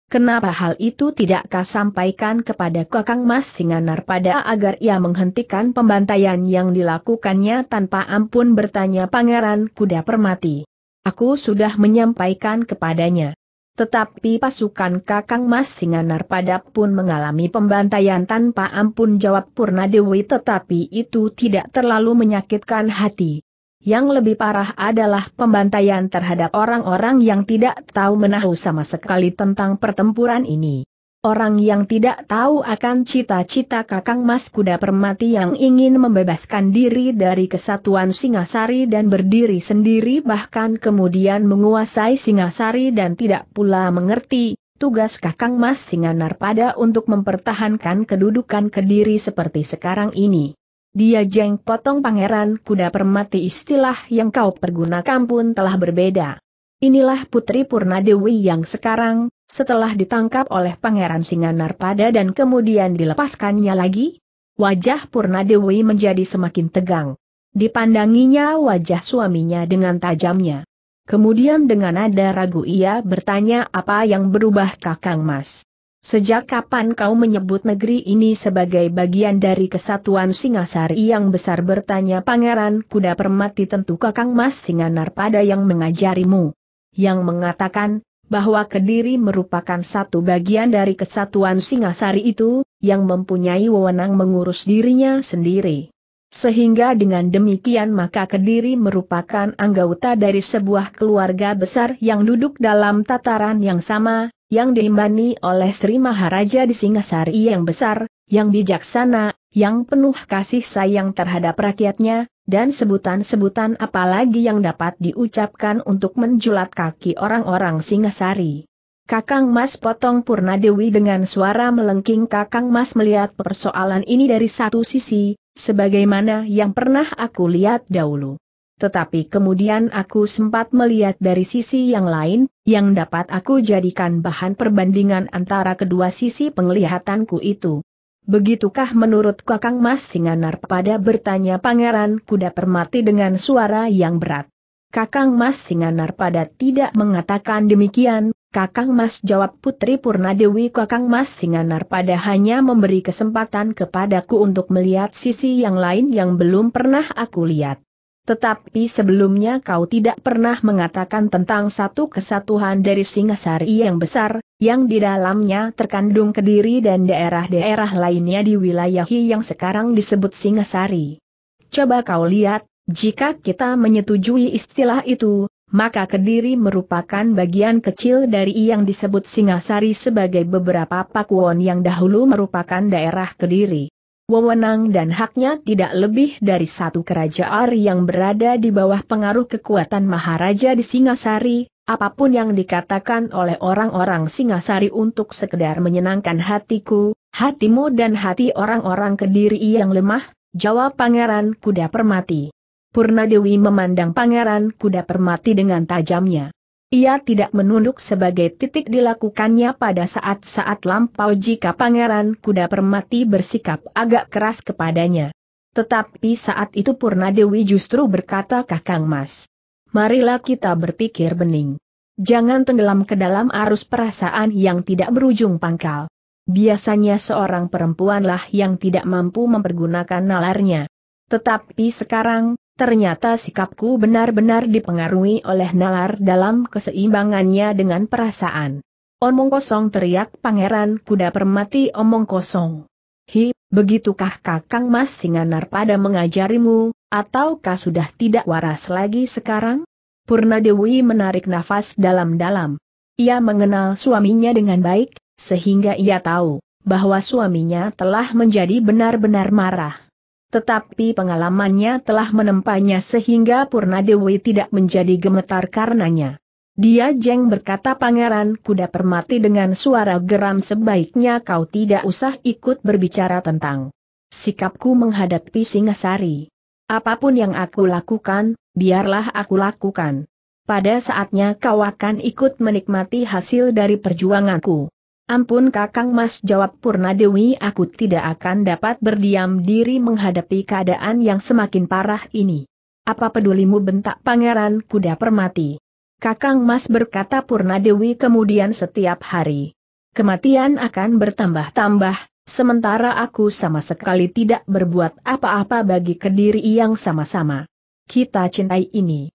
Kenapa hal itu tidakkah sampaikan kepada Kakang Mas Singanar pada agar ia menghentikan pembantaian yang dilakukannya tanpa ampun bertanya Pangeran Kuda Permati. Aku sudah menyampaikan kepadanya. Tetapi pasukan Kakang Mas Singanar pada pun mengalami pembantaian tanpa ampun jawab Purnadewi tetapi itu tidak terlalu menyakitkan hati. Yang lebih parah adalah pembantaian terhadap orang-orang yang tidak tahu menahu sama sekali tentang pertempuran ini. Orang yang tidak tahu akan cita-cita Kakang Mas Kuda Permati yang ingin membebaskan diri dari kesatuan Singasari dan berdiri sendiri bahkan kemudian menguasai Singasari dan tidak pula mengerti, tugas Kakang Mas Singanar pada untuk mempertahankan kedudukan Kediri seperti sekarang ini. Dia jeng potong pangeran kuda permati istilah yang kau pergunakan pun telah berbeda. Inilah Putri Purnadewi yang sekarang, setelah ditangkap oleh Pangeran Singanarpada dan kemudian dilepaskannya lagi, wajah Purnadewi menjadi semakin tegang. Dipandanginya wajah suaminya dengan tajamnya. Kemudian dengan nada ragu ia bertanya apa yang berubah kakang mas. Sejak kapan kau menyebut negeri ini sebagai bagian dari kesatuan Singasari yang besar bertanya Pangeran Kuda Permati tentu kakang Mas Singanar pada yang mengajarimu. Yang mengatakan, bahwa Kediri merupakan satu bagian dari kesatuan Singasari itu, yang mempunyai wewenang mengurus dirinya sendiri. Sehingga dengan demikian maka Kediri merupakan anggota dari sebuah keluarga besar yang duduk dalam tataran yang sama, yang diimbani oleh Sri Maharaja di Singasari yang besar, yang bijaksana, yang penuh kasih sayang terhadap rakyatnya, dan sebutan-sebutan apalagi yang dapat diucapkan untuk menjulat kaki orang-orang Singasari. Kakang Mas potong Purnadewi dengan suara melengking Kakang Mas melihat persoalan ini dari satu sisi, sebagaimana yang pernah aku lihat dahulu. Tetapi kemudian aku sempat melihat dari sisi yang lain, yang dapat aku jadikan bahan perbandingan antara kedua sisi penglihatanku itu. Begitukah menurut Kakang Mas Singanar pada bertanya Pangeran Kuda Permati dengan suara yang berat. Kakang Mas Singanar pada tidak mengatakan demikian, Kakang Mas jawab Putri Purnadewi Kakang Mas Singanar pada hanya memberi kesempatan kepadaku untuk melihat sisi yang lain yang belum pernah aku lihat. Tetapi sebelumnya kau tidak pernah mengatakan tentang satu kesatuan dari Singasari yang besar, yang di dalamnya terkandung Kediri dan daerah-daerah lainnya di wilayah yang sekarang disebut Singasari. Coba kau lihat, jika kita menyetujui istilah itu, maka Kediri merupakan bagian kecil dari yang disebut Singasari sebagai beberapa pakuan yang dahulu merupakan daerah Kediri. Wewenang dan haknya tidak lebih dari satu kerajaan yang berada di bawah pengaruh kekuatan Maharaja di Singasari, apapun yang dikatakan oleh orang-orang Singasari untuk sekedar menyenangkan hatiku, hatimu dan hati orang-orang kediri yang lemah, jawab Pangeran Kuda Permati. Purna memandang Pangeran Kuda Permati dengan tajamnya. Ia tidak menunduk sebagai titik dilakukannya pada saat-saat lampau jika pangeran kuda permati bersikap agak keras kepadanya. Tetapi saat itu Purna justru berkata Kakang Mas. Marilah kita berpikir bening. Jangan tenggelam ke dalam arus perasaan yang tidak berujung pangkal. Biasanya seorang perempuanlah yang tidak mampu mempergunakan nalarnya. Tetapi sekarang, Ternyata sikapku benar-benar dipengaruhi oleh nalar dalam keseimbangannya dengan perasaan. Omong kosong teriak pangeran kuda permati omong kosong. Hi, begitukah kakang mas singanar pada mengajarimu, ataukah sudah tidak waras lagi sekarang? Purna Dewi menarik nafas dalam-dalam. Ia mengenal suaminya dengan baik, sehingga ia tahu bahwa suaminya telah menjadi benar-benar marah. Tetapi pengalamannya telah menempanya sehingga Purna tidak menjadi gemetar karenanya. Dia jeng berkata pangeran kuda permati dengan suara geram sebaiknya kau tidak usah ikut berbicara tentang sikapku menghadapi Singasari. Apapun yang aku lakukan, biarlah aku lakukan. Pada saatnya kau akan ikut menikmati hasil dari perjuanganku. Ampun kakang mas jawab Purna Dewi aku tidak akan dapat berdiam diri menghadapi keadaan yang semakin parah ini. Apa pedulimu bentak pangeran kuda permati. Kakang Mas berkata Purna Dewi kemudian setiap hari. Kematian akan bertambah-tambah, sementara aku sama sekali tidak berbuat apa-apa bagi kediri yang sama-sama. Kita cintai ini.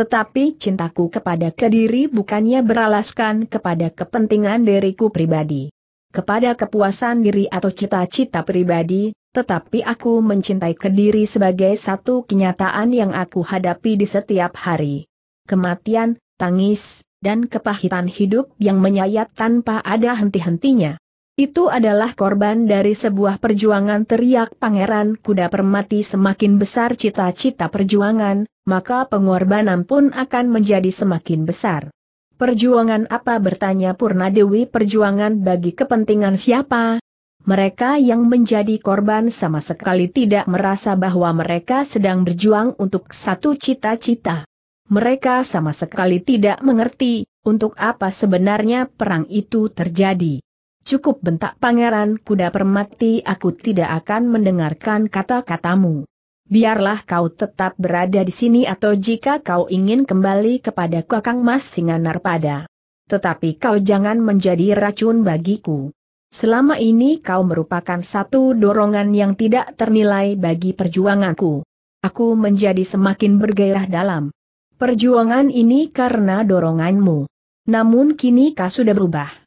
Tetapi cintaku kepada Kediri bukannya beralaskan kepada kepentingan diriku pribadi. Kepada kepuasan diri atau cita-cita pribadi, tetapi aku mencintai Kediri sebagai satu kenyataan yang aku hadapi di setiap hari. Kematian, tangis, dan kepahitan hidup yang menyayat tanpa ada henti-hentinya. Itu adalah korban dari sebuah perjuangan teriak Pangeran Kuda Permati semakin besar cita-cita perjuangan, maka pengorbanan pun akan menjadi semakin besar. Perjuangan apa bertanya Purnadewi. perjuangan bagi kepentingan siapa? Mereka yang menjadi korban sama sekali tidak merasa bahwa mereka sedang berjuang untuk satu cita-cita. Mereka sama sekali tidak mengerti, untuk apa sebenarnya perang itu terjadi. Cukup bentak pangeran kuda permati aku tidak akan mendengarkan kata-katamu. Biarlah kau tetap berada di sini atau jika kau ingin kembali kepada kakang mas Singanarpada. Tetapi kau jangan menjadi racun bagiku. Selama ini kau merupakan satu dorongan yang tidak ternilai bagi perjuanganku. Aku menjadi semakin bergairah dalam perjuangan ini karena doronganmu. Namun kini kau sudah berubah.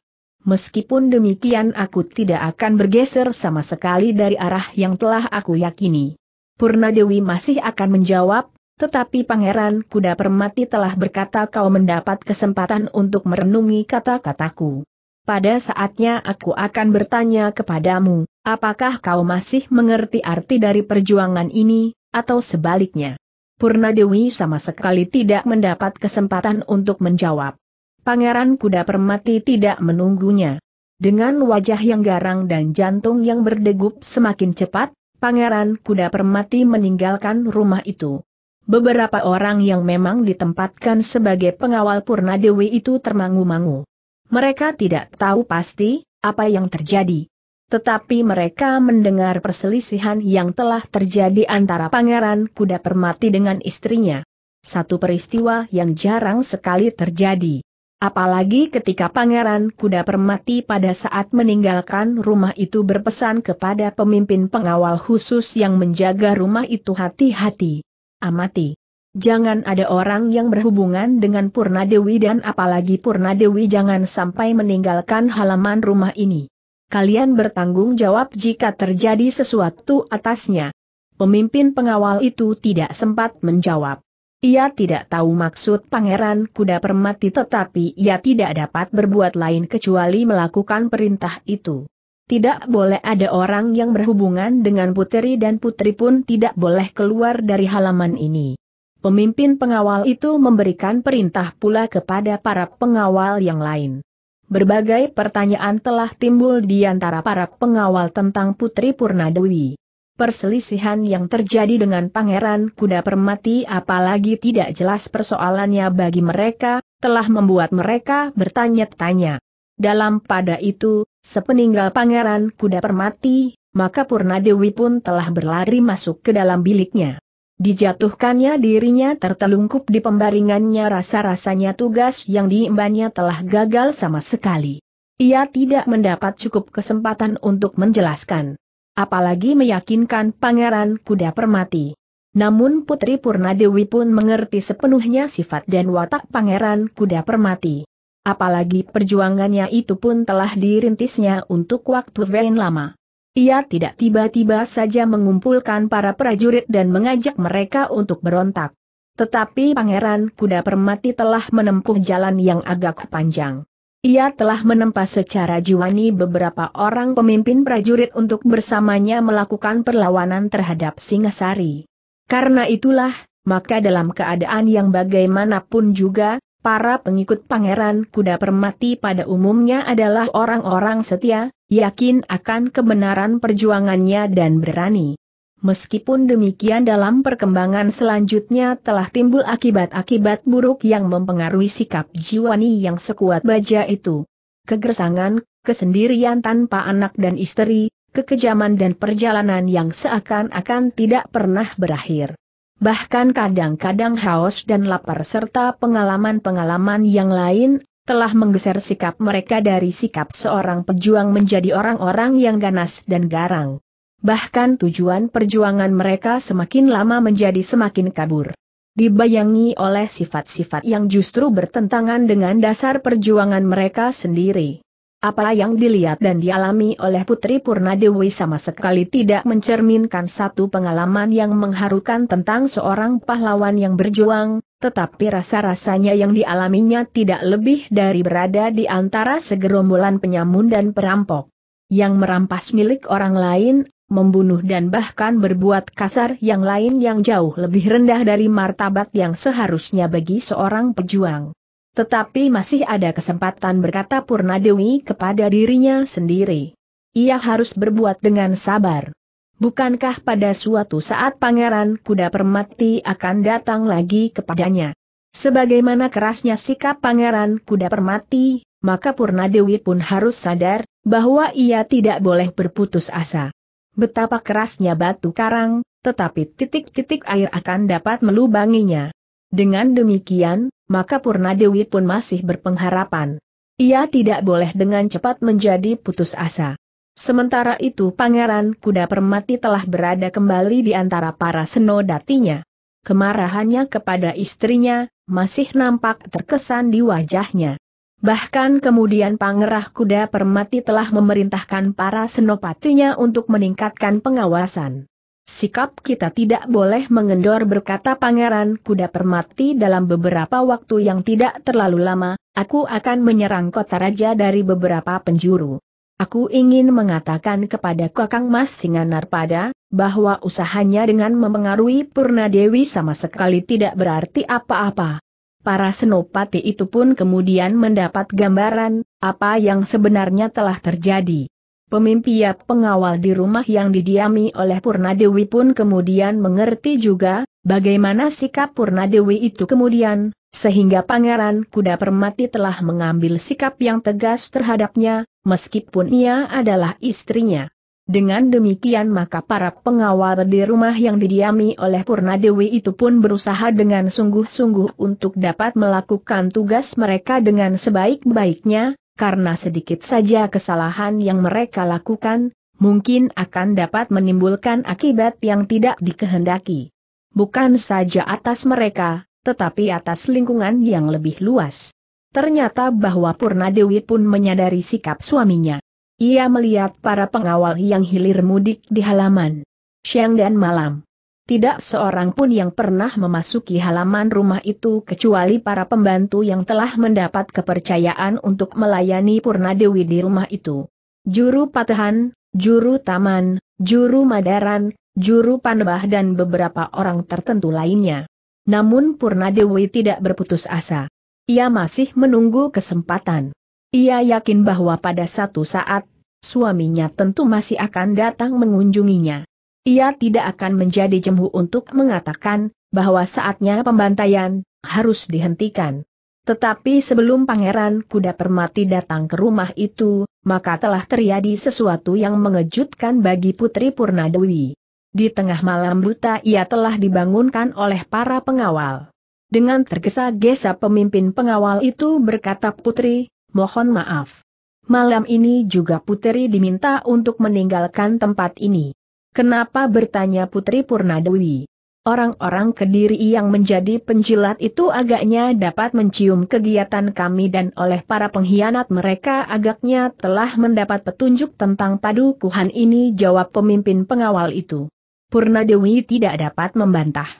Meskipun demikian aku tidak akan bergeser sama sekali dari arah yang telah aku yakini. Purna Dewi masih akan menjawab, tetapi Pangeran Kuda Permati telah berkata kau mendapat kesempatan untuk merenungi kata-kataku. Pada saatnya aku akan bertanya kepadamu, apakah kau masih mengerti arti dari perjuangan ini, atau sebaliknya? Purna Dewi sama sekali tidak mendapat kesempatan untuk menjawab. Pangeran Kuda Permati tidak menunggunya. Dengan wajah yang garang dan jantung yang berdegup semakin cepat, Pangeran Kuda Permati meninggalkan rumah itu. Beberapa orang yang memang ditempatkan sebagai pengawal Purna Dewi itu termangu-mangu. Mereka tidak tahu pasti apa yang terjadi. Tetapi mereka mendengar perselisihan yang telah terjadi antara Pangeran Kuda Permati dengan istrinya. Satu peristiwa yang jarang sekali terjadi. Apalagi ketika Pangeran Kuda Permati pada saat meninggalkan rumah itu berpesan kepada pemimpin pengawal khusus yang menjaga rumah itu hati-hati. Amati. Jangan ada orang yang berhubungan dengan Purnadewi dan apalagi Purnadewi jangan sampai meninggalkan halaman rumah ini. Kalian bertanggung jawab jika terjadi sesuatu atasnya. Pemimpin pengawal itu tidak sempat menjawab. Ia tidak tahu maksud Pangeran Kuda Permati tetapi ia tidak dapat berbuat lain kecuali melakukan perintah itu. Tidak boleh ada orang yang berhubungan dengan puteri dan putri pun tidak boleh keluar dari halaman ini. Pemimpin pengawal itu memberikan perintah pula kepada para pengawal yang lain. Berbagai pertanyaan telah timbul di antara para pengawal tentang Putri Purnadewi. Perselisihan yang terjadi dengan Pangeran Kuda Permati apalagi tidak jelas persoalannya bagi mereka, telah membuat mereka bertanya-tanya. Dalam pada itu, sepeninggal Pangeran Kuda Permati, maka Purnadewi pun telah berlari masuk ke dalam biliknya. Dijatuhkannya dirinya tertelungkup di pembaringannya rasa-rasanya tugas yang diimbannya telah gagal sama sekali. Ia tidak mendapat cukup kesempatan untuk menjelaskan apalagi meyakinkan Pangeran Kuda Permati. Namun Putri Purnadewi pun mengerti sepenuhnya sifat dan watak Pangeran Kuda Permati. Apalagi perjuangannya itu pun telah dirintisnya untuk waktu vain lama. Ia tidak tiba-tiba saja mengumpulkan para prajurit dan mengajak mereka untuk berontak. Tetapi Pangeran Kuda Permati telah menempuh jalan yang agak panjang. Ia telah menempa secara jiwani beberapa orang pemimpin prajurit untuk bersamanya melakukan perlawanan terhadap Singasari. Karena itulah, maka dalam keadaan yang bagaimanapun juga, para pengikut Pangeran Kuda Permati pada umumnya adalah orang-orang setia, yakin akan kebenaran perjuangannya dan berani. Meskipun demikian dalam perkembangan selanjutnya telah timbul akibat-akibat buruk yang mempengaruhi sikap Jiwani yang sekuat baja itu. Kegersangan, kesendirian tanpa anak dan istri, kekejaman dan perjalanan yang seakan-akan tidak pernah berakhir. Bahkan kadang-kadang haus dan lapar serta pengalaman-pengalaman yang lain telah menggeser sikap mereka dari sikap seorang pejuang menjadi orang-orang yang ganas dan garang bahkan tujuan perjuangan mereka semakin lama menjadi semakin kabur. Dibayangi oleh sifat-sifat yang justru bertentangan dengan dasar perjuangan mereka sendiri. Apa yang dilihat dan dialami oleh Putri Purnadewi sama sekali tidak mencerminkan satu pengalaman yang mengharukan tentang seorang pahlawan yang berjuang, tetapi rasa-rasanya yang dialaminya tidak lebih dari berada di antara segerombolan penyamun dan perampok. Yang merampas milik orang lain, membunuh dan bahkan berbuat kasar yang lain yang jauh lebih rendah dari martabat yang seharusnya bagi seorang pejuang. Tetapi masih ada kesempatan berkata Purnadewi kepada dirinya sendiri. Ia harus berbuat dengan sabar. Bukankah pada suatu saat Pangeran Kuda Permati akan datang lagi kepadanya? Sebagaimana kerasnya sikap Pangeran Kuda Permati, maka Purnadewi pun harus sadar bahwa ia tidak boleh berputus asa. Betapa kerasnya batu karang, tetapi titik-titik air akan dapat melubanginya. Dengan demikian, maka Purna Dewi pun masih berpengharapan. Ia tidak boleh dengan cepat menjadi putus asa. Sementara itu Pangeran Kuda Permati telah berada kembali di antara para senodatinya. Kemarahannya kepada istrinya, masih nampak terkesan di wajahnya. Bahkan kemudian Pangerah Kuda Permati telah memerintahkan para senopatinya untuk meningkatkan pengawasan. Sikap kita tidak boleh mengendor berkata Pangeran Kuda Permati dalam beberapa waktu yang tidak terlalu lama, aku akan menyerang kota raja dari beberapa penjuru. Aku ingin mengatakan kepada Kakang Mas Singanarpada, bahwa usahanya dengan mempengaruhi Purna Dewi sama sekali tidak berarti apa-apa. Para senopati itu pun kemudian mendapat gambaran, apa yang sebenarnya telah terjadi. Pemimpin ya pengawal di rumah yang didiami oleh Purnadewi pun kemudian mengerti juga, bagaimana sikap Purnadewi itu kemudian, sehingga Pangeran Kuda Permati telah mengambil sikap yang tegas terhadapnya, meskipun ia adalah istrinya. Dengan demikian maka para pengawal di rumah yang didiami oleh Purnadewi itu pun berusaha dengan sungguh-sungguh untuk dapat melakukan tugas mereka dengan sebaik-baiknya, karena sedikit saja kesalahan yang mereka lakukan, mungkin akan dapat menimbulkan akibat yang tidak dikehendaki. Bukan saja atas mereka, tetapi atas lingkungan yang lebih luas. Ternyata bahwa Purnadewi pun menyadari sikap suaminya. Ia melihat para pengawal yang hilir mudik di halaman. Siang dan malam. Tidak seorang pun yang pernah memasuki halaman rumah itu kecuali para pembantu yang telah mendapat kepercayaan untuk melayani Purnadewi di rumah itu. Juru patahan, juru taman, juru madaran, juru panbah dan beberapa orang tertentu lainnya. Namun Purnadewi tidak berputus asa. Ia masih menunggu kesempatan. Ia yakin bahwa pada satu saat, suaminya tentu masih akan datang mengunjunginya. Ia tidak akan menjadi jemu untuk mengatakan bahwa saatnya pembantaian harus dihentikan. Tetapi sebelum Pangeran Kuda Permati datang ke rumah itu, maka telah terjadi sesuatu yang mengejutkan bagi Putri Purnadewi. Di tengah malam buta ia telah dibangunkan oleh para pengawal. Dengan tergesa-gesa pemimpin pengawal itu berkata Putri, mohon maaf. Malam ini juga putri diminta untuk meninggalkan tempat ini. Kenapa bertanya Putri Purnadewi? Orang-orang kediri yang menjadi penjilat itu agaknya dapat mencium kegiatan kami dan oleh para pengkhianat mereka agaknya telah mendapat petunjuk tentang padukuhan ini jawab pemimpin pengawal itu. Purnadewi tidak dapat membantah.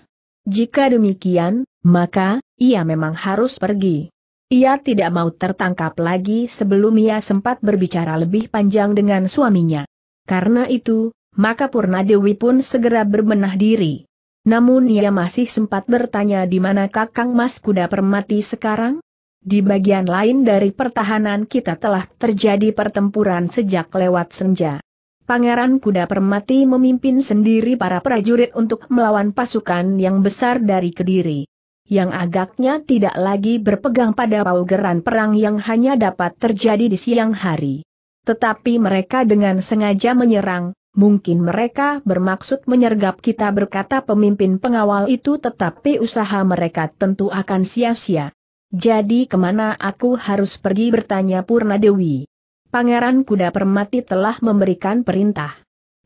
Jika demikian, maka, ia memang harus pergi. Ia tidak mau tertangkap lagi sebelum ia sempat berbicara lebih panjang dengan suaminya. Karena itu, maka Purna Dewi pun segera berbenah diri. Namun ia masih sempat bertanya di mana kakang mas kuda permati sekarang? Di bagian lain dari pertahanan kita telah terjadi pertempuran sejak lewat senja. Pangeran Kuda Permati memimpin sendiri para prajurit untuk melawan pasukan yang besar dari Kediri yang agaknya tidak lagi berpegang pada paugeran perang yang hanya dapat terjadi di siang hari. Tetapi mereka dengan sengaja menyerang, mungkin mereka bermaksud menyergap kita berkata pemimpin pengawal itu tetapi usaha mereka tentu akan sia-sia. Jadi kemana aku harus pergi bertanya Purna Dewi. Pangeran Kuda Permati telah memberikan perintah.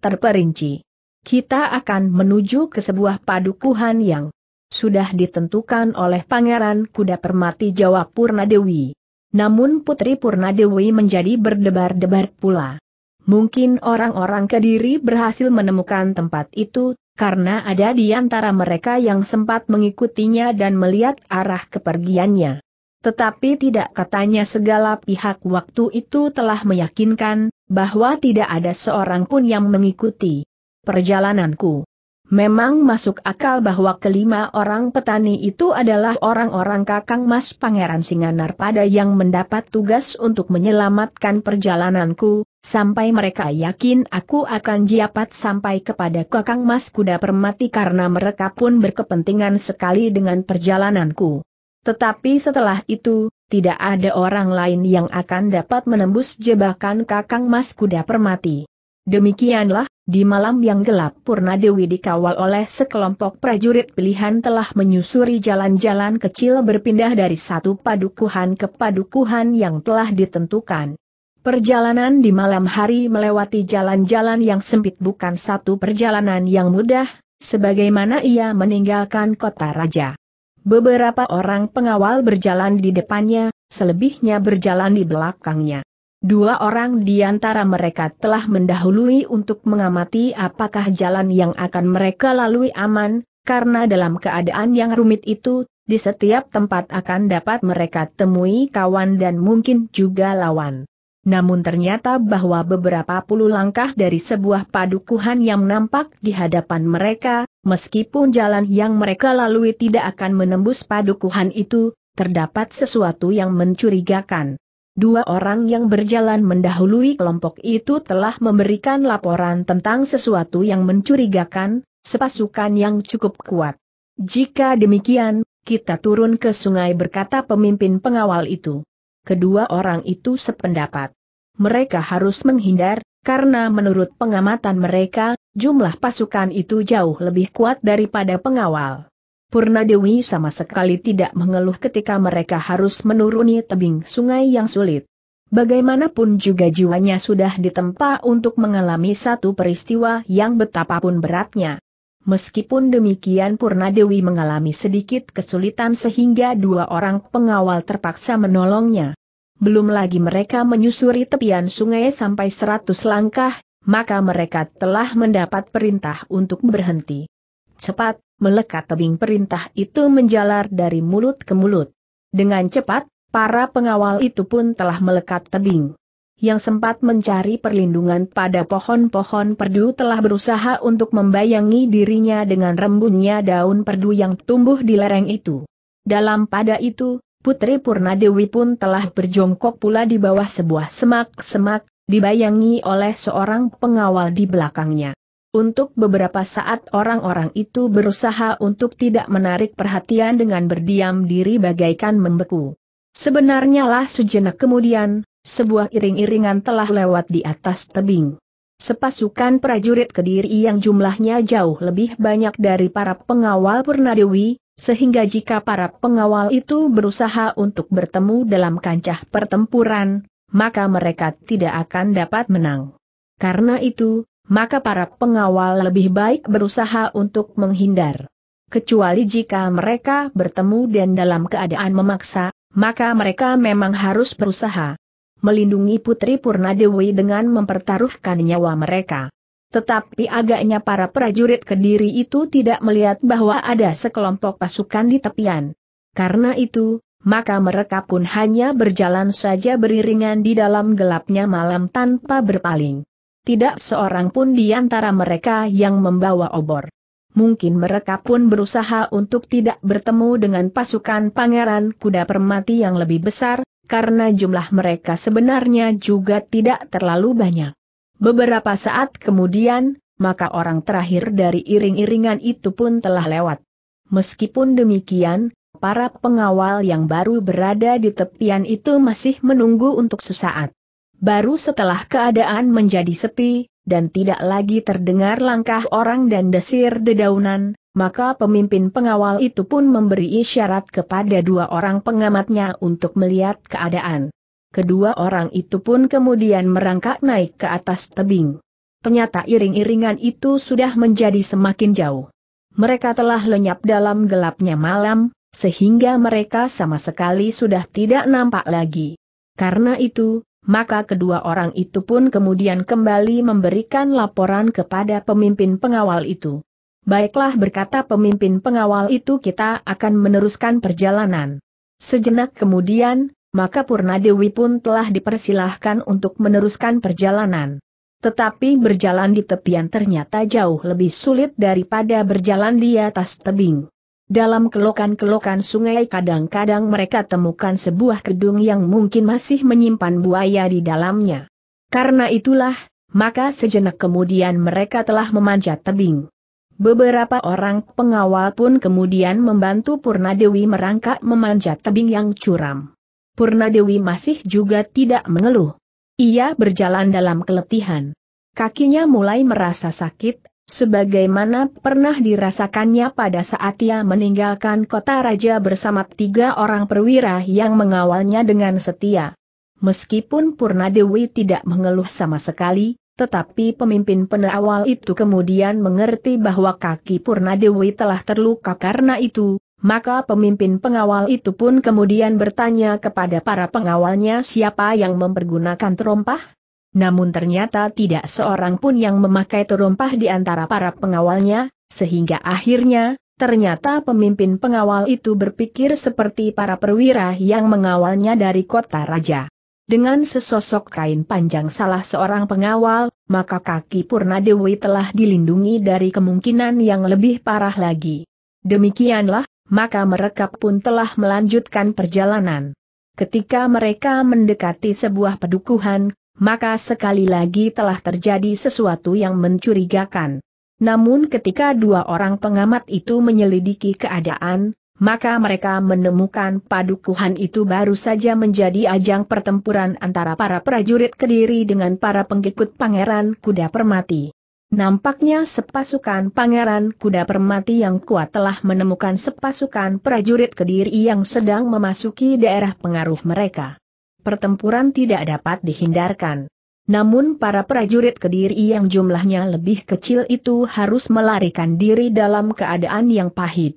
Terperinci. Kita akan menuju ke sebuah padukuhan yang sudah ditentukan oleh Pangeran Kuda Permati jawab Purnadewi. Namun Putri Purnadewi menjadi berdebar-debar pula. Mungkin orang-orang Kediri berhasil menemukan tempat itu, karena ada di antara mereka yang sempat mengikutinya dan melihat arah kepergiannya. Tetapi tidak katanya segala pihak waktu itu telah meyakinkan, bahwa tidak ada seorang pun yang mengikuti perjalananku. Memang masuk akal bahwa kelima orang petani itu adalah orang-orang kakang mas Pangeran Singanar pada yang mendapat tugas untuk menyelamatkan perjalananku, sampai mereka yakin aku akan jiapat sampai kepada kakang mas kuda permati karena mereka pun berkepentingan sekali dengan perjalananku. Tetapi setelah itu, tidak ada orang lain yang akan dapat menembus jebakan kakang mas kuda permati. Demikianlah di malam yang gelap Purna Dewi dikawal oleh sekelompok prajurit pilihan telah menyusuri jalan-jalan kecil berpindah dari satu padukuhan ke padukuhan yang telah ditentukan. Perjalanan di malam hari melewati jalan-jalan yang sempit bukan satu perjalanan yang mudah, sebagaimana ia meninggalkan kota raja. Beberapa orang pengawal berjalan di depannya, selebihnya berjalan di belakangnya. Dua orang di antara mereka telah mendahului untuk mengamati apakah jalan yang akan mereka lalui aman, karena dalam keadaan yang rumit itu, di setiap tempat akan dapat mereka temui kawan dan mungkin juga lawan. Namun ternyata bahwa beberapa puluh langkah dari sebuah padukuhan yang nampak di hadapan mereka, meskipun jalan yang mereka lalui tidak akan menembus padukuhan itu, terdapat sesuatu yang mencurigakan. Dua orang yang berjalan mendahului kelompok itu telah memberikan laporan tentang sesuatu yang mencurigakan, sepasukan yang cukup kuat. Jika demikian, kita turun ke sungai berkata pemimpin pengawal itu. Kedua orang itu sependapat. Mereka harus menghindar, karena menurut pengamatan mereka, jumlah pasukan itu jauh lebih kuat daripada pengawal. Purna Dewi sama sekali tidak mengeluh ketika mereka harus menuruni tebing sungai yang sulit. Bagaimanapun juga jiwanya sudah ditempa untuk mengalami satu peristiwa yang betapapun beratnya. Meskipun demikian Purna Dewi mengalami sedikit kesulitan sehingga dua orang pengawal terpaksa menolongnya. Belum lagi mereka menyusuri tepian sungai sampai 100 langkah, maka mereka telah mendapat perintah untuk berhenti. Cepat, melekat tebing perintah itu menjalar dari mulut ke mulut. Dengan cepat, para pengawal itu pun telah melekat tebing. Yang sempat mencari perlindungan pada pohon-pohon perdu telah berusaha untuk membayangi dirinya dengan rembunnya daun perdu yang tumbuh di lereng itu. Dalam pada itu, Putri Purnadewi pun telah berjongkok pula di bawah sebuah semak-semak, dibayangi oleh seorang pengawal di belakangnya. Untuk beberapa saat orang-orang itu berusaha untuk tidak menarik perhatian dengan berdiam diri bagaikan membeku. Sebenarnya lah sejenak kemudian, sebuah iring-iringan telah lewat di atas tebing. Sepasukan prajurit Kediri yang jumlahnya jauh lebih banyak dari para pengawal Purnadewi, sehingga jika para pengawal itu berusaha untuk bertemu dalam kancah pertempuran, maka mereka tidak akan dapat menang. Karena itu, maka para pengawal lebih baik berusaha untuk menghindar. Kecuali jika mereka bertemu dan dalam keadaan memaksa, maka mereka memang harus berusaha melindungi Putri Purnadewi dengan mempertaruhkan nyawa mereka. Tetapi agaknya para prajurit Kediri itu tidak melihat bahwa ada sekelompok pasukan di tepian. Karena itu, maka mereka pun hanya berjalan saja beriringan di dalam gelapnya malam tanpa berpaling tidak seorang pun di antara mereka yang membawa obor. Mungkin mereka pun berusaha untuk tidak bertemu dengan pasukan pangeran kuda permati yang lebih besar, karena jumlah mereka sebenarnya juga tidak terlalu banyak. Beberapa saat kemudian, maka orang terakhir dari iring-iringan itu pun telah lewat. Meskipun demikian, para pengawal yang baru berada di tepian itu masih menunggu untuk sesaat. Baru setelah keadaan menjadi sepi, dan tidak lagi terdengar langkah orang dan desir dedaunan, maka pemimpin pengawal itu pun memberi isyarat kepada dua orang pengamatnya untuk melihat keadaan. Kedua orang itu pun kemudian merangkak naik ke atas tebing. Penyata iring-iringan itu sudah menjadi semakin jauh. Mereka telah lenyap dalam gelapnya malam, sehingga mereka sama sekali sudah tidak nampak lagi. Karena itu, maka kedua orang itu pun kemudian kembali memberikan laporan kepada pemimpin pengawal itu. Baiklah berkata pemimpin pengawal itu kita akan meneruskan perjalanan. Sejenak kemudian, maka Purnadewi pun telah dipersilahkan untuk meneruskan perjalanan. Tetapi berjalan di tepian ternyata jauh lebih sulit daripada berjalan di atas tebing. Dalam kelokan-kelokan sungai kadang-kadang mereka temukan sebuah gedung yang mungkin masih menyimpan buaya di dalamnya. Karena itulah, maka sejenak kemudian mereka telah memanjat tebing. Beberapa orang pengawal pun kemudian membantu Purnadewi merangkak memanjat tebing yang curam. Purnadewi masih juga tidak mengeluh. Ia berjalan dalam keletihan. Kakinya mulai merasa sakit, Sebagaimana pernah dirasakannya pada saat ia meninggalkan kota raja bersama tiga orang perwira yang mengawalnya dengan setia. Meskipun Purnadewi tidak mengeluh sama sekali, tetapi pemimpin pengawal itu kemudian mengerti bahwa kaki Purnadewi telah terluka karena itu, maka pemimpin pengawal itu pun kemudian bertanya kepada para pengawalnya siapa yang mempergunakan terompah? namun ternyata tidak seorang pun yang memakai terompah di antara para pengawalnya, sehingga akhirnya, ternyata pemimpin pengawal itu berpikir seperti para perwira yang mengawalnya dari kota raja. Dengan sesosok kain panjang salah seorang pengawal, maka kaki Purnadewi telah dilindungi dari kemungkinan yang lebih parah lagi. Demikianlah, maka mereka pun telah melanjutkan perjalanan. Ketika mereka mendekati sebuah pedukuhan, maka sekali lagi telah terjadi sesuatu yang mencurigakan. Namun ketika dua orang pengamat itu menyelidiki keadaan, maka mereka menemukan padukuhan itu baru saja menjadi ajang pertempuran antara para prajurit Kediri dengan para pengikut Pangeran Kuda Permati. Nampaknya sepasukan Pangeran Kuda Permati yang kuat telah menemukan sepasukan prajurit Kediri yang sedang memasuki daerah pengaruh mereka pertempuran tidak dapat dihindarkan. Namun para prajurit Kediri yang jumlahnya lebih kecil itu harus melarikan diri dalam keadaan yang pahit.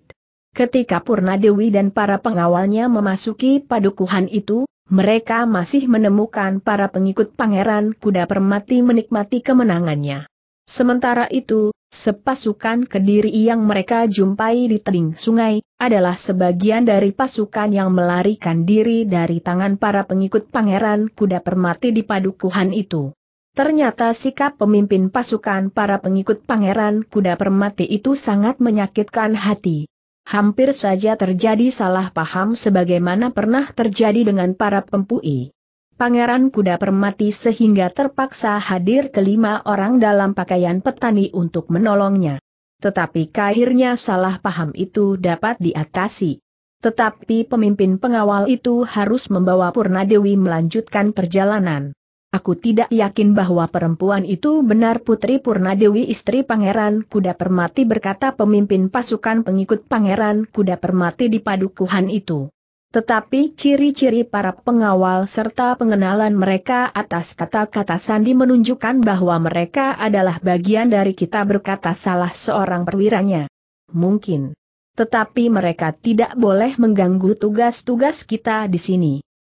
Ketika Purnadewi dan para pengawalnya memasuki padukuhan itu, mereka masih menemukan para pengikut pangeran kuda permati menikmati kemenangannya. Sementara itu, sepasukan kediri yang mereka jumpai di tebing sungai, adalah sebagian dari pasukan yang melarikan diri dari tangan para pengikut pangeran kuda permati di padukuhan itu. Ternyata sikap pemimpin pasukan para pengikut pangeran kuda permati itu sangat menyakitkan hati. Hampir saja terjadi salah paham sebagaimana pernah terjadi dengan para pempui. Pangeran Kuda Permati sehingga terpaksa hadir kelima orang dalam pakaian petani untuk menolongnya. Tetapi akhirnya salah paham itu dapat diatasi. Tetapi pemimpin pengawal itu harus membawa Purnadewi melanjutkan perjalanan. Aku tidak yakin bahwa perempuan itu benar Putri Purnadewi istri Pangeran Kuda Permati berkata pemimpin pasukan pengikut Pangeran Kuda Permati di padukuhan itu. Tetapi ciri-ciri para pengawal serta pengenalan mereka atas kata-kata Sandi menunjukkan bahwa mereka adalah bagian dari kita berkata salah seorang perwiranya. Mungkin. Tetapi mereka tidak boleh mengganggu tugas-tugas kita di sini.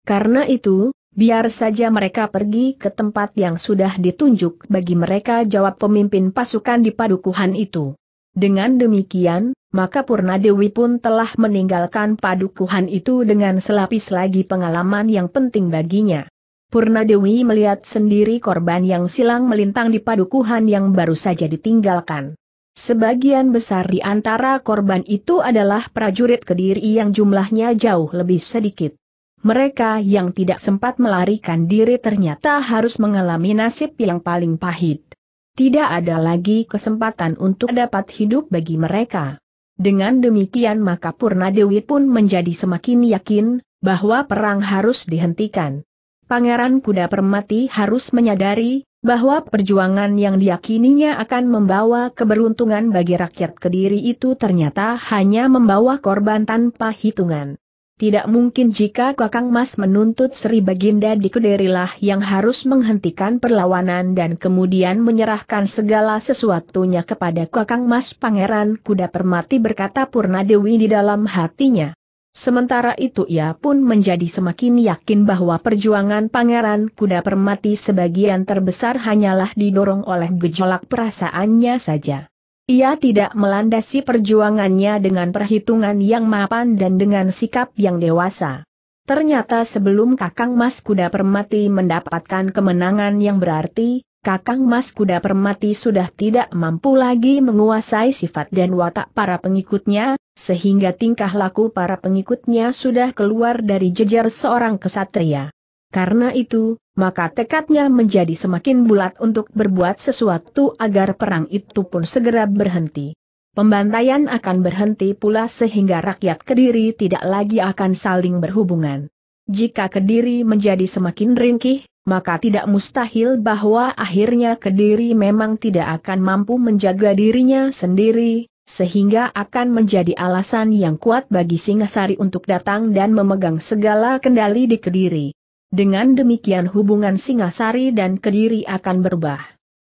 Karena itu, biar saja mereka pergi ke tempat yang sudah ditunjuk bagi mereka jawab pemimpin pasukan di padukuhan itu. Dengan demikian, maka Purna pun telah meninggalkan padukuhan itu dengan selapis lagi pengalaman yang penting baginya. Purna melihat sendiri korban yang silang melintang di padukuhan yang baru saja ditinggalkan. Sebagian besar di antara korban itu adalah prajurit Kediri yang jumlahnya jauh lebih sedikit. Mereka yang tidak sempat melarikan diri ternyata harus mengalami nasib yang paling pahit. Tidak ada lagi kesempatan untuk dapat hidup bagi mereka. Dengan demikian maka Purna Dewi pun menjadi semakin yakin, bahwa perang harus dihentikan. Pangeran Kuda Permati harus menyadari, bahwa perjuangan yang diyakininya akan membawa keberuntungan bagi rakyat Kediri itu ternyata hanya membawa korban tanpa hitungan. Tidak mungkin jika Kakang Mas menuntut Sri Baginda di Kederilah yang harus menghentikan perlawanan dan kemudian menyerahkan segala sesuatunya kepada Kakang Mas Pangeran Kuda Permati berkata Purna Dewi di dalam hatinya. Sementara itu ia pun menjadi semakin yakin bahwa perjuangan Pangeran Kuda Permati sebagian terbesar hanyalah didorong oleh gejolak perasaannya saja. Ia tidak melandasi perjuangannya dengan perhitungan yang mapan dan dengan sikap yang dewasa. Ternyata sebelum Kakang Mas Kuda Permati mendapatkan kemenangan yang berarti, Kakang Mas Kuda Permati sudah tidak mampu lagi menguasai sifat dan watak para pengikutnya, sehingga tingkah laku para pengikutnya sudah keluar dari jejer seorang kesatria. Karena itu, maka tekadnya menjadi semakin bulat untuk berbuat sesuatu agar perang itu pun segera berhenti. Pembantaian akan berhenti pula sehingga rakyat Kediri tidak lagi akan saling berhubungan. Jika Kediri menjadi semakin ringkih, maka tidak mustahil bahwa akhirnya Kediri memang tidak akan mampu menjaga dirinya sendiri, sehingga akan menjadi alasan yang kuat bagi Singasari untuk datang dan memegang segala kendali di Kediri. Dengan demikian hubungan Singasari dan Kediri akan berubah.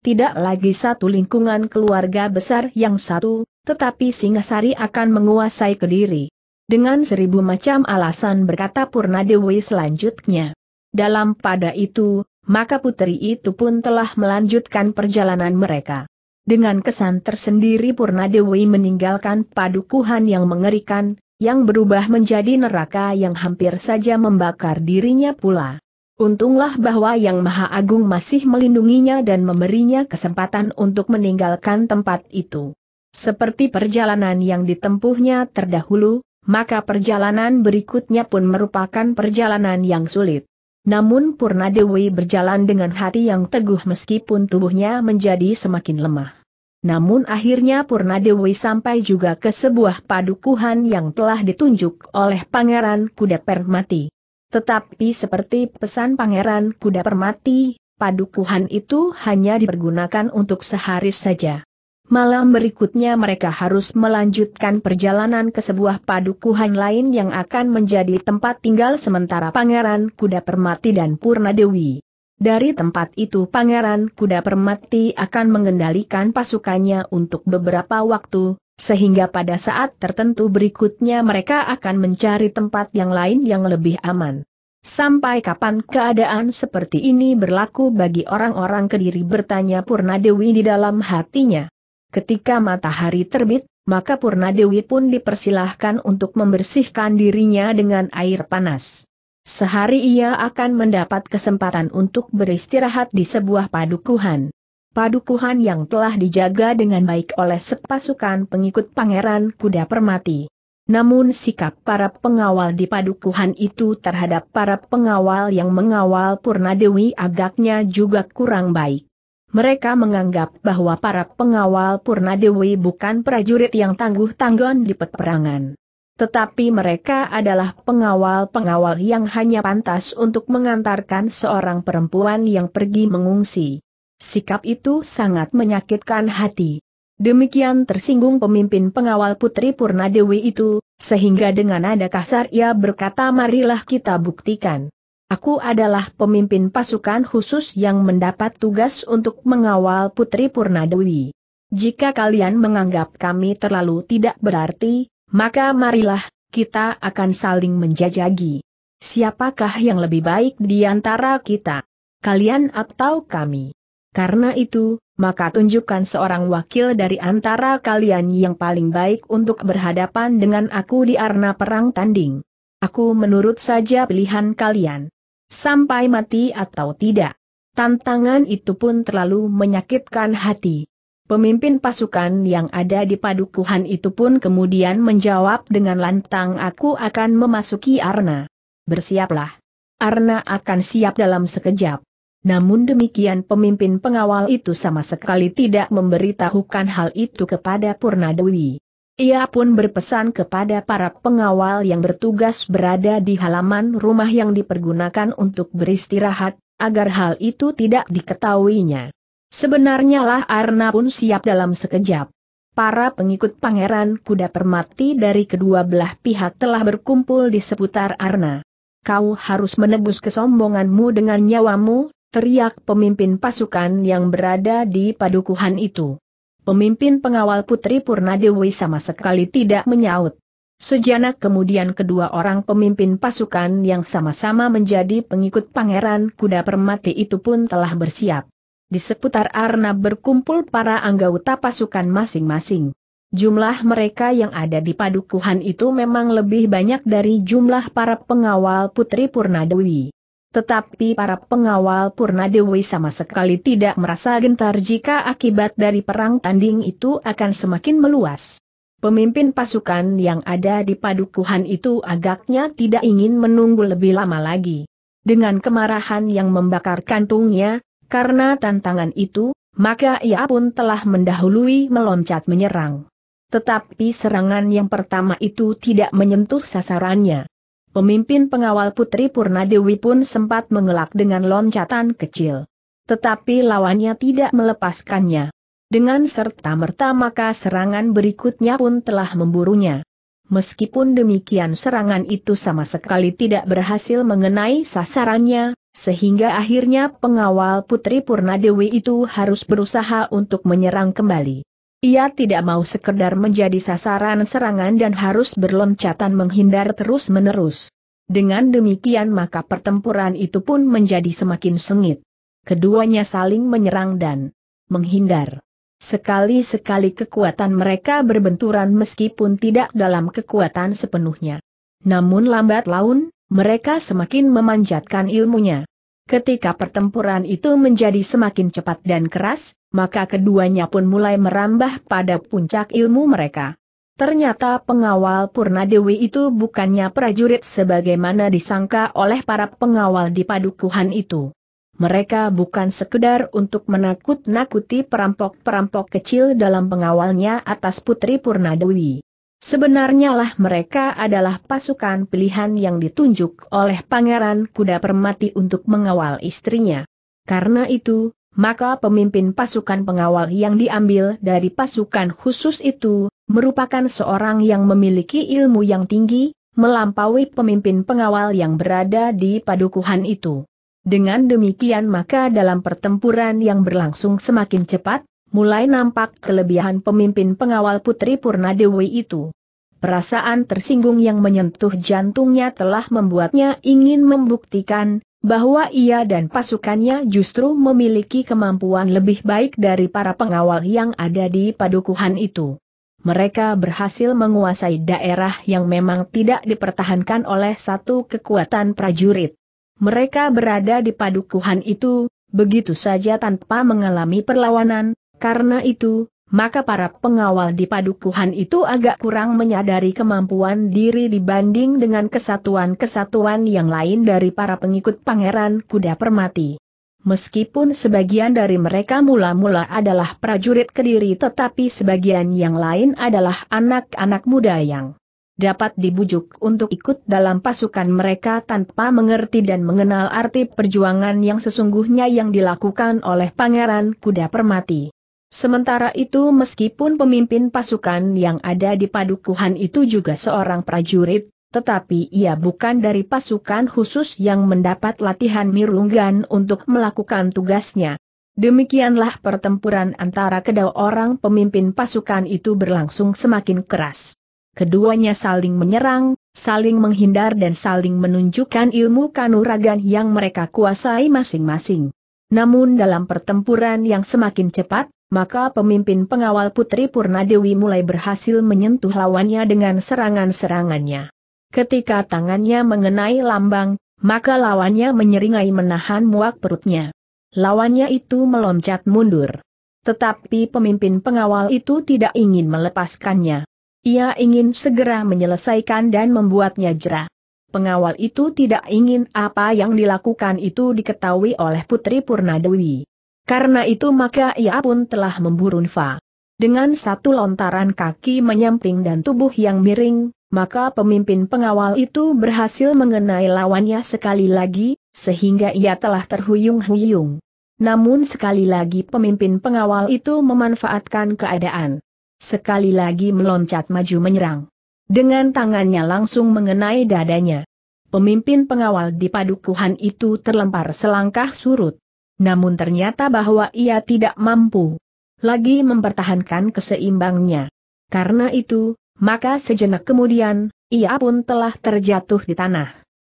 Tidak lagi satu lingkungan keluarga besar yang satu, tetapi Singasari akan menguasai Kediri. Dengan seribu macam alasan berkata Purna selanjutnya. Dalam pada itu, maka putri itu pun telah melanjutkan perjalanan mereka. Dengan kesan tersendiri Purna meninggalkan padukuhan yang mengerikan, yang berubah menjadi neraka yang hampir saja membakar dirinya pula. Untunglah bahwa Yang Maha Agung masih melindunginya dan memberinya kesempatan untuk meninggalkan tempat itu. Seperti perjalanan yang ditempuhnya terdahulu, maka perjalanan berikutnya pun merupakan perjalanan yang sulit. Namun Purnadewi berjalan dengan hati yang teguh meskipun tubuhnya menjadi semakin lemah. Namun akhirnya Purnadewi sampai juga ke sebuah padukuhan yang telah ditunjuk oleh Pangeran Kuda Permati. Tetapi seperti pesan Pangeran Kuda Permati, padukuhan itu hanya dipergunakan untuk sehari saja. Malam berikutnya mereka harus melanjutkan perjalanan ke sebuah padukuhan lain yang akan menjadi tempat tinggal sementara Pangeran Kuda Permati dan Purnadewi. Dari tempat itu Pangeran Kuda Permati akan mengendalikan pasukannya untuk beberapa waktu, sehingga pada saat tertentu berikutnya mereka akan mencari tempat yang lain yang lebih aman. Sampai kapan keadaan seperti ini berlaku bagi orang-orang kediri bertanya Purnadewi di dalam hatinya. Ketika matahari terbit, maka Purnadewi pun dipersilahkan untuk membersihkan dirinya dengan air panas. Sehari ia akan mendapat kesempatan untuk beristirahat di sebuah padukuhan. Padukuhan yang telah dijaga dengan baik oleh sepasukan pengikut Pangeran Kuda Permati. Namun sikap para pengawal di padukuhan itu terhadap para pengawal yang mengawal Purnadewi agaknya juga kurang baik. Mereka menganggap bahwa para pengawal Purnadewi bukan prajurit yang tangguh-tanggon di peperangan. Tetapi mereka adalah pengawal-pengawal yang hanya pantas untuk mengantarkan seorang perempuan yang pergi mengungsi. Sikap itu sangat menyakitkan hati. Demikian tersinggung pemimpin pengawal Putri Purnadewi itu, sehingga dengan nada kasar ia berkata marilah kita buktikan. Aku adalah pemimpin pasukan khusus yang mendapat tugas untuk mengawal Putri Purnadewi. Jika kalian menganggap kami terlalu tidak berarti, maka marilah, kita akan saling menjajagi. Siapakah yang lebih baik di antara kita? Kalian atau kami? Karena itu, maka tunjukkan seorang wakil dari antara kalian yang paling baik untuk berhadapan dengan aku di arena perang tanding. Aku menurut saja pilihan kalian. Sampai mati atau tidak. Tantangan itu pun terlalu menyakitkan hati. Pemimpin pasukan yang ada di padukuhan itu pun kemudian menjawab dengan lantang aku akan memasuki Arna. Bersiaplah. Arna akan siap dalam sekejap. Namun demikian pemimpin pengawal itu sama sekali tidak memberitahukan hal itu kepada Purnadewi. Ia pun berpesan kepada para pengawal yang bertugas berada di halaman rumah yang dipergunakan untuk beristirahat, agar hal itu tidak diketahuinya. Sebenarnya lah Arna pun siap dalam sekejap. Para pengikut pangeran kuda permati dari kedua belah pihak telah berkumpul di seputar Arna. Kau harus menebus kesombonganmu dengan nyawamu, teriak pemimpin pasukan yang berada di padukuhan itu. Pemimpin pengawal Putri Purnadewi sama sekali tidak menyaut. Sejanak kemudian kedua orang pemimpin pasukan yang sama-sama menjadi pengikut pangeran kuda permati itu pun telah bersiap. Di seputar Arna berkumpul para anggota pasukan masing-masing. Jumlah mereka yang ada di padukuhan itu memang lebih banyak dari jumlah para pengawal Putri Purnadewi. Tetapi para pengawal Purnadewi sama sekali tidak merasa gentar jika akibat dari perang tanding itu akan semakin meluas. Pemimpin pasukan yang ada di padukuhan itu agaknya tidak ingin menunggu lebih lama lagi. Dengan kemarahan yang membakar kantungnya, karena tantangan itu, maka ia pun telah mendahului meloncat menyerang. Tetapi serangan yang pertama itu tidak menyentuh sasarannya. Pemimpin pengawal Putri Purnadewi pun sempat mengelak dengan loncatan kecil. Tetapi lawannya tidak melepaskannya. Dengan serta-merta maka serangan berikutnya pun telah memburunya. Meskipun demikian serangan itu sama sekali tidak berhasil mengenai sasarannya, sehingga akhirnya pengawal Putri Purnadewi itu harus berusaha untuk menyerang kembali. Ia tidak mau sekedar menjadi sasaran serangan dan harus berloncatan menghindar terus-menerus. Dengan demikian maka pertempuran itu pun menjadi semakin sengit. Keduanya saling menyerang dan menghindar. Sekali-sekali kekuatan mereka berbenturan meskipun tidak dalam kekuatan sepenuhnya. Namun lambat laun, mereka semakin memanjatkan ilmunya. Ketika pertempuran itu menjadi semakin cepat dan keras, maka keduanya pun mulai merambah pada puncak ilmu mereka. Ternyata pengawal Purna itu bukannya prajurit sebagaimana disangka oleh para pengawal di padukuhan itu. Mereka bukan sekedar untuk menakut-nakuti perampok-perampok kecil dalam pengawalnya atas Putri Purnadewi. Sebenarnya lah mereka adalah pasukan pilihan yang ditunjuk oleh Pangeran Kuda Permati untuk mengawal istrinya. Karena itu, maka pemimpin pasukan pengawal yang diambil dari pasukan khusus itu, merupakan seorang yang memiliki ilmu yang tinggi, melampaui pemimpin pengawal yang berada di padukuhan itu. Dengan demikian maka dalam pertempuran yang berlangsung semakin cepat, mulai nampak kelebihan pemimpin pengawal Putri Purnadewi itu. Perasaan tersinggung yang menyentuh jantungnya telah membuatnya ingin membuktikan, bahwa ia dan pasukannya justru memiliki kemampuan lebih baik dari para pengawal yang ada di padukuhan itu. Mereka berhasil menguasai daerah yang memang tidak dipertahankan oleh satu kekuatan prajurit. Mereka berada di padukuhan itu, begitu saja tanpa mengalami perlawanan, karena itu, maka para pengawal di padukuhan itu agak kurang menyadari kemampuan diri dibanding dengan kesatuan-kesatuan yang lain dari para pengikut pangeran kuda permati. Meskipun sebagian dari mereka mula-mula adalah prajurit kediri tetapi sebagian yang lain adalah anak-anak muda yang dapat dibujuk untuk ikut dalam pasukan mereka tanpa mengerti dan mengenal arti perjuangan yang sesungguhnya yang dilakukan oleh Pangeran Kuda Permati. Sementara itu meskipun pemimpin pasukan yang ada di padukuhan itu juga seorang prajurit, tetapi ia bukan dari pasukan khusus yang mendapat latihan mirunggan untuk melakukan tugasnya. Demikianlah pertempuran antara kedua orang pemimpin pasukan itu berlangsung semakin keras keduanya saling menyerang, saling menghindar dan saling menunjukkan ilmu kanuragan yang mereka kuasai masing-masing. Namun dalam pertempuran yang semakin cepat, maka pemimpin pengawal Putri Purnadewi mulai berhasil menyentuh lawannya dengan serangan-serangannya. Ketika tangannya mengenai lambang, maka lawannya menyeringai menahan muak perutnya. Lawannya itu meloncat mundur. Tetapi pemimpin pengawal itu tidak ingin melepaskannya. Ia ingin segera menyelesaikan dan membuatnya jera. Pengawal itu tidak ingin apa yang dilakukan itu diketahui oleh Putri Purnadewi. Karena itu maka ia pun telah memburu Nfa. Dengan satu lontaran kaki menyamping dan tubuh yang miring, maka pemimpin pengawal itu berhasil mengenai lawannya sekali lagi, sehingga ia telah terhuyung-huyung. Namun sekali lagi pemimpin pengawal itu memanfaatkan keadaan sekali lagi meloncat maju menyerang. Dengan tangannya langsung mengenai dadanya. Pemimpin pengawal di padukuhan itu terlempar selangkah surut. Namun ternyata bahwa ia tidak mampu lagi mempertahankan keseimbangnya. Karena itu, maka sejenak kemudian, ia pun telah terjatuh di tanah.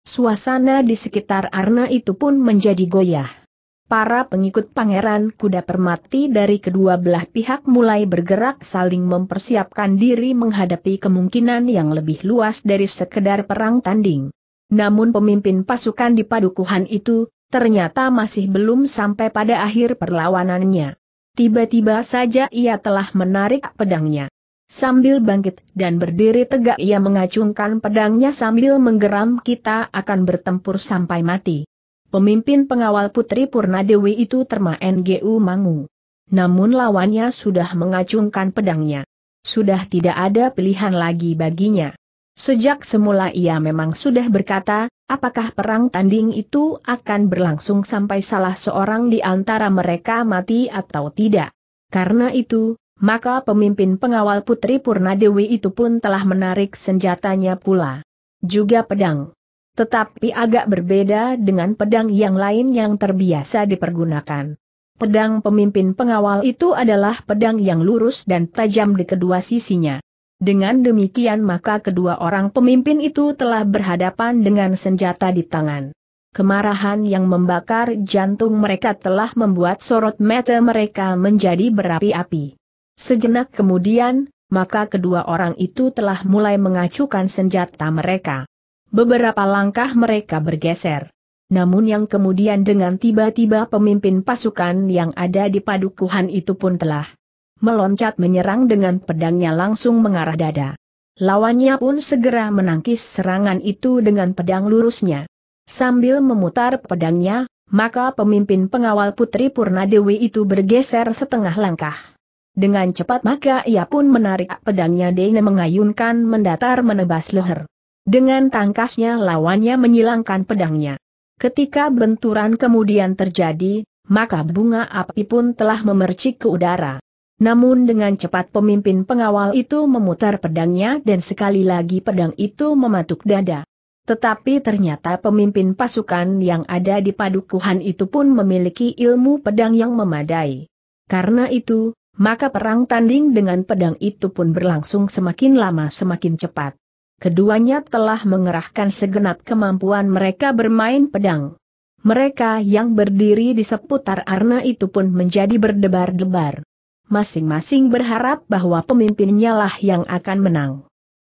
Suasana di sekitar Arna itu pun menjadi goyah para pengikut Pangeran Kuda Permati dari kedua belah pihak mulai bergerak saling mempersiapkan diri menghadapi kemungkinan yang lebih luas dari sekedar perang tanding. Namun pemimpin pasukan di padukuhan itu, ternyata masih belum sampai pada akhir perlawanannya. Tiba-tiba saja ia telah menarik pedangnya. Sambil bangkit dan berdiri tegak ia mengacungkan pedangnya sambil menggeram kita akan bertempur sampai mati. Pemimpin pengawal Putri Purnadewi itu terma NGU Mangu. Namun lawannya sudah mengacungkan pedangnya. Sudah tidak ada pilihan lagi baginya. Sejak semula ia memang sudah berkata, apakah perang tanding itu akan berlangsung sampai salah seorang di antara mereka mati atau tidak. Karena itu, maka pemimpin pengawal Putri Purnadewi itu pun telah menarik senjatanya pula. Juga pedang tetapi agak berbeda dengan pedang yang lain yang terbiasa dipergunakan. Pedang pemimpin pengawal itu adalah pedang yang lurus dan tajam di kedua sisinya. Dengan demikian maka kedua orang pemimpin itu telah berhadapan dengan senjata di tangan. Kemarahan yang membakar jantung mereka telah membuat sorot mata mereka menjadi berapi-api. Sejenak kemudian, maka kedua orang itu telah mulai mengacukan senjata mereka. Beberapa langkah mereka bergeser. Namun yang kemudian dengan tiba-tiba pemimpin pasukan yang ada di padukuhan itu pun telah meloncat menyerang dengan pedangnya langsung mengarah dada. Lawannya pun segera menangkis serangan itu dengan pedang lurusnya. Sambil memutar pedangnya, maka pemimpin pengawal Putri Purnadewi itu bergeser setengah langkah. Dengan cepat maka ia pun menarik pedangnya dan mengayunkan mendatar menebas leher. Dengan tangkasnya lawannya menyilangkan pedangnya. Ketika benturan kemudian terjadi, maka bunga api pun telah memercik ke udara. Namun dengan cepat pemimpin pengawal itu memutar pedangnya dan sekali lagi pedang itu mematuk dada. Tetapi ternyata pemimpin pasukan yang ada di padukuhan itu pun memiliki ilmu pedang yang memadai. Karena itu, maka perang tanding dengan pedang itu pun berlangsung semakin lama semakin cepat keduanya telah mengerahkan segenap kemampuan mereka bermain pedang. Mereka yang berdiri di seputar Arna itu pun menjadi berdebar-debar. Masing-masing berharap bahwa pemimpinnya lah yang akan menang.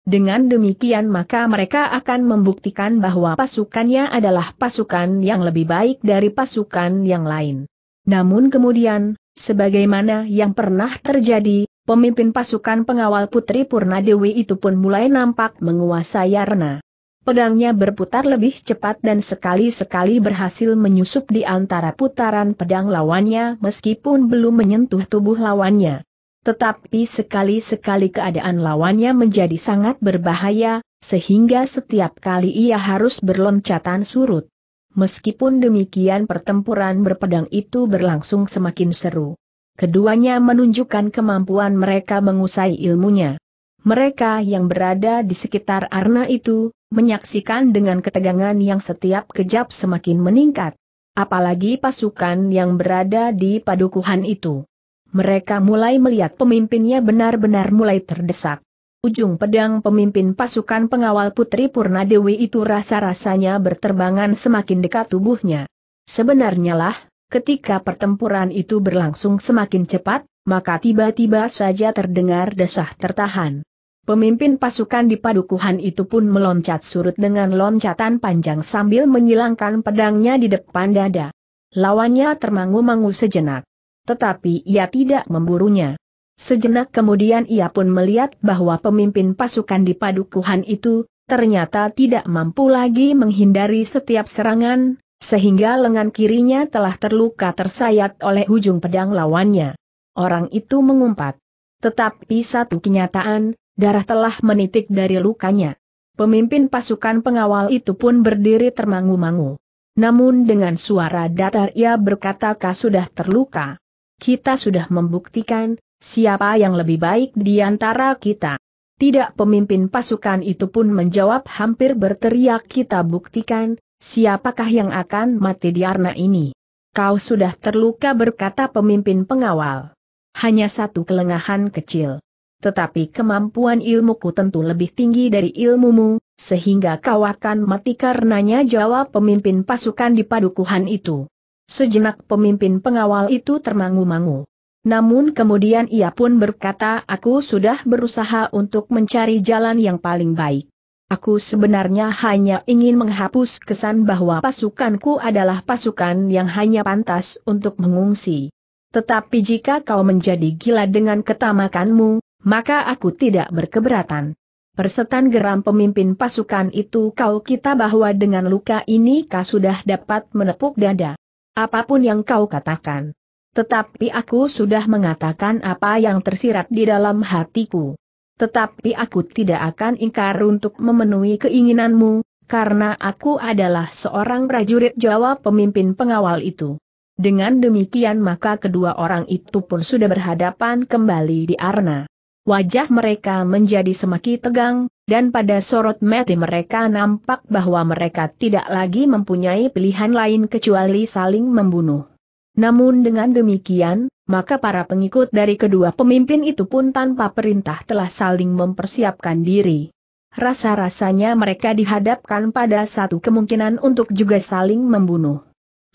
Dengan demikian maka mereka akan membuktikan bahwa pasukannya adalah pasukan yang lebih baik dari pasukan yang lain. Namun kemudian, sebagaimana yang pernah terjadi, Pemimpin pasukan pengawal Putri Purna itu pun mulai nampak menguasai arena. Pedangnya berputar lebih cepat dan sekali-sekali berhasil menyusup di antara putaran pedang lawannya meskipun belum menyentuh tubuh lawannya. Tetapi sekali-sekali keadaan lawannya menjadi sangat berbahaya, sehingga setiap kali ia harus berloncatan surut. Meskipun demikian pertempuran berpedang itu berlangsung semakin seru. Keduanya menunjukkan kemampuan mereka mengusai ilmunya. Mereka yang berada di sekitar Arna itu, menyaksikan dengan ketegangan yang setiap kejap semakin meningkat. Apalagi pasukan yang berada di padukuhan itu. Mereka mulai melihat pemimpinnya benar-benar mulai terdesak. Ujung pedang pemimpin pasukan pengawal Putri Purnadewi itu rasa-rasanya berterbangan semakin dekat tubuhnya. Sebenarnya lah, Ketika pertempuran itu berlangsung semakin cepat, maka tiba-tiba saja terdengar desah tertahan. Pemimpin pasukan di padukuhan itu pun meloncat surut dengan loncatan panjang sambil menyilangkan pedangnya di depan dada. Lawannya termangu-mangu sejenak. Tetapi ia tidak memburunya. Sejenak kemudian ia pun melihat bahwa pemimpin pasukan di padukuhan itu, ternyata tidak mampu lagi menghindari setiap serangan, sehingga lengan kirinya telah terluka tersayat oleh ujung pedang lawannya. Orang itu mengumpat. Tetapi satu kenyataan, darah telah menitik dari lukanya. Pemimpin pasukan pengawal itu pun berdiri termangu-mangu. Namun dengan suara datar ia berkata kah sudah terluka. Kita sudah membuktikan, siapa yang lebih baik di antara kita. Tidak pemimpin pasukan itu pun menjawab hampir berteriak kita buktikan, Siapakah yang akan mati di arna ini? Kau sudah terluka berkata pemimpin pengawal. Hanya satu kelengahan kecil. Tetapi kemampuan ilmuku tentu lebih tinggi dari ilmumu, sehingga kau akan mati karenanya jawab pemimpin pasukan di padukuhan itu. Sejenak pemimpin pengawal itu termangu-mangu. Namun kemudian ia pun berkata aku sudah berusaha untuk mencari jalan yang paling baik. Aku sebenarnya hanya ingin menghapus kesan bahwa pasukanku adalah pasukan yang hanya pantas untuk mengungsi. Tetapi jika kau menjadi gila dengan ketamakanmu, maka aku tidak berkeberatan. Persetan geram pemimpin pasukan itu kau kita bahwa dengan luka ini kau sudah dapat menepuk dada. Apapun yang kau katakan. Tetapi aku sudah mengatakan apa yang tersirat di dalam hatiku. Tetapi aku tidak akan ingkar untuk memenuhi keinginanmu, karena aku adalah seorang prajurit Jawa pemimpin pengawal itu. Dengan demikian maka kedua orang itu pun sudah berhadapan kembali di Arna. Wajah mereka menjadi semakin tegang, dan pada sorot mata mereka nampak bahwa mereka tidak lagi mempunyai pilihan lain kecuali saling membunuh. Namun dengan demikian, maka para pengikut dari kedua pemimpin itu pun tanpa perintah telah saling mempersiapkan diri. Rasa-rasanya mereka dihadapkan pada satu kemungkinan untuk juga saling membunuh.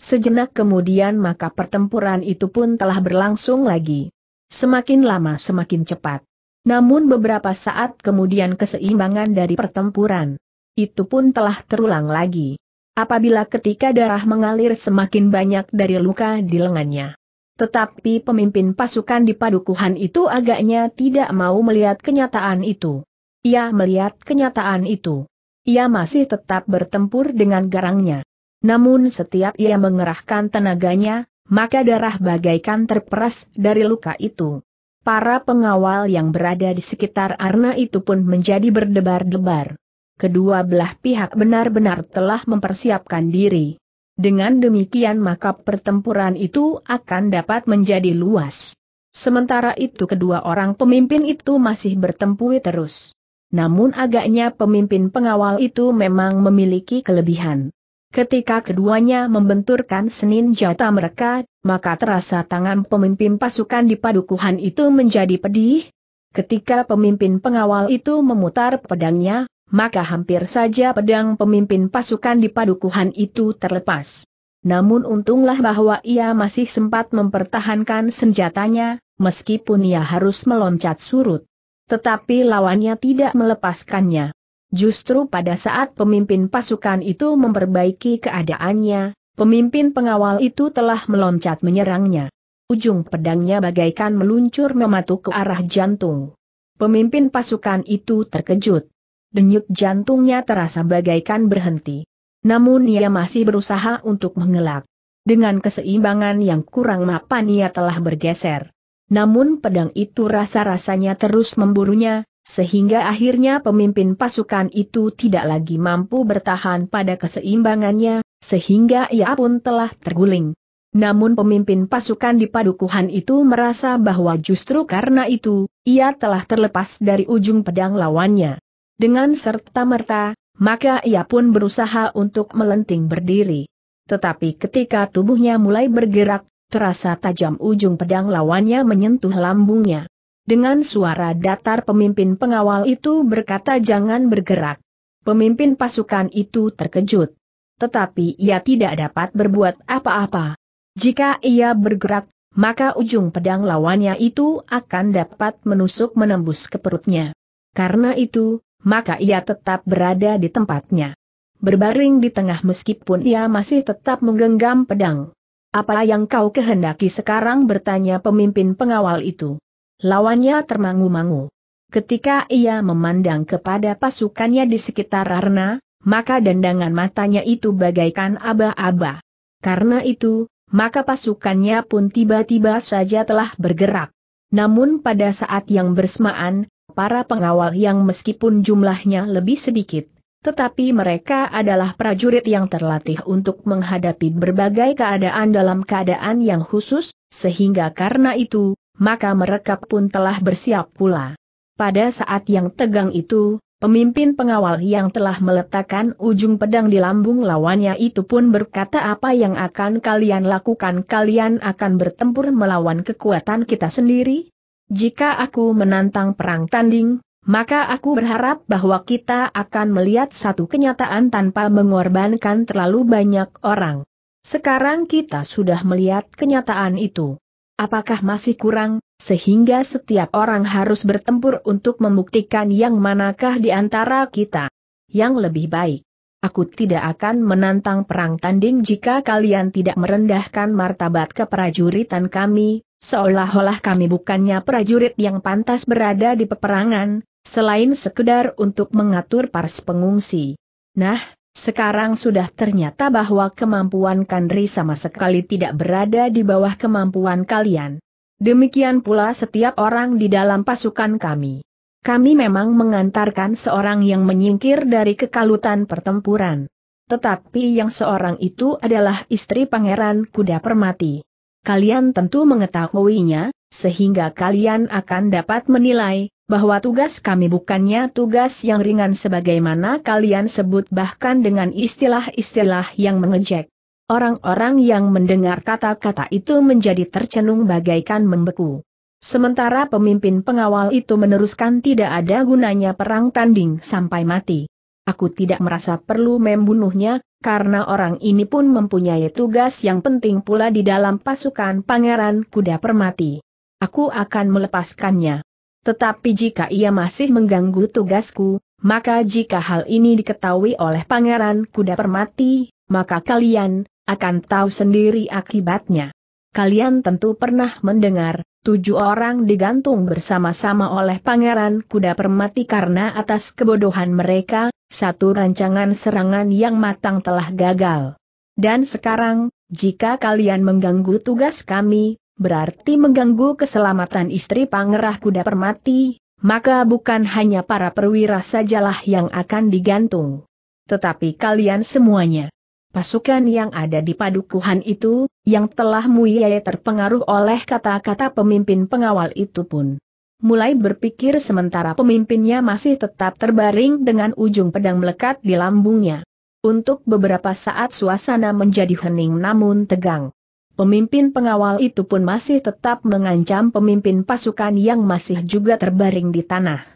Sejenak kemudian maka pertempuran itu pun telah berlangsung lagi. Semakin lama semakin cepat. Namun beberapa saat kemudian keseimbangan dari pertempuran itu pun telah terulang lagi. Apabila ketika darah mengalir semakin banyak dari luka di lengannya. Tetapi pemimpin pasukan di padukuhan itu agaknya tidak mau melihat kenyataan itu. Ia melihat kenyataan itu. Ia masih tetap bertempur dengan garangnya. Namun setiap ia mengerahkan tenaganya, maka darah bagaikan terperas dari luka itu. Para pengawal yang berada di sekitar Arna itu pun menjadi berdebar-debar. Kedua belah pihak benar-benar telah mempersiapkan diri. Dengan demikian maka pertempuran itu akan dapat menjadi luas. Sementara itu kedua orang pemimpin itu masih bertempur terus. Namun agaknya pemimpin pengawal itu memang memiliki kelebihan. Ketika keduanya membenturkan senin jata mereka, maka terasa tangan pemimpin pasukan di padukuhan itu menjadi pedih. Ketika pemimpin pengawal itu memutar pedangnya, maka hampir saja pedang pemimpin pasukan di padukuhan itu terlepas. Namun untunglah bahwa ia masih sempat mempertahankan senjatanya, meskipun ia harus meloncat surut. Tetapi lawannya tidak melepaskannya. Justru pada saat pemimpin pasukan itu memperbaiki keadaannya, pemimpin pengawal itu telah meloncat menyerangnya. Ujung pedangnya bagaikan meluncur mematuk ke arah jantung. Pemimpin pasukan itu terkejut denyut jantungnya terasa bagaikan berhenti. Namun ia masih berusaha untuk mengelak. Dengan keseimbangan yang kurang mapan ia telah bergeser. Namun pedang itu rasa-rasanya terus memburunya, sehingga akhirnya pemimpin pasukan itu tidak lagi mampu bertahan pada keseimbangannya, sehingga ia pun telah terguling. Namun pemimpin pasukan di padukuhan itu merasa bahwa justru karena itu, ia telah terlepas dari ujung pedang lawannya. Dengan serta-merta, maka ia pun berusaha untuk melenting berdiri. Tetapi ketika tubuhnya mulai bergerak, terasa tajam ujung pedang lawannya menyentuh lambungnya. Dengan suara datar pemimpin pengawal itu berkata jangan bergerak. Pemimpin pasukan itu terkejut. Tetapi ia tidak dapat berbuat apa-apa. Jika ia bergerak, maka ujung pedang lawannya itu akan dapat menusuk menembus ke perutnya. Karena itu, maka ia tetap berada di tempatnya. Berbaring di tengah meskipun ia masih tetap menggenggam pedang. Apa yang kau kehendaki sekarang bertanya pemimpin pengawal itu. Lawannya termangu-mangu. Ketika ia memandang kepada pasukannya di sekitar Arna, maka dandangan matanya itu bagaikan aba-aba. Karena itu, maka pasukannya pun tiba-tiba saja telah bergerak. Namun pada saat yang bersamaan, para pengawal yang meskipun jumlahnya lebih sedikit, tetapi mereka adalah prajurit yang terlatih untuk menghadapi berbagai keadaan dalam keadaan yang khusus, sehingga karena itu, maka mereka pun telah bersiap pula. Pada saat yang tegang itu, pemimpin pengawal yang telah meletakkan ujung pedang di lambung lawannya itu pun berkata apa yang akan kalian lakukan kalian akan bertempur melawan kekuatan kita sendiri, jika aku menantang perang tanding, maka aku berharap bahwa kita akan melihat satu kenyataan tanpa mengorbankan terlalu banyak orang. Sekarang kita sudah melihat kenyataan itu. Apakah masih kurang, sehingga setiap orang harus bertempur untuk membuktikan yang manakah di antara kita yang lebih baik? Aku tidak akan menantang perang tanding jika kalian tidak merendahkan martabat keprajuritan kami, seolah-olah kami bukannya prajurit yang pantas berada di peperangan, selain sekedar untuk mengatur pars pengungsi. Nah, sekarang sudah ternyata bahwa kemampuan Kandri sama sekali tidak berada di bawah kemampuan kalian. Demikian pula setiap orang di dalam pasukan kami. Kami memang mengantarkan seorang yang menyingkir dari kekalutan pertempuran. Tetapi yang seorang itu adalah istri pangeran kuda permati. Kalian tentu mengetahuinya, sehingga kalian akan dapat menilai bahwa tugas kami bukannya tugas yang ringan sebagaimana kalian sebut bahkan dengan istilah-istilah yang mengejek. Orang-orang yang mendengar kata-kata itu menjadi tercenung bagaikan membeku. Sementara pemimpin pengawal itu meneruskan tidak ada gunanya perang tanding sampai mati. Aku tidak merasa perlu membunuhnya, karena orang ini pun mempunyai tugas yang penting pula di dalam pasukan pangeran kuda permati. Aku akan melepaskannya. Tetapi jika ia masih mengganggu tugasku, maka jika hal ini diketahui oleh pangeran kuda permati, maka kalian akan tahu sendiri akibatnya. Kalian tentu pernah mendengar tujuh orang digantung bersama-sama oleh Pangeran Kuda Permati karena atas kebodohan mereka, satu rancangan serangan yang matang telah gagal. Dan sekarang, jika kalian mengganggu tugas kami, berarti mengganggu keselamatan istri Pangerah Kuda Permati, maka bukan hanya para perwira sajalah yang akan digantung. Tetapi kalian semuanya pasukan yang ada di padukuhan itu, yang telah muyai terpengaruh oleh kata-kata pemimpin pengawal itu pun. Mulai berpikir sementara pemimpinnya masih tetap terbaring dengan ujung pedang melekat di lambungnya. Untuk beberapa saat suasana menjadi hening namun tegang. Pemimpin pengawal itu pun masih tetap mengancam pemimpin pasukan yang masih juga terbaring di tanah.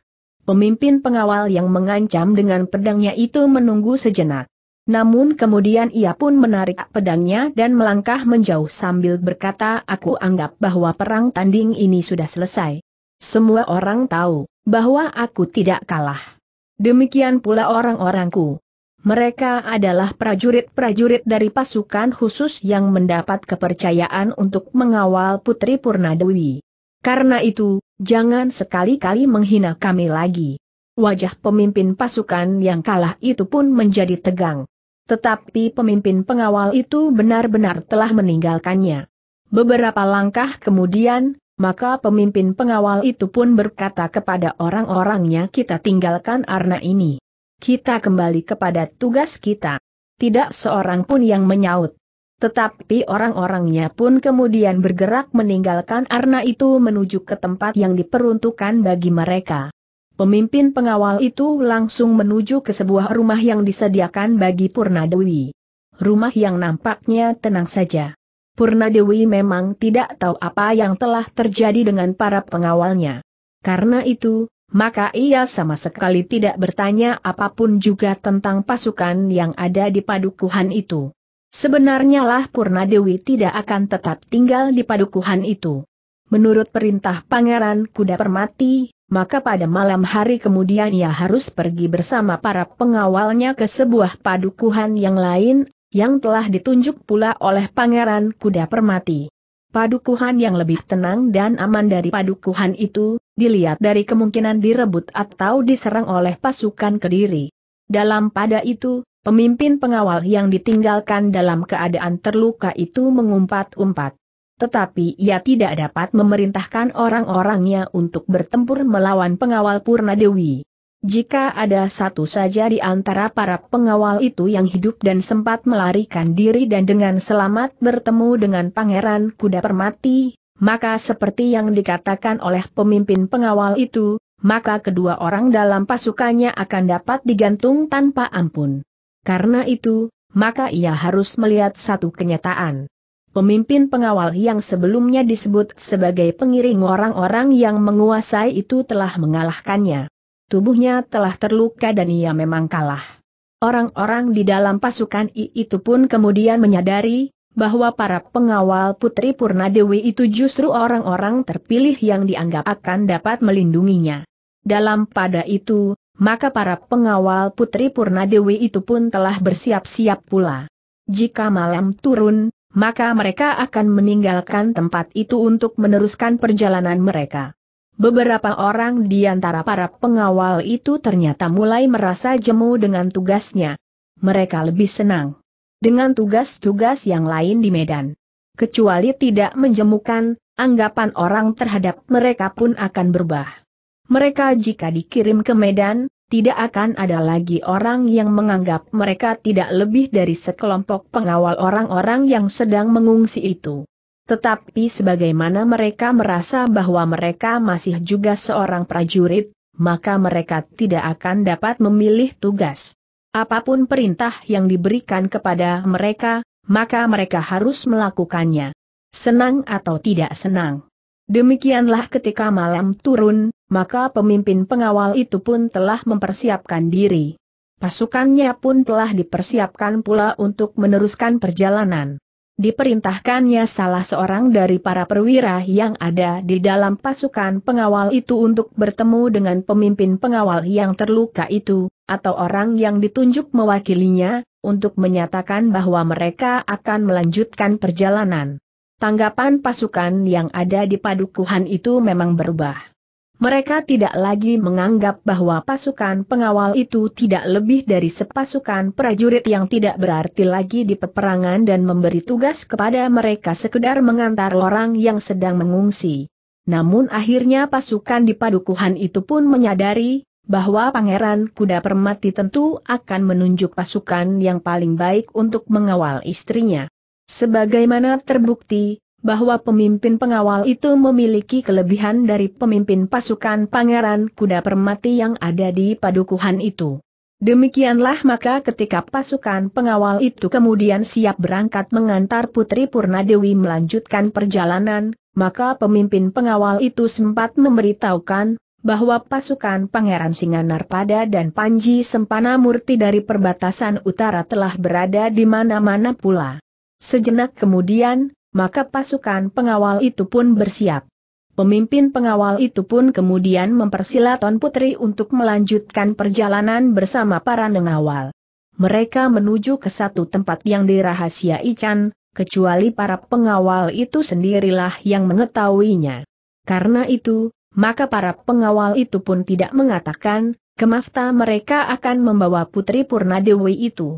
Pemimpin pengawal yang mengancam dengan pedangnya itu menunggu sejenak. Namun kemudian ia pun menarik pedangnya dan melangkah menjauh sambil berkata aku anggap bahwa perang tanding ini sudah selesai. Semua orang tahu bahwa aku tidak kalah. Demikian pula orang-orangku. Mereka adalah prajurit-prajurit dari pasukan khusus yang mendapat kepercayaan untuk mengawal Putri Purnadewi. Karena itu, jangan sekali-kali menghina kami lagi. Wajah pemimpin pasukan yang kalah itu pun menjadi tegang. Tetapi pemimpin pengawal itu benar-benar telah meninggalkannya. Beberapa langkah kemudian, maka pemimpin pengawal itu pun berkata kepada orang-orangnya kita tinggalkan arna ini. Kita kembali kepada tugas kita. Tidak seorang pun yang menyaut. Tetapi orang-orangnya pun kemudian bergerak meninggalkan arna itu menuju ke tempat yang diperuntukkan bagi mereka. Pemimpin pengawal itu langsung menuju ke sebuah rumah yang disediakan bagi Purnadewi. Rumah yang nampaknya tenang saja. Purnadewi memang tidak tahu apa yang telah terjadi dengan para pengawalnya. Karena itu, maka ia sama sekali tidak bertanya apapun juga tentang pasukan yang ada di padukuhan itu. Sebenarnya lah Purnadewi tidak akan tetap tinggal di padukuhan itu. Menurut perintah Pangeran Kuda Permati, maka pada malam hari kemudian ia harus pergi bersama para pengawalnya ke sebuah padukuhan yang lain, yang telah ditunjuk pula oleh Pangeran Kuda Permati. Padukuhan yang lebih tenang dan aman dari padukuhan itu, dilihat dari kemungkinan direbut atau diserang oleh pasukan kediri. Dalam pada itu, pemimpin pengawal yang ditinggalkan dalam keadaan terluka itu mengumpat-umpat. Tetapi ia tidak dapat memerintahkan orang-orangnya untuk bertempur melawan pengawal Purna Dewi. Jika ada satu saja di antara para pengawal itu yang hidup dan sempat melarikan diri dan dengan selamat bertemu dengan Pangeran Kuda Permati, maka seperti yang dikatakan oleh pemimpin pengawal itu, maka kedua orang dalam pasukannya akan dapat digantung tanpa ampun. Karena itu, maka ia harus melihat satu kenyataan. Pemimpin pengawal yang sebelumnya disebut sebagai pengiring orang-orang yang menguasai itu telah mengalahkannya. Tubuhnya telah terluka dan ia memang kalah. Orang-orang di dalam pasukan I itu pun kemudian menyadari, bahwa para pengawal Putri Purnadewi itu justru orang-orang terpilih yang dianggap akan dapat melindunginya. Dalam pada itu, maka para pengawal Putri Purnadewi itu pun telah bersiap-siap pula. Jika malam turun, maka mereka akan meninggalkan tempat itu untuk meneruskan perjalanan mereka. Beberapa orang di antara para pengawal itu ternyata mulai merasa jemu dengan tugasnya. Mereka lebih senang dengan tugas-tugas yang lain di Medan. Kecuali tidak menjemukan, anggapan orang terhadap mereka pun akan berubah. Mereka jika dikirim ke Medan, tidak akan ada lagi orang yang menganggap mereka tidak lebih dari sekelompok pengawal orang-orang yang sedang mengungsi itu. Tetapi sebagaimana mereka merasa bahwa mereka masih juga seorang prajurit, maka mereka tidak akan dapat memilih tugas. Apapun perintah yang diberikan kepada mereka, maka mereka harus melakukannya. Senang atau tidak senang. Demikianlah ketika malam turun, maka pemimpin pengawal itu pun telah mempersiapkan diri. Pasukannya pun telah dipersiapkan pula untuk meneruskan perjalanan. Diperintahkannya salah seorang dari para perwira yang ada di dalam pasukan pengawal itu untuk bertemu dengan pemimpin pengawal yang terluka itu, atau orang yang ditunjuk mewakilinya, untuk menyatakan bahwa mereka akan melanjutkan perjalanan tanggapan pasukan yang ada di padukuhan itu memang berubah. Mereka tidak lagi menganggap bahwa pasukan pengawal itu tidak lebih dari sepasukan prajurit yang tidak berarti lagi di peperangan dan memberi tugas kepada mereka sekedar mengantar orang yang sedang mengungsi. Namun akhirnya pasukan di padukuhan itu pun menyadari bahwa Pangeran Kuda Permati tentu akan menunjuk pasukan yang paling baik untuk mengawal istrinya. Sebagaimana terbukti, bahwa pemimpin pengawal itu memiliki kelebihan dari pemimpin pasukan pangeran kuda permati yang ada di padukuhan itu. Demikianlah maka ketika pasukan pengawal itu kemudian siap berangkat mengantar Putri Purnadewi melanjutkan perjalanan, maka pemimpin pengawal itu sempat memberitahukan, bahwa pasukan Pangeran Singanarpada dan Panji Sempana Murti dari perbatasan utara telah berada di mana-mana pula. Sejenak kemudian, maka pasukan pengawal itu pun bersiap. Pemimpin pengawal itu pun kemudian mempersilaton putri untuk melanjutkan perjalanan bersama para nengawal. Mereka menuju ke satu tempat yang dirahasia Ican, kecuali para pengawal itu sendirilah yang mengetahuinya. Karena itu, maka para pengawal itu pun tidak mengatakan, kemafta mereka akan membawa putri Purnadewi itu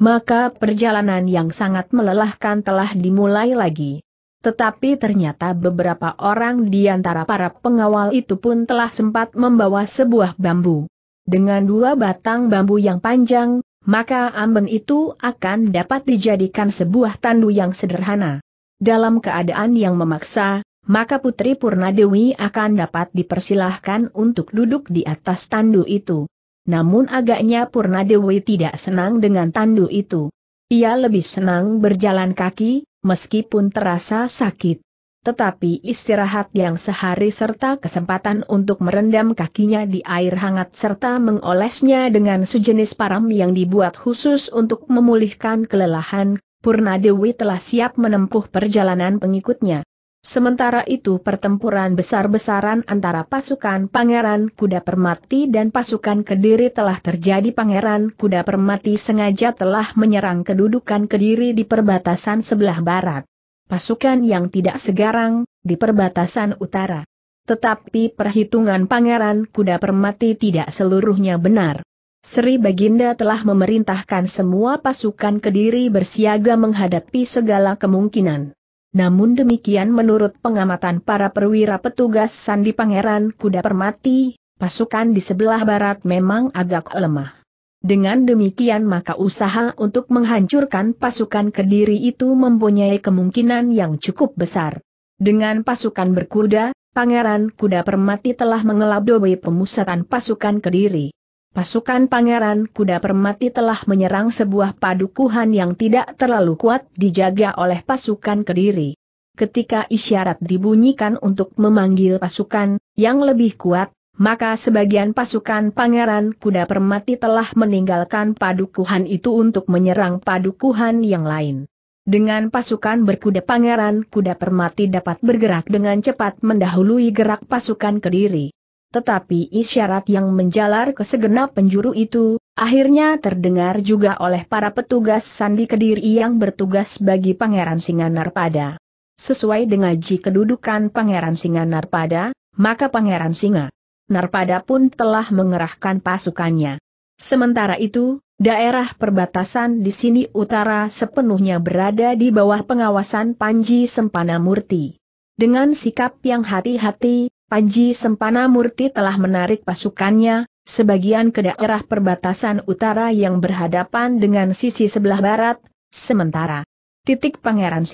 maka perjalanan yang sangat melelahkan telah dimulai lagi. Tetapi ternyata beberapa orang di antara para pengawal itu pun telah sempat membawa sebuah bambu. Dengan dua batang bambu yang panjang, maka amben itu akan dapat dijadikan sebuah tandu yang sederhana. Dalam keadaan yang memaksa, maka Putri Purnadewi akan dapat dipersilahkan untuk duduk di atas tandu itu. Namun agaknya Purna tidak senang dengan tandu itu. Ia lebih senang berjalan kaki, meskipun terasa sakit. Tetapi istirahat yang sehari serta kesempatan untuk merendam kakinya di air hangat serta mengolesnya dengan sejenis param yang dibuat khusus untuk memulihkan kelelahan, Purna telah siap menempuh perjalanan pengikutnya. Sementara itu pertempuran besar-besaran antara pasukan Pangeran Kuda Permati dan pasukan Kediri telah terjadi Pangeran Kuda Permati sengaja telah menyerang kedudukan Kediri di perbatasan sebelah barat. Pasukan yang tidak segarang, di perbatasan utara. Tetapi perhitungan Pangeran Kuda Permati tidak seluruhnya benar. Sri Baginda telah memerintahkan semua pasukan Kediri bersiaga menghadapi segala kemungkinan. Namun demikian menurut pengamatan para perwira petugas Sandi Pangeran Kuda Permati, pasukan di sebelah barat memang agak lemah. Dengan demikian maka usaha untuk menghancurkan pasukan Kediri itu mempunyai kemungkinan yang cukup besar. Dengan pasukan berkuda, Pangeran Kuda Permati telah mengelabui pemusatan pasukan Kediri. Pasukan Pangeran Kuda Permati telah menyerang sebuah padukuhan yang tidak terlalu kuat dijaga oleh pasukan Kediri. Ketika isyarat dibunyikan untuk memanggil pasukan yang lebih kuat, maka sebagian pasukan Pangeran Kuda Permati telah meninggalkan padukuhan itu untuk menyerang padukuhan yang lain. Dengan pasukan berkuda Pangeran Kuda Permati dapat bergerak dengan cepat mendahului gerak pasukan Kediri tetapi isyarat yang menjalar ke segenap penjuru itu, akhirnya terdengar juga oleh para petugas Sandi Kediri yang bertugas bagi Pangeran Singanarpada. Sesuai dengan ji kedudukan Pangeran Singanarpada, maka Pangeran Singa Narpada pun telah mengerahkan pasukannya. Sementara itu, daerah perbatasan di sini utara sepenuhnya berada di bawah pengawasan Panji Sempana Murti. Dengan sikap yang hati-hati, Aji Sempana Murti telah menarik pasukannya, sebagian ke daerah perbatasan utara yang berhadapan dengan sisi sebelah barat, sementara titik Pangeran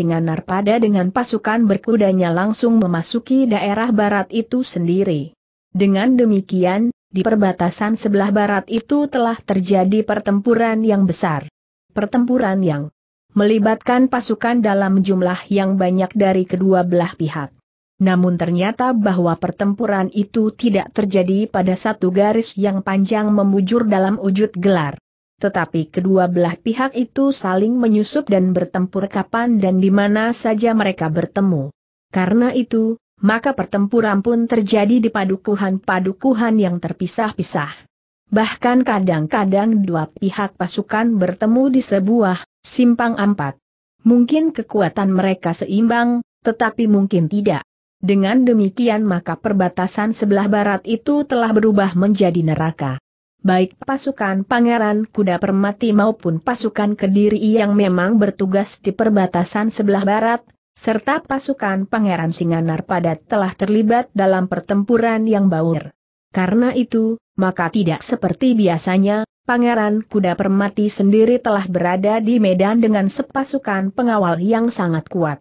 pada dengan pasukan berkudanya langsung memasuki daerah barat itu sendiri. Dengan demikian, di perbatasan sebelah barat itu telah terjadi pertempuran yang besar. Pertempuran yang melibatkan pasukan dalam jumlah yang banyak dari kedua belah pihak namun ternyata bahwa pertempuran itu tidak terjadi pada satu garis yang panjang membujur dalam wujud gelar. Tetapi kedua belah pihak itu saling menyusup dan bertempur kapan dan di mana saja mereka bertemu. Karena itu, maka pertempuran pun terjadi di padukuhan-padukuhan yang terpisah-pisah. Bahkan kadang-kadang dua pihak pasukan bertemu di sebuah simpang empat. Mungkin kekuatan mereka seimbang, tetapi mungkin tidak. Dengan demikian maka perbatasan sebelah barat itu telah berubah menjadi neraka. Baik pasukan Pangeran Kuda Permati maupun pasukan Kediri yang memang bertugas di perbatasan sebelah barat, serta pasukan Pangeran Singanar Padat telah terlibat dalam pertempuran yang baur. Karena itu, maka tidak seperti biasanya, Pangeran Kuda Permati sendiri telah berada di medan dengan sepasukan pengawal yang sangat kuat.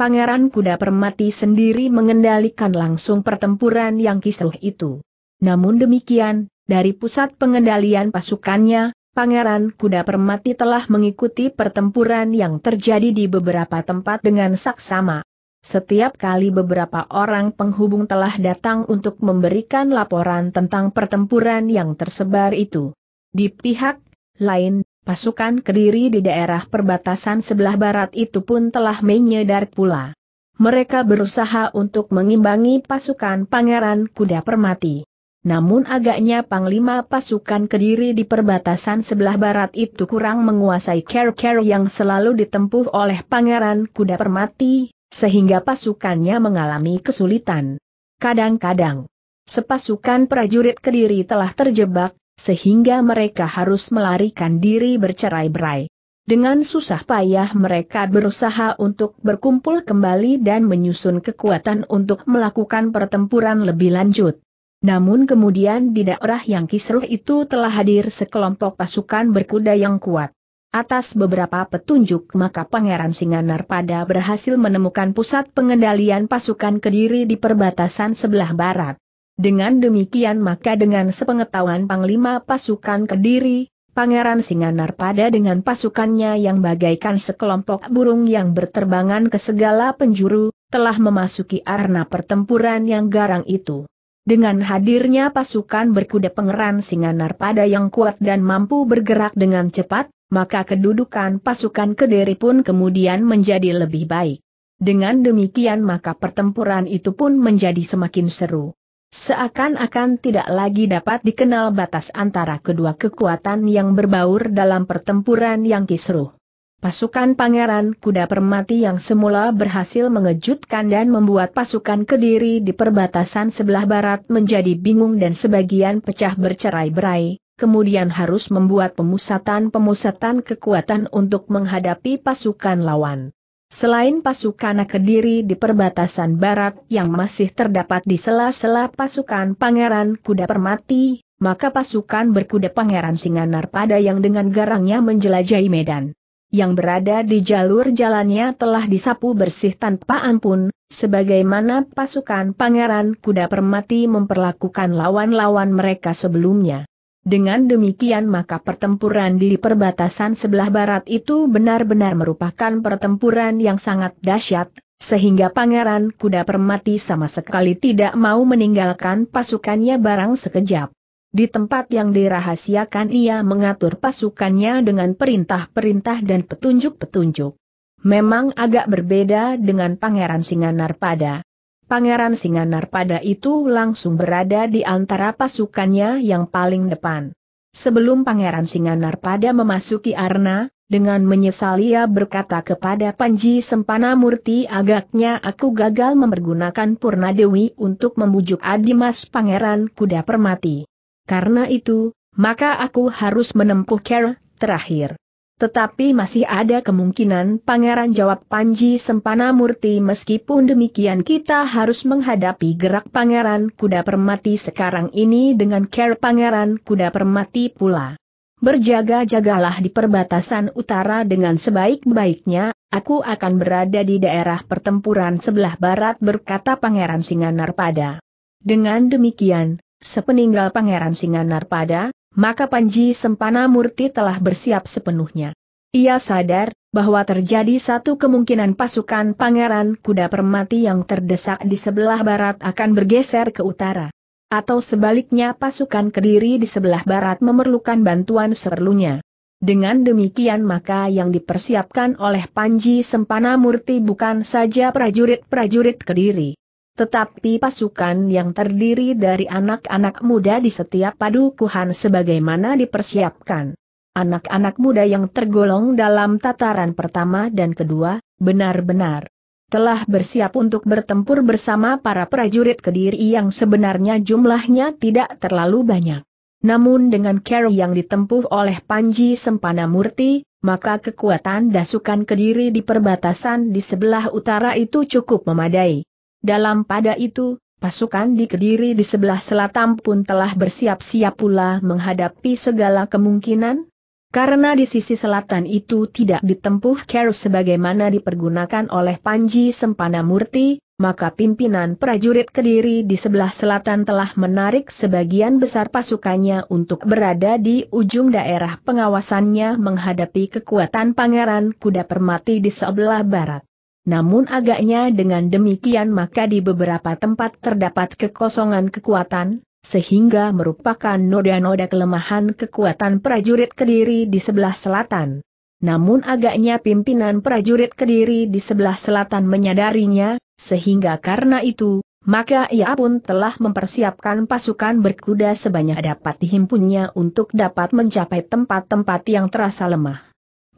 Pangeran Kuda Permati sendiri mengendalikan langsung pertempuran yang kisruh itu. Namun demikian, dari pusat pengendalian pasukannya, Pangeran Kuda Permati telah mengikuti pertempuran yang terjadi di beberapa tempat dengan saksama. Setiap kali beberapa orang penghubung telah datang untuk memberikan laporan tentang pertempuran yang tersebar itu. Di pihak lain, Pasukan Kediri di daerah perbatasan sebelah barat itu pun telah menyedar pula. Mereka berusaha untuk mengimbangi pasukan Pangeran Kuda Permati. Namun agaknya Panglima pasukan Kediri di perbatasan sebelah barat itu kurang menguasai care-care yang selalu ditempuh oleh Pangeran Kuda Permati, sehingga pasukannya mengalami kesulitan. Kadang-kadang, sepasukan prajurit Kediri telah terjebak sehingga mereka harus melarikan diri bercerai-berai. Dengan susah payah mereka berusaha untuk berkumpul kembali dan menyusun kekuatan untuk melakukan pertempuran lebih lanjut. Namun kemudian di daerah yang kisruh itu telah hadir sekelompok pasukan berkuda yang kuat. Atas beberapa petunjuk maka Pangeran Singanar pada berhasil menemukan pusat pengendalian pasukan Kediri di perbatasan sebelah barat. Dengan demikian maka dengan sepengetahuan Panglima pasukan Kediri, Pangeran Singanar pada dengan pasukannya yang bagaikan sekelompok burung yang berterbangan ke segala penjuru, telah memasuki arena pertempuran yang garang itu. Dengan hadirnya pasukan berkuda Pangeran Singanar pada yang kuat dan mampu bergerak dengan cepat, maka kedudukan pasukan Kediri pun kemudian menjadi lebih baik. Dengan demikian maka pertempuran itu pun menjadi semakin seru. Seakan-akan tidak lagi dapat dikenal batas antara kedua kekuatan yang berbaur dalam pertempuran yang kisruh. Pasukan Pangeran Kuda Permati yang semula berhasil mengejutkan dan membuat pasukan Kediri di perbatasan sebelah barat menjadi bingung dan sebagian pecah bercerai-berai, kemudian harus membuat pemusatan-pemusatan kekuatan untuk menghadapi pasukan lawan. Selain pasukan Kediri di perbatasan barat yang masih terdapat di sela-sela pasukan Pangeran Kuda Permati, maka pasukan berkuda Pangeran Singanar pada yang dengan garangnya menjelajahi Medan. Yang berada di jalur jalannya telah disapu bersih tanpa ampun, sebagaimana pasukan Pangeran Kuda Permati memperlakukan lawan-lawan mereka sebelumnya. Dengan demikian maka pertempuran di perbatasan sebelah barat itu benar-benar merupakan pertempuran yang sangat dahsyat, sehingga Pangeran Kuda Permati sama sekali tidak mau meninggalkan pasukannya barang sekejap. Di tempat yang dirahasiakan ia mengatur pasukannya dengan perintah-perintah dan petunjuk-petunjuk. Memang agak berbeda dengan Pangeran Singanar pada. Pangeran Singanar pada itu langsung berada di antara pasukannya yang paling depan. Sebelum Pangeran Singanar pada memasuki Arna, dengan menyesal ia berkata kepada Panji Sempana Murti agaknya aku gagal mempergunakan Purna Dewi untuk membujuk Adimas Pangeran Kuda Permati. Karena itu, maka aku harus menempuh care terakhir. Tetapi masih ada kemungkinan pangeran jawab Panji Sempana Murti meskipun demikian kita harus menghadapi gerak pangeran kuda permati sekarang ini dengan care pangeran kuda permati pula. Berjaga-jagalah di perbatasan utara dengan sebaik-baiknya, aku akan berada di daerah pertempuran sebelah barat berkata pangeran Singanarpada. Dengan demikian, sepeninggal pangeran Singanarpada, maka Panji Sempana Murti telah bersiap sepenuhnya. Ia sadar bahwa terjadi satu kemungkinan pasukan Pangeran Kuda Permati yang terdesak di sebelah barat akan bergeser ke utara. Atau sebaliknya pasukan Kediri di sebelah barat memerlukan bantuan seperlunya. Dengan demikian maka yang dipersiapkan oleh Panji Sempana Murti bukan saja prajurit-prajurit Kediri. Tetapi pasukan yang terdiri dari anak-anak muda di setiap padukuhan sebagaimana dipersiapkan. Anak-anak muda yang tergolong dalam tataran pertama dan kedua, benar-benar telah bersiap untuk bertempur bersama para prajurit Kediri yang sebenarnya jumlahnya tidak terlalu banyak. Namun dengan care yang ditempuh oleh Panji Sempana Murti, maka kekuatan dasukan Kediri di perbatasan di sebelah utara itu cukup memadai. Dalam pada itu, pasukan di Kediri di sebelah selatan pun telah bersiap-siap pula menghadapi segala kemungkinan, karena di sisi selatan itu tidak ditempuh Kerus sebagaimana dipergunakan oleh Panji Sempana Murti, maka pimpinan prajurit Kediri di sebelah selatan telah menarik sebagian besar pasukannya untuk berada di ujung daerah pengawasannya menghadapi kekuatan Pangeran Kuda Permati di sebelah barat. Namun agaknya dengan demikian maka di beberapa tempat terdapat kekosongan kekuatan, sehingga merupakan noda-noda kelemahan kekuatan prajurit Kediri di sebelah selatan. Namun agaknya pimpinan prajurit Kediri di sebelah selatan menyadarinya, sehingga karena itu, maka ia pun telah mempersiapkan pasukan berkuda sebanyak dapat dihimpunnya untuk dapat mencapai tempat-tempat yang terasa lemah.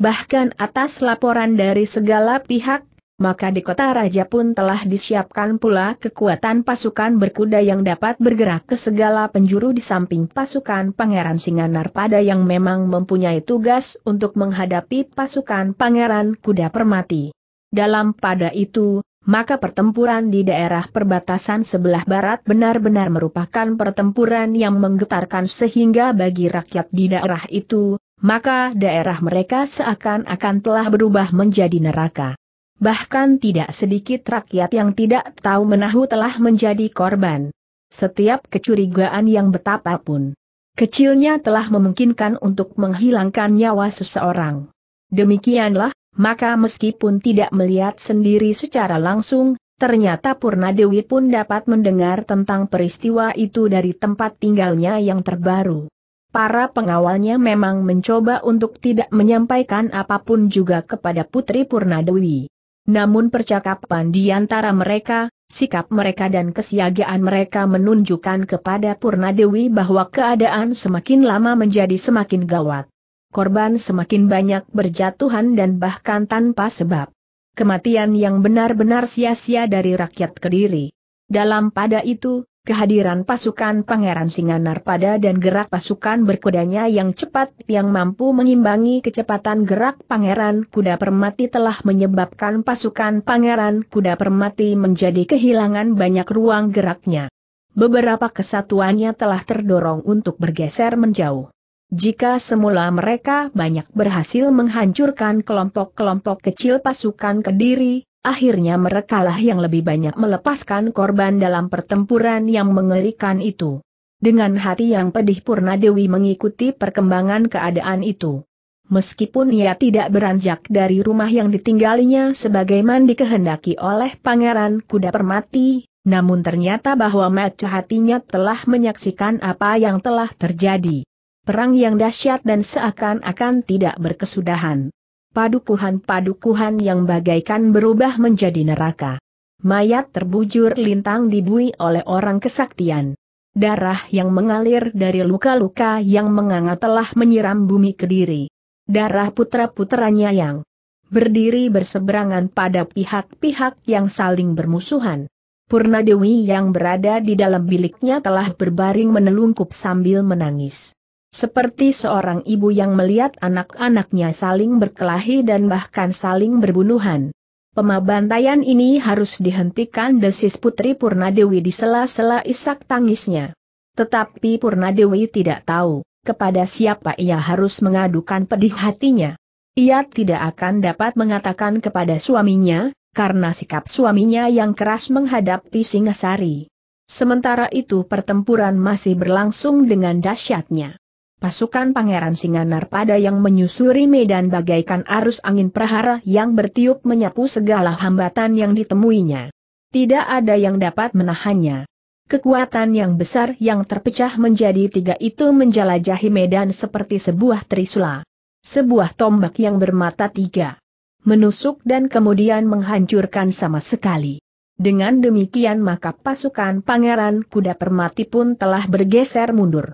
Bahkan atas laporan dari segala pihak, maka di kota raja pun telah disiapkan pula kekuatan pasukan berkuda yang dapat bergerak ke segala penjuru di samping pasukan Pangeran Singanar pada yang memang mempunyai tugas untuk menghadapi pasukan Pangeran Kuda Permati. Dalam pada itu, maka pertempuran di daerah perbatasan sebelah barat benar-benar merupakan pertempuran yang menggetarkan sehingga bagi rakyat di daerah itu, maka daerah mereka seakan-akan telah berubah menjadi neraka. Bahkan tidak sedikit rakyat yang tidak tahu menahu telah menjadi korban. Setiap kecurigaan yang betapapun kecilnya telah memungkinkan untuk menghilangkan nyawa seseorang. Demikianlah, maka meskipun tidak melihat sendiri secara langsung, ternyata Purna Dewi pun dapat mendengar tentang peristiwa itu dari tempat tinggalnya yang terbaru. Para pengawalnya memang mencoba untuk tidak menyampaikan apapun juga kepada Putri Purna Dewi. Namun percakapan di antara mereka, sikap mereka dan kesiagaan mereka menunjukkan kepada Purnadewi bahwa keadaan semakin lama menjadi semakin gawat. Korban semakin banyak berjatuhan dan bahkan tanpa sebab. Kematian yang benar-benar sia-sia dari rakyat Kediri. Dalam pada itu, Kehadiran pasukan Pangeran Singanar pada dan gerak pasukan berkudanya yang cepat yang mampu mengimbangi kecepatan gerak Pangeran Kuda Permati telah menyebabkan pasukan Pangeran Kuda Permati menjadi kehilangan banyak ruang geraknya. Beberapa kesatuannya telah terdorong untuk bergeser menjauh. Jika semula mereka banyak berhasil menghancurkan kelompok-kelompok kecil pasukan Kediri, akhirnya merekalah yang lebih banyak melepaskan korban dalam pertempuran yang mengerikan itu. Dengan hati yang pedih Purna mengikuti perkembangan keadaan itu. Meskipun ia tidak beranjak dari rumah yang ditinggalinya sebagaimana dikehendaki oleh Pangeran Kuda Permati, namun ternyata bahwa mata hatinya telah menyaksikan apa yang telah terjadi. Perang yang dahsyat dan seakan-akan tidak berkesudahan padukuhan-padukuhan yang bagaikan berubah menjadi neraka. Mayat terbujur lintang dibui oleh orang kesaktian. Darah yang mengalir dari luka-luka yang menganga telah menyiram bumi kediri. Darah putra-putranya yang berdiri berseberangan pada pihak-pihak yang saling bermusuhan. Purna yang berada di dalam biliknya telah berbaring menelungkup sambil menangis. Seperti seorang ibu yang melihat anak-anaknya saling berkelahi dan bahkan saling berbunuhan. Pemabantaian ini harus dihentikan desis Putri Purnadewi di sela-sela isak tangisnya. Tetapi Purnadewi tidak tahu, kepada siapa ia harus mengadukan pedih hatinya. Ia tidak akan dapat mengatakan kepada suaminya, karena sikap suaminya yang keras menghadapi Singasari. Sementara itu pertempuran masih berlangsung dengan dahsyatnya pasukan Pangeran pada yang menyusuri medan bagaikan arus angin prahara yang bertiup menyapu segala hambatan yang ditemuinya. Tidak ada yang dapat menahannya. Kekuatan yang besar yang terpecah menjadi tiga itu menjelajahi medan seperti sebuah trisula. Sebuah tombak yang bermata tiga. Menusuk dan kemudian menghancurkan sama sekali. Dengan demikian maka pasukan Pangeran Kuda Permati pun telah bergeser mundur.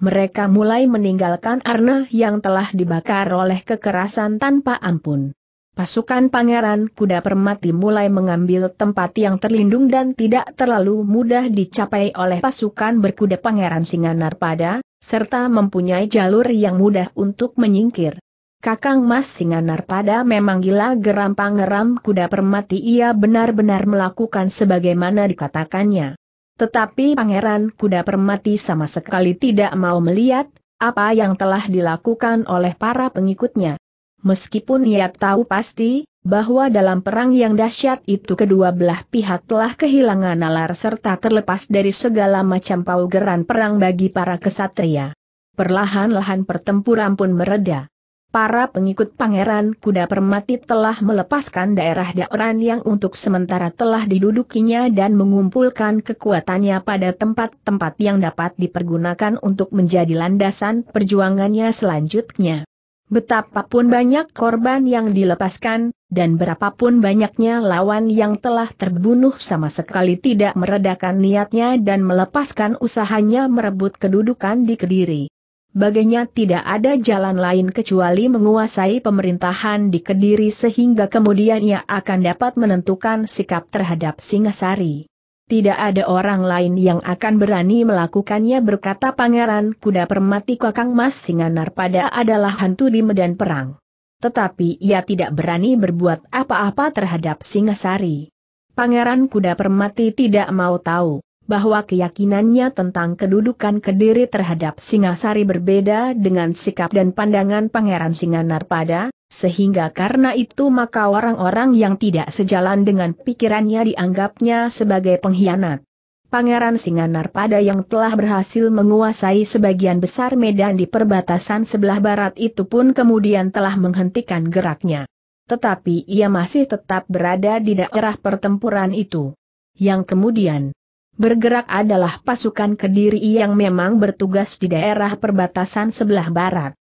Mereka mulai meninggalkan arna yang telah dibakar oleh kekerasan tanpa ampun. Pasukan Pangeran Kuda Permati mulai mengambil tempat yang terlindung dan tidak terlalu mudah dicapai oleh pasukan berkuda Pangeran narpada, serta mempunyai jalur yang mudah untuk menyingkir. Kakang Mas Narpada memang gila geram Pangeran Kuda Permati ia benar-benar melakukan sebagaimana dikatakannya. Tetapi Pangeran Kuda Permati sama sekali tidak mau melihat apa yang telah dilakukan oleh para pengikutnya. Meskipun ia tahu pasti bahwa dalam perang yang dahsyat itu kedua belah pihak telah kehilangan nalar serta terlepas dari segala macam paugeran perang bagi para kesatria. Perlahan-lahan pertempuran pun mereda para pengikut Pangeran Kuda Permati telah melepaskan daerah-daerah yang untuk sementara telah didudukinya dan mengumpulkan kekuatannya pada tempat-tempat yang dapat dipergunakan untuk menjadi landasan perjuangannya selanjutnya. Betapapun banyak korban yang dilepaskan, dan berapapun banyaknya lawan yang telah terbunuh sama sekali tidak meredakan niatnya dan melepaskan usahanya merebut kedudukan di Kediri. Baginya tidak ada jalan lain kecuali menguasai pemerintahan di Kediri sehingga kemudian ia akan dapat menentukan sikap terhadap Singasari. Tidak ada orang lain yang akan berani melakukannya berkata Pangeran Kuda Permati Kakang Mas Singanar pada adalah hantu di medan perang. Tetapi ia tidak berani berbuat apa-apa terhadap Singasari. Pangeran Kuda Permati tidak mau tahu bahwa keyakinannya tentang kedudukan Kediri terhadap Singasari berbeda dengan sikap dan pandangan Pangeran Singanar pada, sehingga karena itu maka orang-orang yang tidak sejalan dengan pikirannya dianggapnya sebagai pengkhianat. Pangeran Singanar pada yang telah berhasil menguasai sebagian besar medan di perbatasan sebelah barat itu pun kemudian telah menghentikan geraknya. Tetapi ia masih tetap berada di daerah pertempuran itu. Yang kemudian, bergerak adalah pasukan Kediri yang memang bertugas di daerah perbatasan sebelah barat.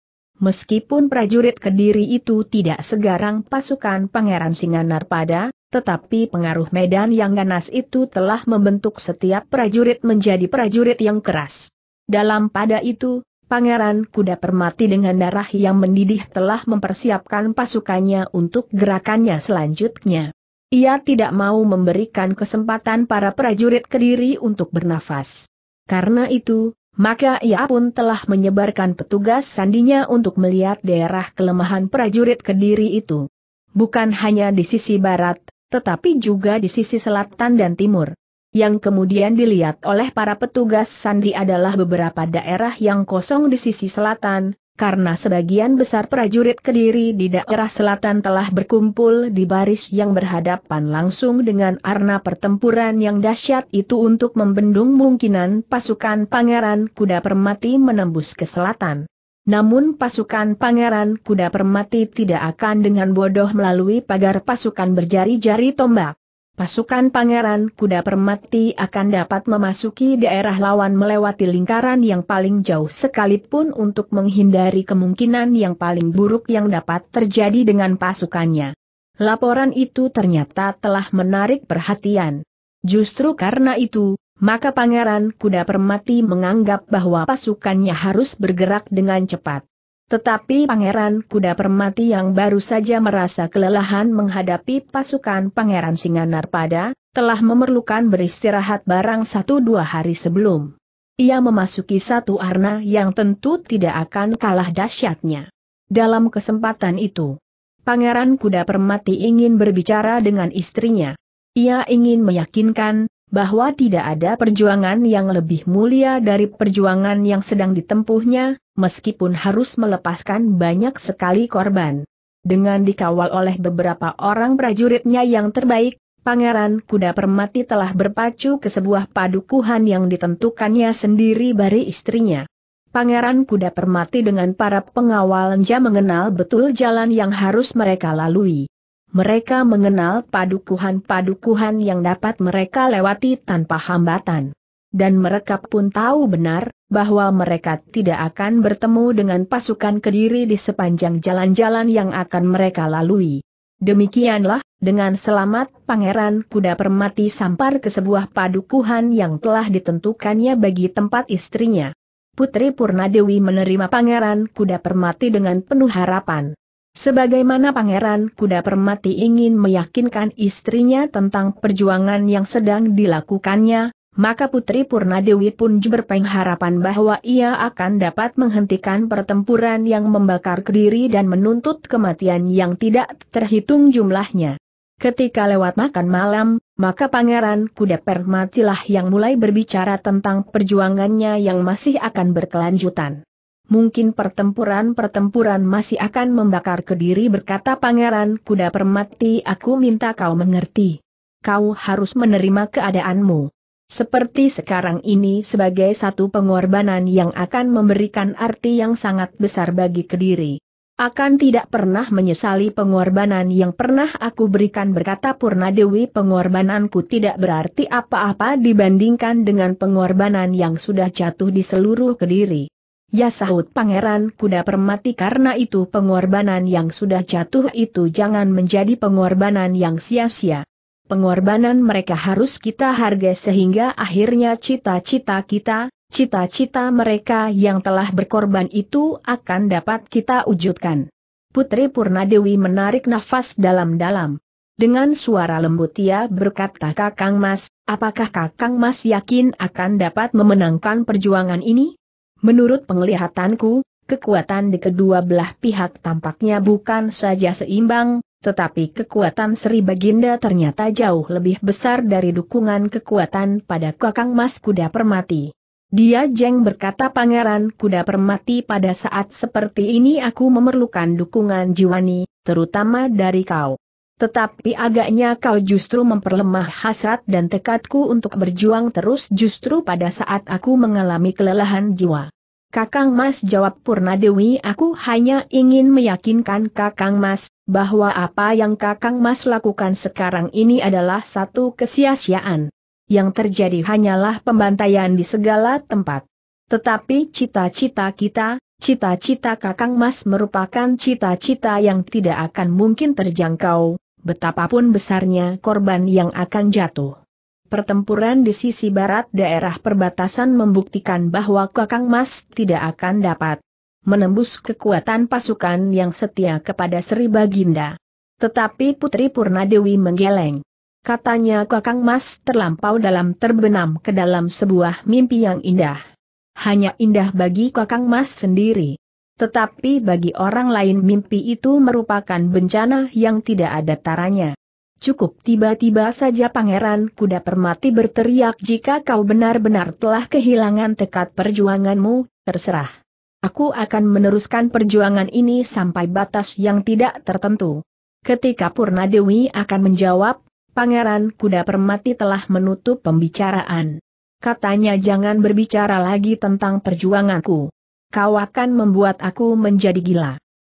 Meskipun prajurit Kediri itu tidak segarang pasukan Pangeran Singanar pada, tetapi pengaruh medan yang ganas itu telah membentuk setiap prajurit menjadi prajurit yang keras. Dalam pada itu, Pangeran Kuda Permati dengan darah yang mendidih telah mempersiapkan pasukannya untuk gerakannya selanjutnya. Ia tidak mau memberikan kesempatan para prajurit kediri untuk bernafas. Karena itu, maka ia pun telah menyebarkan petugas sandinya untuk melihat daerah kelemahan prajurit kediri itu. Bukan hanya di sisi barat, tetapi juga di sisi selatan dan timur. Yang kemudian dilihat oleh para petugas sandi adalah beberapa daerah yang kosong di sisi selatan, karena sebagian besar prajurit Kediri di daerah selatan telah berkumpul di baris yang berhadapan langsung dengan arna pertempuran yang dahsyat itu untuk membendung kemungkinan pasukan Pangeran Kuda Permati menembus ke selatan. Namun pasukan Pangeran Kuda Permati tidak akan dengan bodoh melalui pagar pasukan berjari-jari tombak pasukan Pangeran Kuda Permati akan dapat memasuki daerah lawan melewati lingkaran yang paling jauh sekalipun untuk menghindari kemungkinan yang paling buruk yang dapat terjadi dengan pasukannya. Laporan itu ternyata telah menarik perhatian. Justru karena itu, maka Pangeran Kuda Permati menganggap bahwa pasukannya harus bergerak dengan cepat. Tetapi Pangeran Kuda Permati yang baru saja merasa kelelahan menghadapi pasukan Pangeran pada, telah memerlukan beristirahat barang satu dua hari sebelum. Ia memasuki satu arna yang tentu tidak akan kalah dahsyatnya. Dalam kesempatan itu, Pangeran Kuda Permati ingin berbicara dengan istrinya. Ia ingin meyakinkan bahwa tidak ada perjuangan yang lebih mulia dari perjuangan yang sedang ditempuhnya, meskipun harus melepaskan banyak sekali korban. Dengan dikawal oleh beberapa orang prajuritnya yang terbaik, Pangeran Kuda Permati telah berpacu ke sebuah padukuhan yang ditentukannya sendiri bari istrinya. Pangeran Kuda Permati dengan para pengawalnya mengenal betul jalan yang harus mereka lalui mereka mengenal padukuhan-padukuhan yang dapat mereka lewati tanpa hambatan. Dan mereka pun tahu benar, bahwa mereka tidak akan bertemu dengan pasukan kediri di sepanjang jalan-jalan yang akan mereka lalui. Demikianlah, dengan selamat Pangeran Kuda Permati sampar ke sebuah padukuhan yang telah ditentukannya bagi tempat istrinya. Putri Purnadewi menerima Pangeran Kuda Permati dengan penuh harapan. Sebagaimana Pangeran Kuda Permati ingin meyakinkan istrinya tentang perjuangan yang sedang dilakukannya, maka Putri Purnadewi pun berpengharapan bahwa ia akan dapat menghentikan pertempuran yang membakar kediri dan menuntut kematian yang tidak terhitung jumlahnya. Ketika lewat makan malam, maka Pangeran Kuda Permatilah yang mulai berbicara tentang perjuangannya yang masih akan berkelanjutan mungkin pertempuran-pertempuran masih akan membakar kediri berkata pangeran kuda permati aku minta kau mengerti. Kau harus menerima keadaanmu. Seperti sekarang ini sebagai satu pengorbanan yang akan memberikan arti yang sangat besar bagi kediri. Akan tidak pernah menyesali pengorbanan yang pernah aku berikan berkata Purna Dewi pengorbananku tidak berarti apa-apa dibandingkan dengan pengorbanan yang sudah jatuh di seluruh kediri. Ya sahut pangeran kuda permati karena itu pengorbanan yang sudah jatuh itu jangan menjadi pengorbanan yang sia-sia. Pengorbanan mereka harus kita hargai sehingga akhirnya cita-cita kita, cita-cita mereka yang telah berkorban itu akan dapat kita wujudkan. Putri Purnadewi menarik nafas dalam-dalam. Dengan suara lembut ia berkata Kakang Mas, apakah Kakang Mas yakin akan dapat memenangkan perjuangan ini? Menurut penglihatanku, kekuatan di kedua belah pihak tampaknya bukan saja seimbang, tetapi kekuatan Sri Baginda ternyata jauh lebih besar dari dukungan kekuatan pada Kakang Mas Kuda Permati. Dia jeng berkata Pangeran Kuda Permati pada saat seperti ini aku memerlukan dukungan jiwani, terutama dari kau. Tetapi agaknya kau justru memperlemah hasrat dan tekadku untuk berjuang terus justru pada saat aku mengalami kelelahan jiwa. Kakang Mas jawab Purna Dewi aku hanya ingin meyakinkan Kakang Mas, bahwa apa yang Kakang Mas lakukan sekarang ini adalah satu kesia Yang terjadi hanyalah pembantaian di segala tempat. Tetapi cita-cita kita, cita-cita Kakang Mas merupakan cita-cita yang tidak akan mungkin terjangkau, betapapun besarnya korban yang akan jatuh. Pertempuran di sisi barat daerah perbatasan membuktikan bahwa Kakang Mas tidak akan dapat menembus kekuatan pasukan yang setia kepada Sri Baginda. Tetapi Putri Purnadewi menggeleng. Katanya Kakang Mas terlampau dalam terbenam ke dalam sebuah mimpi yang indah. Hanya indah bagi Kakang Mas sendiri. Tetapi bagi orang lain mimpi itu merupakan bencana yang tidak ada taranya. Cukup tiba-tiba saja Pangeran Kuda Permati berteriak jika kau benar-benar telah kehilangan tekad perjuanganmu, terserah. Aku akan meneruskan perjuangan ini sampai batas yang tidak tertentu. Ketika Purna Dewi akan menjawab, Pangeran Kuda Permati telah menutup pembicaraan. Katanya jangan berbicara lagi tentang perjuanganku kau akan membuat aku menjadi gila.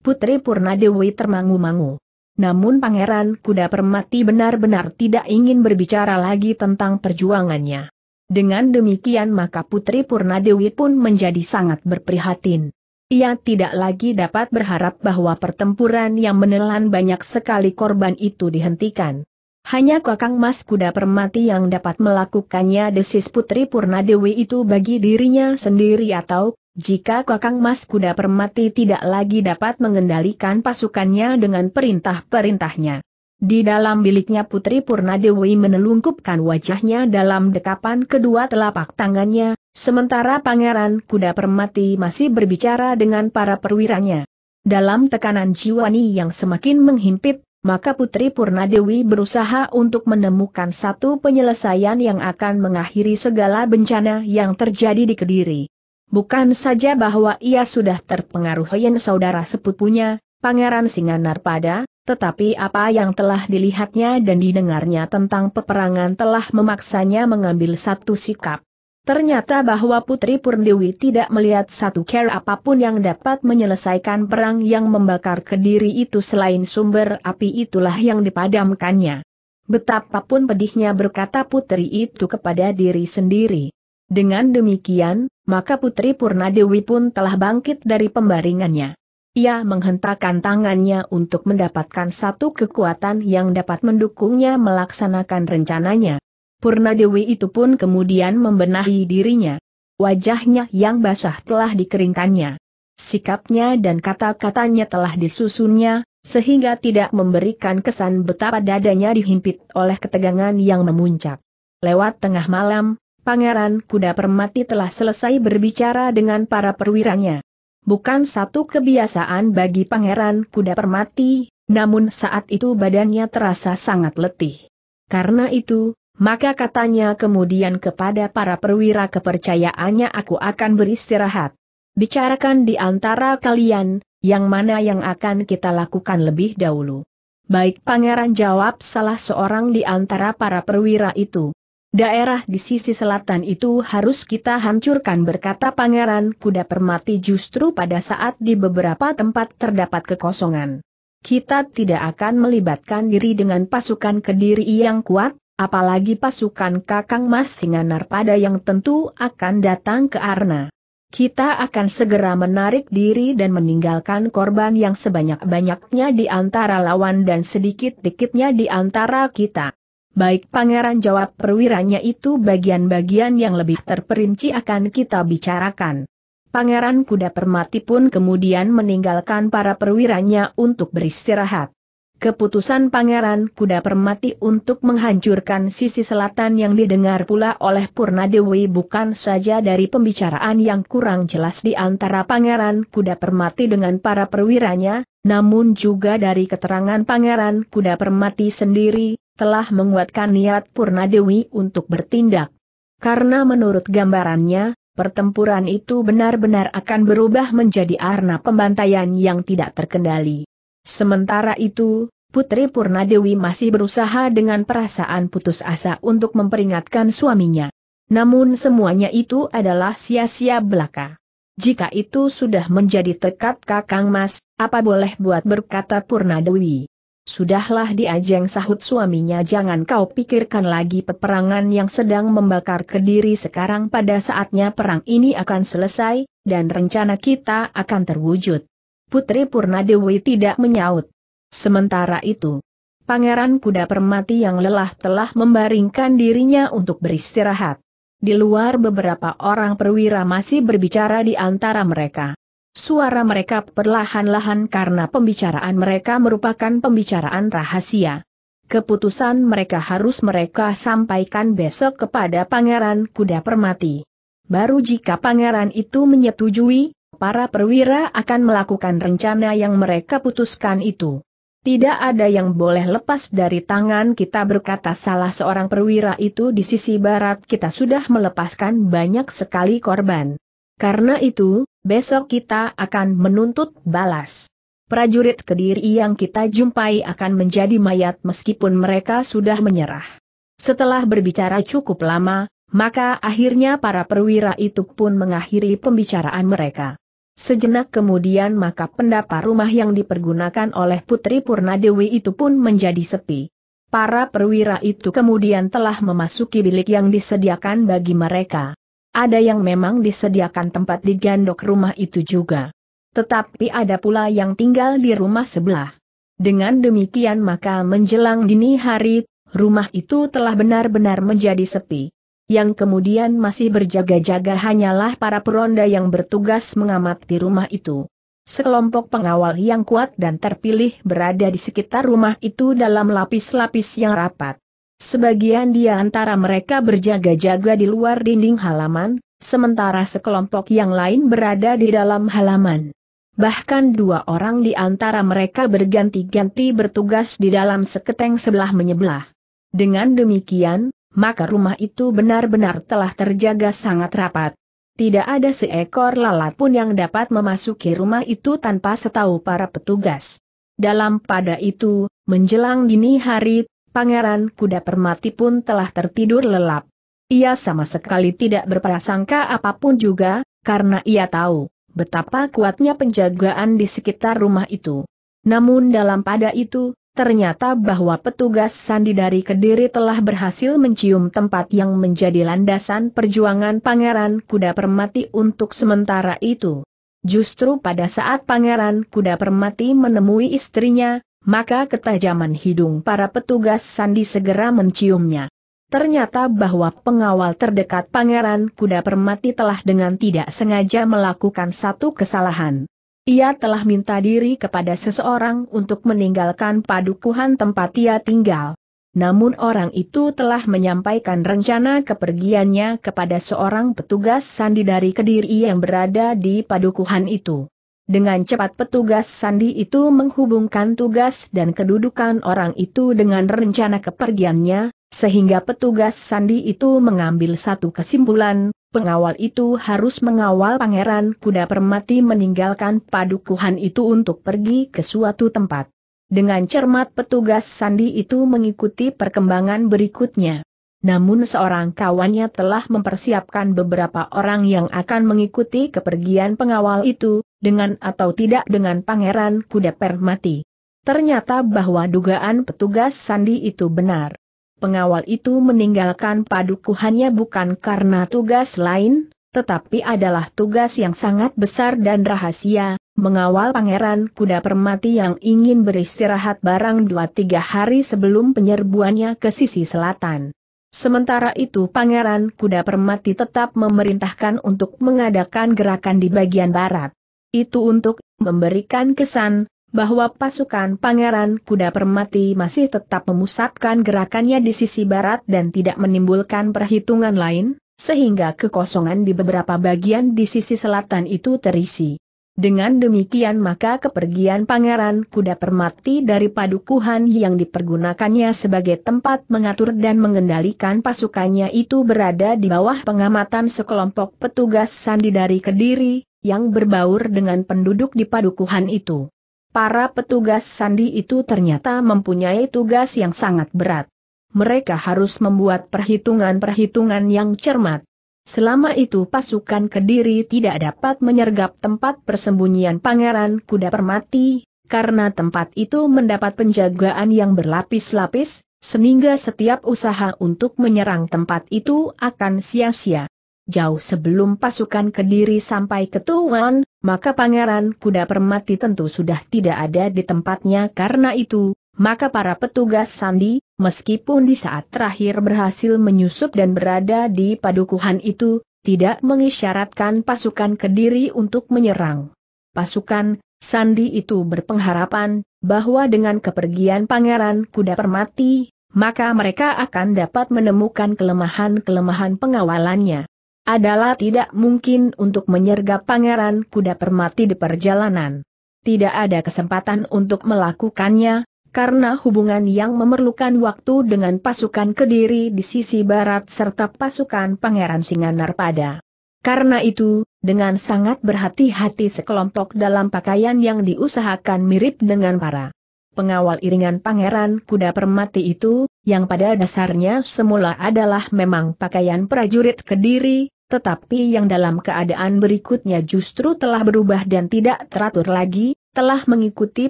Putri Purnadewi termangu-mangu. Namun Pangeran Kuda Permati benar-benar tidak ingin berbicara lagi tentang perjuangannya. Dengan demikian maka Putri Purnadewi pun menjadi sangat berprihatin. Ia tidak lagi dapat berharap bahwa pertempuran yang menelan banyak sekali korban itu dihentikan. Hanya Kakang Mas Kuda Permati yang dapat melakukannya desis Putri Purnadewi itu bagi dirinya sendiri atau jika Kakang Mas Kuda Permati tidak lagi dapat mengendalikan pasukannya dengan perintah-perintahnya. Di dalam biliknya Putri Purnadewi menelungkupkan wajahnya dalam dekapan kedua telapak tangannya, sementara Pangeran Kuda Permati masih berbicara dengan para perwiranya. Dalam tekanan jiwani yang semakin menghimpit, maka Putri Purnadewi berusaha untuk menemukan satu penyelesaian yang akan mengakhiri segala bencana yang terjadi di Kediri. Bukan saja bahwa ia sudah terpengaruh Yen saudara sepupunya, Pangeran pada, tetapi apa yang telah dilihatnya dan didengarnya tentang peperangan telah memaksanya mengambil satu sikap. Ternyata bahwa Putri Purndewi tidak melihat satu care apapun yang dapat menyelesaikan perang yang membakar kediri itu selain sumber api itulah yang dipadamkannya. Betapapun pedihnya berkata putri itu kepada diri sendiri. Dengan demikian, maka Putri Purnadewi pun telah bangkit dari pembaringannya. Ia menghentakkan tangannya untuk mendapatkan satu kekuatan yang dapat mendukungnya melaksanakan rencananya. Purnadewi itu pun kemudian membenahi dirinya. Wajahnya yang basah telah dikeringkannya. Sikapnya dan kata-katanya telah disusunnya, sehingga tidak memberikan kesan betapa dadanya dihimpit oleh ketegangan yang memuncak. Lewat tengah malam, Pangeran Kuda Permati telah selesai berbicara dengan para perwiranya. Bukan satu kebiasaan bagi Pangeran Kuda Permati, namun saat itu badannya terasa sangat letih. Karena itu, maka katanya kemudian kepada para perwira kepercayaannya aku akan beristirahat. Bicarakan di antara kalian, yang mana yang akan kita lakukan lebih dahulu. Baik pangeran jawab salah seorang di antara para perwira itu. Daerah di sisi selatan itu harus kita hancurkan berkata Pangeran Kuda Permati justru pada saat di beberapa tempat terdapat kekosongan. Kita tidak akan melibatkan diri dengan pasukan kediri yang kuat, apalagi pasukan Kakang Mas Singanar pada yang tentu akan datang ke Arna kita akan segera menarik diri dan meninggalkan korban yang sebanyak-banyaknya di antara lawan dan sedikit-dikitnya di antara kita. Baik pangeran jawab perwiranya itu bagian-bagian yang lebih terperinci akan kita bicarakan. Pangeran kuda permati pun kemudian meninggalkan para perwiranya untuk beristirahat. Keputusan pangeran kuda permati untuk menghancurkan sisi selatan yang didengar pula oleh Purnadewi bukan saja dari pembicaraan yang kurang jelas di antara pangeran kuda permati dengan para perwiranya, namun juga dari keterangan pangeran kuda permati sendiri, telah menguatkan niat Purnadewi untuk bertindak. Karena menurut gambarannya, pertempuran itu benar-benar akan berubah menjadi arna pembantaian yang tidak terkendali. Sementara itu, Putri Purnadewi masih berusaha dengan perasaan putus asa untuk memperingatkan suaminya. Namun semuanya itu adalah sia-sia belaka. Jika itu sudah menjadi tekad Kakang Mas, apa boleh buat berkata Purnadewi. Sudahlah diajeng sahut suaminya jangan kau pikirkan lagi peperangan yang sedang membakar kediri sekarang pada saatnya perang ini akan selesai, dan rencana kita akan terwujud. Putri Purnadewi tidak menyaut. Sementara itu, Pangeran Kuda Permati yang lelah telah membaringkan dirinya untuk beristirahat. Di luar beberapa orang perwira masih berbicara di antara mereka. Suara mereka perlahan-lahan karena pembicaraan mereka merupakan pembicaraan rahasia. Keputusan mereka harus mereka sampaikan besok kepada Pangeran Kuda Permati. Baru jika pangeran itu menyetujui, para perwira akan melakukan rencana yang mereka putuskan itu. Tidak ada yang boleh lepas dari tangan kita berkata salah seorang perwira itu di sisi barat kita sudah melepaskan banyak sekali korban. Karena itu, besok kita akan menuntut balas. Prajurit Kediri yang kita jumpai akan menjadi mayat meskipun mereka sudah menyerah. Setelah berbicara cukup lama, maka akhirnya para perwira itu pun mengakhiri pembicaraan mereka. Sejenak kemudian maka pendapa rumah yang dipergunakan oleh Putri Purnadewi itu pun menjadi sepi. Para perwira itu kemudian telah memasuki bilik yang disediakan bagi mereka. Ada yang memang disediakan tempat di gandok rumah itu juga. Tetapi ada pula yang tinggal di rumah sebelah. Dengan demikian maka menjelang dini hari, rumah itu telah benar-benar menjadi sepi. Yang kemudian masih berjaga-jaga hanyalah para peronda yang bertugas mengamati rumah itu. Sekelompok pengawal yang kuat dan terpilih berada di sekitar rumah itu dalam lapis-lapis yang rapat. Sebagian di antara mereka berjaga-jaga di luar dinding halaman, sementara sekelompok yang lain berada di dalam halaman. Bahkan dua orang di antara mereka berganti-ganti bertugas di dalam seketeng sebelah menyebelah. Dengan demikian, maka rumah itu benar-benar telah terjaga sangat rapat. Tidak ada seekor lalat pun yang dapat memasuki rumah itu tanpa setahu para petugas. Dalam pada itu, menjelang dini hari Pangeran Kuda Permati pun telah tertidur lelap. Ia sama sekali tidak berprasangka apapun juga, karena ia tahu betapa kuatnya penjagaan di sekitar rumah itu. Namun dalam pada itu, ternyata bahwa petugas sandi dari Kediri telah berhasil mencium tempat yang menjadi landasan perjuangan Pangeran Kuda Permati untuk sementara itu. Justru pada saat Pangeran Kuda Permati menemui istrinya, maka ketajaman hidung para petugas sandi segera menciumnya. Ternyata bahwa pengawal terdekat Pangeran Kuda Permati telah dengan tidak sengaja melakukan satu kesalahan. Ia telah minta diri kepada seseorang untuk meninggalkan padukuhan tempat ia tinggal. Namun orang itu telah menyampaikan rencana kepergiannya kepada seorang petugas sandi dari Kediri yang berada di padukuhan itu. Dengan cepat petugas sandi itu menghubungkan tugas dan kedudukan orang itu dengan rencana kepergiannya, sehingga petugas sandi itu mengambil satu kesimpulan, pengawal itu harus mengawal pangeran kuda permati meninggalkan padukuhan itu untuk pergi ke suatu tempat. Dengan cermat petugas sandi itu mengikuti perkembangan berikutnya namun seorang kawannya telah mempersiapkan beberapa orang yang akan mengikuti kepergian pengawal itu, dengan atau tidak dengan Pangeran Kuda Permati. Ternyata bahwa dugaan petugas Sandi itu benar. Pengawal itu meninggalkan padukuhannya bukan karena tugas lain, tetapi adalah tugas yang sangat besar dan rahasia, mengawal pangeran kuda permati yang ingin beristirahat barang 2-3 hari sebelum penyerbuannya ke sisi selatan. Sementara itu Pangeran Kuda Permati tetap memerintahkan untuk mengadakan gerakan di bagian barat. Itu untuk memberikan kesan bahwa pasukan Pangeran Kuda Permati masih tetap memusatkan gerakannya di sisi barat dan tidak menimbulkan perhitungan lain, sehingga kekosongan di beberapa bagian di sisi selatan itu terisi. Dengan demikian maka kepergian Pangeran Kuda Permati dari padukuhan yang dipergunakannya sebagai tempat mengatur dan mengendalikan pasukannya itu berada di bawah pengamatan sekelompok petugas sandi dari Kediri, yang berbaur dengan penduduk di padukuhan itu. Para petugas sandi itu ternyata mempunyai tugas yang sangat berat. Mereka harus membuat perhitungan-perhitungan yang cermat Selama itu pasukan Kediri tidak dapat menyergap tempat persembunyian Pangeran Kuda Permati, karena tempat itu mendapat penjagaan yang berlapis-lapis, sehingga setiap usaha untuk menyerang tempat itu akan sia-sia. Jauh sebelum pasukan Kediri sampai ke Tuan, maka Pangeran Kuda Permati tentu sudah tidak ada di tempatnya karena itu, maka para petugas Sandi, meskipun di saat terakhir berhasil menyusup dan berada di padukuhan itu, tidak mengisyaratkan pasukan Kediri untuk menyerang. Pasukan Sandi itu berpengharapan bahwa dengan kepergian Pangeran Kuda Permati, maka mereka akan dapat menemukan kelemahan-kelemahan pengawalannya. Adalah tidak mungkin untuk menyergap Pangeran Kuda Permati di perjalanan. Tidak ada kesempatan untuk melakukannya, karena hubungan yang memerlukan waktu dengan pasukan Kediri di sisi barat serta pasukan Pangeran Singanar pada. Karena itu, dengan sangat berhati-hati sekelompok dalam pakaian yang diusahakan mirip dengan para pengawal iringan pangeran kuda permati itu, yang pada dasarnya semula adalah memang pakaian prajurit kediri, tetapi yang dalam keadaan berikutnya justru telah berubah dan tidak teratur lagi, telah mengikuti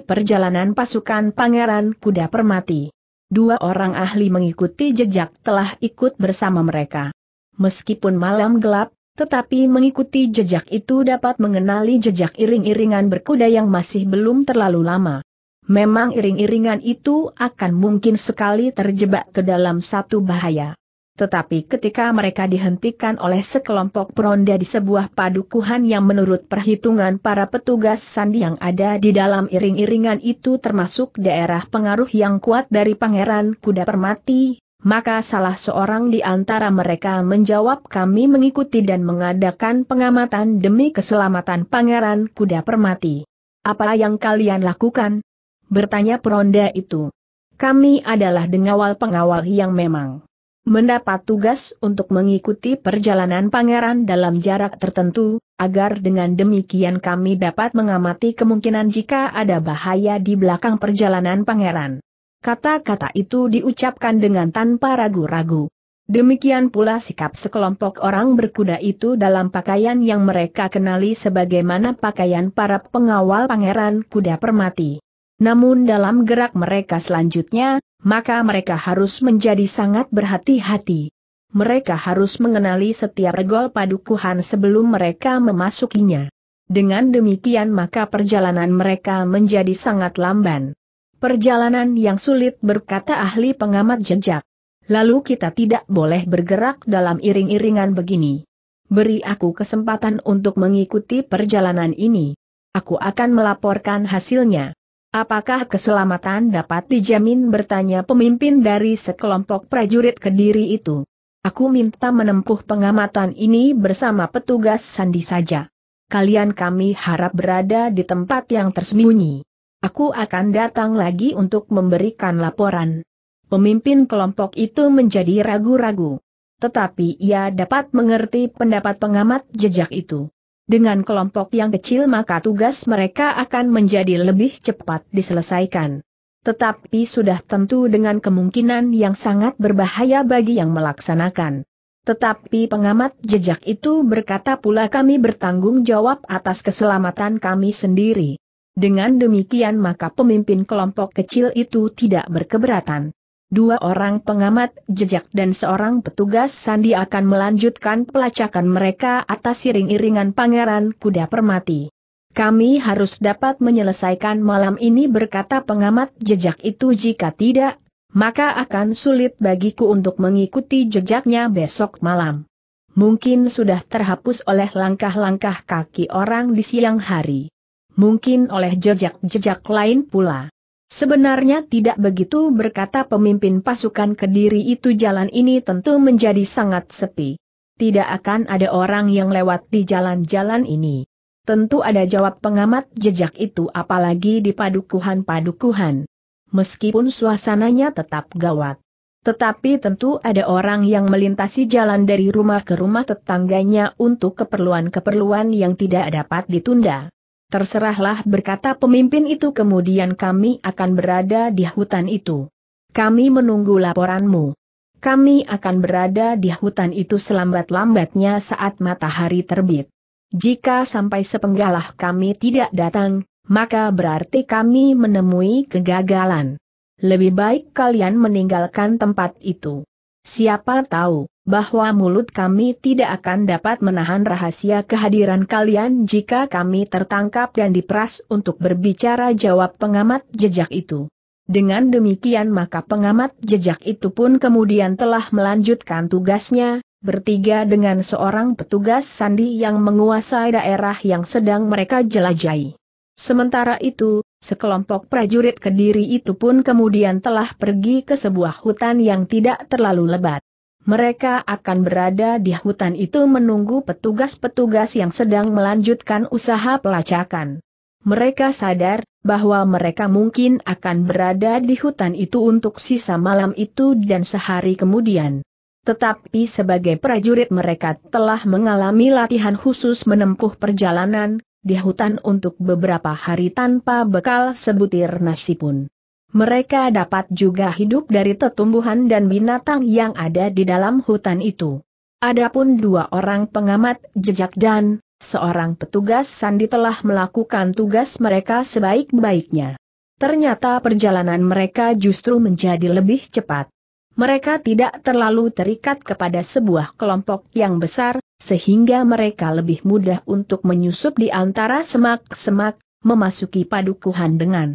perjalanan pasukan Pangeran Kuda Permati. Dua orang ahli mengikuti jejak telah ikut bersama mereka. Meskipun malam gelap, tetapi mengikuti jejak itu dapat mengenali jejak iring-iringan berkuda yang masih belum terlalu lama. Memang iring-iringan itu akan mungkin sekali terjebak ke dalam satu bahaya. Tetapi ketika mereka dihentikan oleh sekelompok peronda di sebuah padukuhan yang menurut perhitungan para petugas sandi yang ada di dalam iring-iringan itu termasuk daerah pengaruh yang kuat dari Pangeran Kuda Permati, maka salah seorang di antara mereka menjawab kami mengikuti dan mengadakan pengamatan demi keselamatan Pangeran Kuda Permati. Apa yang kalian lakukan? Bertanya peronda itu. Kami adalah dengawal pengawal yang memang mendapat tugas untuk mengikuti perjalanan pangeran dalam jarak tertentu, agar dengan demikian kami dapat mengamati kemungkinan jika ada bahaya di belakang perjalanan pangeran. Kata-kata itu diucapkan dengan tanpa ragu-ragu. Demikian pula sikap sekelompok orang berkuda itu dalam pakaian yang mereka kenali sebagaimana pakaian para pengawal pangeran kuda permati. Namun dalam gerak mereka selanjutnya, maka mereka harus menjadi sangat berhati-hati. Mereka harus mengenali setiap regol padukuhan sebelum mereka memasukinya. Dengan demikian maka perjalanan mereka menjadi sangat lamban. Perjalanan yang sulit berkata ahli pengamat jejak. Lalu kita tidak boleh bergerak dalam iring-iringan begini. Beri aku kesempatan untuk mengikuti perjalanan ini. Aku akan melaporkan hasilnya. Apakah keselamatan dapat dijamin bertanya pemimpin dari sekelompok prajurit kediri itu? Aku minta menempuh pengamatan ini bersama petugas sandi saja. Kalian kami harap berada di tempat yang tersembunyi. Aku akan datang lagi untuk memberikan laporan. Pemimpin kelompok itu menjadi ragu-ragu. Tetapi ia dapat mengerti pendapat pengamat jejak itu. Dengan kelompok yang kecil maka tugas mereka akan menjadi lebih cepat diselesaikan. Tetapi sudah tentu dengan kemungkinan yang sangat berbahaya bagi yang melaksanakan. Tetapi pengamat jejak itu berkata pula kami bertanggung jawab atas keselamatan kami sendiri. Dengan demikian maka pemimpin kelompok kecil itu tidak berkeberatan dua orang pengamat jejak dan seorang petugas sandi akan melanjutkan pelacakan mereka atas iring-iringan pangeran kuda permati. Kami harus dapat menyelesaikan malam ini berkata pengamat jejak itu jika tidak, maka akan sulit bagiku untuk mengikuti jejaknya besok malam. Mungkin sudah terhapus oleh langkah-langkah kaki orang di siang hari. Mungkin oleh jejak-jejak lain pula. Sebenarnya tidak begitu berkata pemimpin pasukan Kediri itu jalan ini tentu menjadi sangat sepi. Tidak akan ada orang yang lewat di jalan-jalan ini. Tentu ada jawab pengamat jejak itu apalagi di padukuhan-padukuhan. Meskipun suasananya tetap gawat. Tetapi tentu ada orang yang melintasi jalan dari rumah ke rumah tetangganya untuk keperluan-keperluan yang tidak dapat ditunda. Terserahlah berkata pemimpin itu kemudian kami akan berada di hutan itu. Kami menunggu laporanmu. Kami akan berada di hutan itu selambat-lambatnya saat matahari terbit. Jika sampai sepenggalah kami tidak datang, maka berarti kami menemui kegagalan. Lebih baik kalian meninggalkan tempat itu. Siapa tahu, bahwa mulut kami tidak akan dapat menahan rahasia kehadiran kalian jika kami tertangkap dan diperas untuk berbicara jawab pengamat jejak itu. Dengan demikian maka pengamat jejak itu pun kemudian telah melanjutkan tugasnya, bertiga dengan seorang petugas sandi yang menguasai daerah yang sedang mereka jelajahi. Sementara itu, sekelompok prajurit kediri itu pun kemudian telah pergi ke sebuah hutan yang tidak terlalu lebat. Mereka akan berada di hutan itu menunggu petugas-petugas yang sedang melanjutkan usaha pelacakan. Mereka sadar bahwa mereka mungkin akan berada di hutan itu untuk sisa malam itu dan sehari kemudian. Tetapi sebagai prajurit mereka telah mengalami latihan khusus menempuh perjalanan di hutan untuk beberapa hari tanpa bekal sebutir nasi pun. Mereka dapat juga hidup dari tetumbuhan dan binatang yang ada di dalam hutan itu. Adapun dua orang pengamat jejak dan seorang petugas sandi telah melakukan tugas mereka sebaik-baiknya. Ternyata perjalanan mereka justru menjadi lebih cepat. Mereka tidak terlalu terikat kepada sebuah kelompok yang besar, sehingga mereka lebih mudah untuk menyusup di antara semak-semak, memasuki padukuhan dengan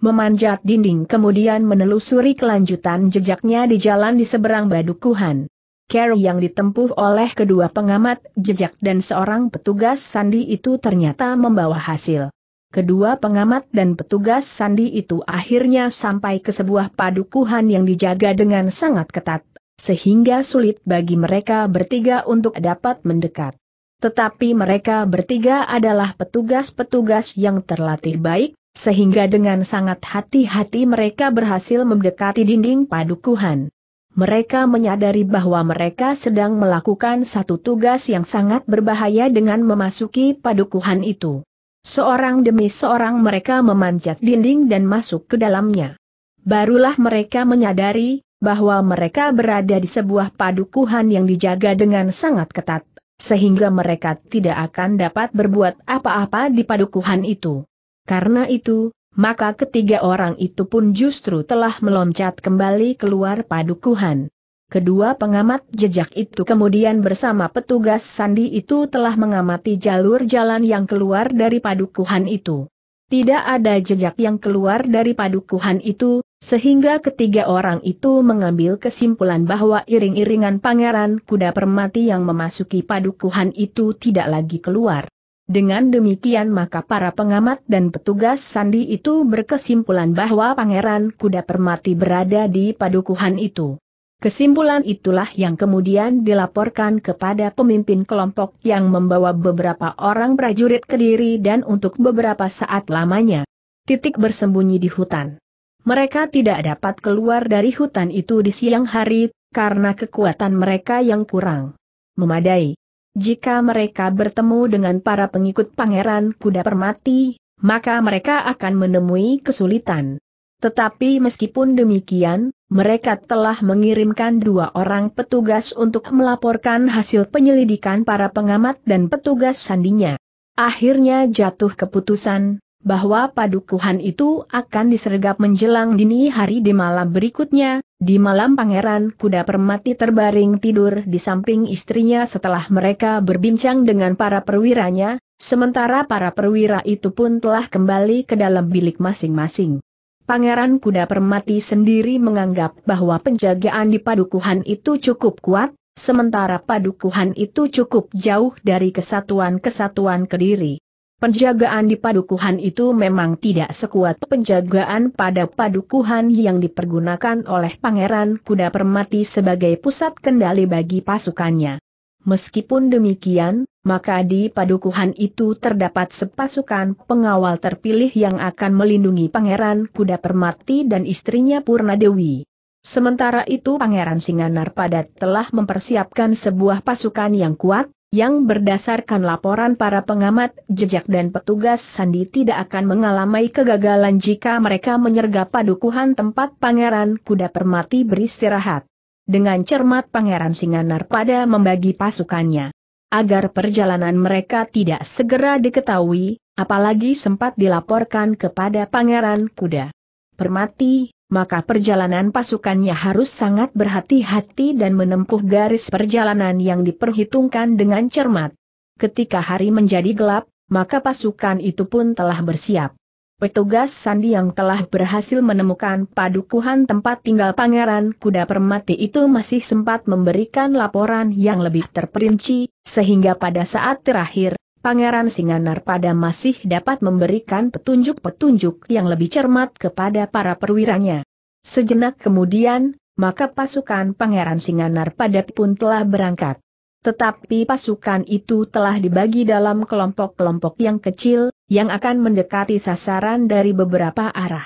memanjat dinding kemudian menelusuri kelanjutan jejaknya di jalan di seberang Badukuhan. Care yang ditempuh oleh kedua pengamat jejak dan seorang petugas sandi itu ternyata membawa hasil. Kedua pengamat dan petugas sandi itu akhirnya sampai ke sebuah padukuhan yang dijaga dengan sangat ketat, sehingga sulit bagi mereka bertiga untuk dapat mendekat. Tetapi mereka bertiga adalah petugas-petugas yang terlatih baik, sehingga dengan sangat hati-hati mereka berhasil mendekati dinding padukuhan. Mereka menyadari bahwa mereka sedang melakukan satu tugas yang sangat berbahaya dengan memasuki padukuhan itu. Seorang demi seorang mereka memanjat dinding dan masuk ke dalamnya. Barulah mereka menyadari bahwa mereka berada di sebuah padukuhan yang dijaga dengan sangat ketat, sehingga mereka tidak akan dapat berbuat apa-apa di padukuhan itu. Karena itu, maka ketiga orang itu pun justru telah meloncat kembali keluar padukuhan. Kedua pengamat jejak itu kemudian bersama petugas sandi itu telah mengamati jalur jalan yang keluar dari padukuhan itu. Tidak ada jejak yang keluar dari padukuhan itu, sehingga ketiga orang itu mengambil kesimpulan bahwa iring-iringan pangeran kuda permati yang memasuki padukuhan itu tidak lagi keluar. Dengan demikian maka para pengamat dan petugas sandi itu berkesimpulan bahwa Pangeran Kuda Permati berada di padukuhan itu. Kesimpulan itulah yang kemudian dilaporkan kepada pemimpin kelompok yang membawa beberapa orang prajurit kediri dan untuk beberapa saat lamanya. Titik bersembunyi di hutan. Mereka tidak dapat keluar dari hutan itu di siang hari, karena kekuatan mereka yang kurang memadai. Jika mereka bertemu dengan para pengikut pangeran kuda permati, maka mereka akan menemui kesulitan. Tetapi meskipun demikian, mereka telah mengirimkan dua orang petugas untuk melaporkan hasil penyelidikan para pengamat dan petugas sandinya. Akhirnya jatuh keputusan, bahwa padukuhan itu akan disergap menjelang dini hari di malam berikutnya, di malam pangeran kuda permati terbaring tidur di samping istrinya setelah mereka berbincang dengan para perwiranya, sementara para perwira itu pun telah kembali ke dalam bilik masing-masing. Pangeran kuda permati sendiri menganggap bahwa penjagaan di padukuhan itu cukup kuat, sementara padukuhan itu cukup jauh dari kesatuan-kesatuan kediri. Penjagaan di padukuhan itu memang tidak sekuat penjagaan pada padukuhan yang dipergunakan oleh Pangeran Kuda Permati sebagai pusat kendali bagi pasukannya. Meskipun demikian, maka di padukuhan itu terdapat sepasukan pengawal terpilih yang akan melindungi Pangeran Kuda Permati dan istrinya Purna Dewi. Sementara itu Pangeran Singanar Padat telah mempersiapkan sebuah pasukan yang kuat, yang berdasarkan laporan para pengamat, jejak dan petugas Sandi tidak akan mengalami kegagalan jika mereka menyergap padukuhan tempat Pangeran Kuda Permati beristirahat. Dengan cermat Pangeran Singanar pada membagi pasukannya. Agar perjalanan mereka tidak segera diketahui, apalagi sempat dilaporkan kepada Pangeran Kuda. Permati, maka perjalanan pasukannya harus sangat berhati-hati dan menempuh garis perjalanan yang diperhitungkan dengan cermat. Ketika hari menjadi gelap, maka pasukan itu pun telah bersiap. Petugas Sandi yang telah berhasil menemukan padukuhan tempat tinggal Pangeran Kuda Permati itu masih sempat memberikan laporan yang lebih terperinci, sehingga pada saat terakhir, Pangeran Singanar pada masih dapat memberikan petunjuk-petunjuk yang lebih cermat kepada para perwiranya. Sejenak kemudian, maka pasukan Pangeran Singanar pada pun telah berangkat. Tetapi pasukan itu telah dibagi dalam kelompok-kelompok yang kecil, yang akan mendekati sasaran dari beberapa arah.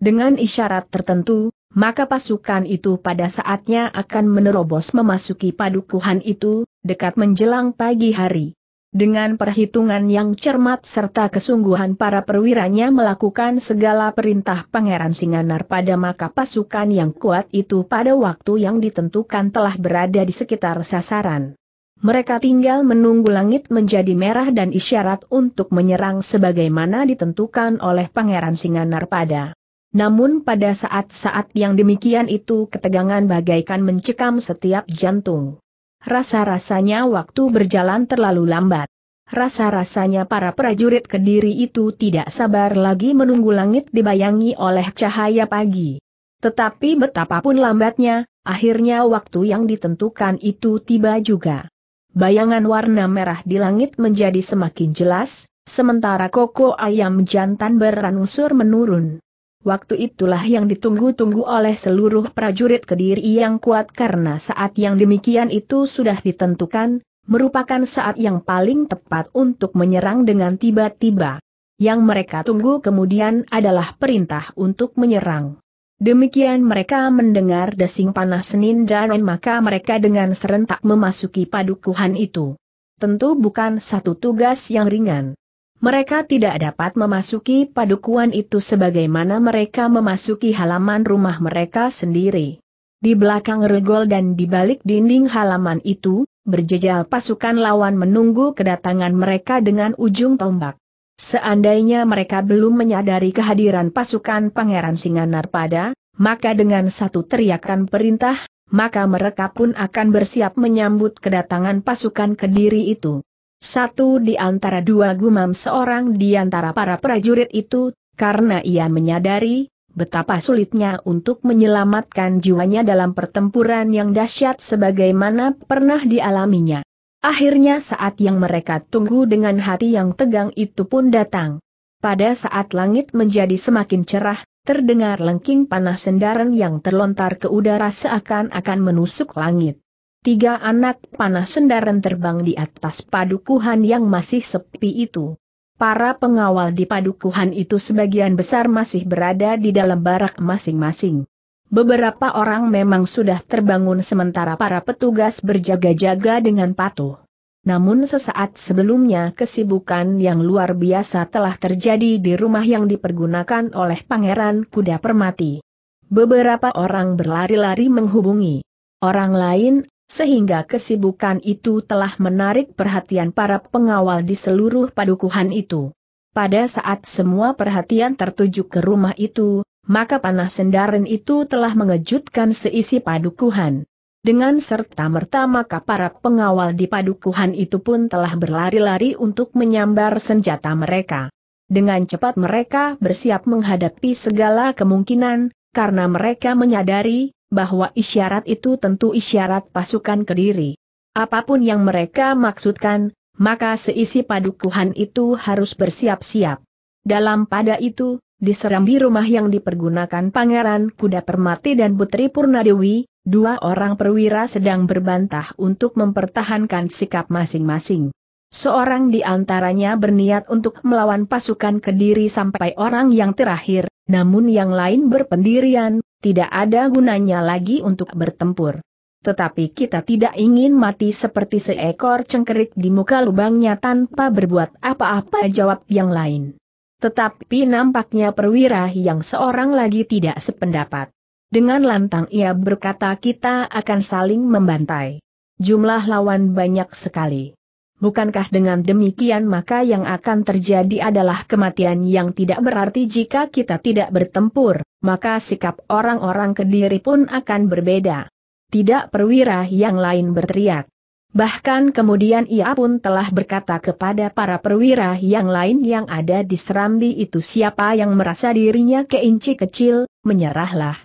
Dengan isyarat tertentu, maka pasukan itu pada saatnya akan menerobos memasuki padukuhan itu, dekat menjelang pagi hari. Dengan perhitungan yang cermat serta kesungguhan para perwiranya melakukan segala perintah Pangeran Singanar pada maka pasukan yang kuat itu pada waktu yang ditentukan telah berada di sekitar sasaran. Mereka tinggal menunggu langit menjadi merah dan isyarat untuk menyerang sebagaimana ditentukan oleh Pangeran Singanar pada. Namun pada saat-saat yang demikian itu ketegangan bagaikan mencekam setiap jantung. Rasa-rasanya waktu berjalan terlalu lambat. Rasa-rasanya para prajurit Kediri itu tidak sabar lagi menunggu langit dibayangi oleh cahaya pagi. Tetapi betapapun lambatnya, akhirnya waktu yang ditentukan itu tiba juga. Bayangan warna merah di langit menjadi semakin jelas, sementara koko ayam jantan berangsur menurun. Waktu itulah yang ditunggu-tunggu oleh seluruh prajurit Kediri yang kuat karena saat yang demikian itu sudah ditentukan, merupakan saat yang paling tepat untuk menyerang dengan tiba-tiba. Yang mereka tunggu kemudian adalah perintah untuk menyerang. Demikian mereka mendengar desing panas Senin dan maka mereka dengan serentak memasuki padukuhan itu. Tentu bukan satu tugas yang ringan. Mereka tidak dapat memasuki padukuan itu sebagaimana mereka memasuki halaman rumah mereka sendiri. Di belakang regol dan di balik dinding halaman itu, berjejal pasukan lawan menunggu kedatangan mereka dengan ujung tombak. Seandainya mereka belum menyadari kehadiran pasukan Pangeran Singanar pada, maka dengan satu teriakan perintah, maka mereka pun akan bersiap menyambut kedatangan pasukan Kediri itu. Satu di antara dua gumam seorang di antara para prajurit itu, karena ia menyadari, betapa sulitnya untuk menyelamatkan jiwanya dalam pertempuran yang dahsyat sebagaimana pernah dialaminya. Akhirnya saat yang mereka tunggu dengan hati yang tegang itu pun datang. Pada saat langit menjadi semakin cerah, terdengar lengking panas sendaran yang terlontar ke udara seakan-akan menusuk langit. Tiga anak panah sendaran terbang di atas padukuhan yang masih sepi itu. Para pengawal di padukuhan itu sebagian besar masih berada di dalam barak masing-masing. Beberapa orang memang sudah terbangun sementara para petugas berjaga-jaga dengan patuh. Namun sesaat sebelumnya kesibukan yang luar biasa telah terjadi di rumah yang dipergunakan oleh Pangeran Kuda Permati. Beberapa orang berlari-lari menghubungi orang lain sehingga kesibukan itu telah menarik perhatian para pengawal di seluruh padukuhan itu. Pada saat semua perhatian tertuju ke rumah itu, maka panah sendaren itu telah mengejutkan seisi padukuhan. Dengan serta-merta maka para pengawal di padukuhan itu pun telah berlari-lari untuk menyambar senjata mereka. Dengan cepat mereka bersiap menghadapi segala kemungkinan, karena mereka menyadari, bahwa isyarat itu tentu isyarat pasukan Kediri. Apapun yang mereka maksudkan, maka seisi padukuhan itu harus bersiap-siap. Dalam pada itu, di serambi rumah yang dipergunakan Pangeran Kuda Permati dan Putri Purnadewi, dua orang perwira sedang berbantah untuk mempertahankan sikap masing-masing. Seorang di antaranya berniat untuk melawan pasukan Kediri sampai orang yang terakhir, namun yang lain berpendirian, tidak ada gunanya lagi untuk bertempur. Tetapi kita tidak ingin mati seperti seekor cengkerik di muka lubangnya tanpa berbuat apa-apa jawab yang lain. Tetapi nampaknya perwira yang seorang lagi tidak sependapat. Dengan lantang ia berkata kita akan saling membantai. Jumlah lawan banyak sekali. Bukankah dengan demikian maka yang akan terjadi adalah kematian yang tidak berarti jika kita tidak bertempur, maka sikap orang-orang kediri pun akan berbeda. Tidak perwira yang lain berteriak. Bahkan kemudian ia pun telah berkata kepada para perwira yang lain yang ada di Serambi itu siapa yang merasa dirinya keinci kecil, menyerahlah.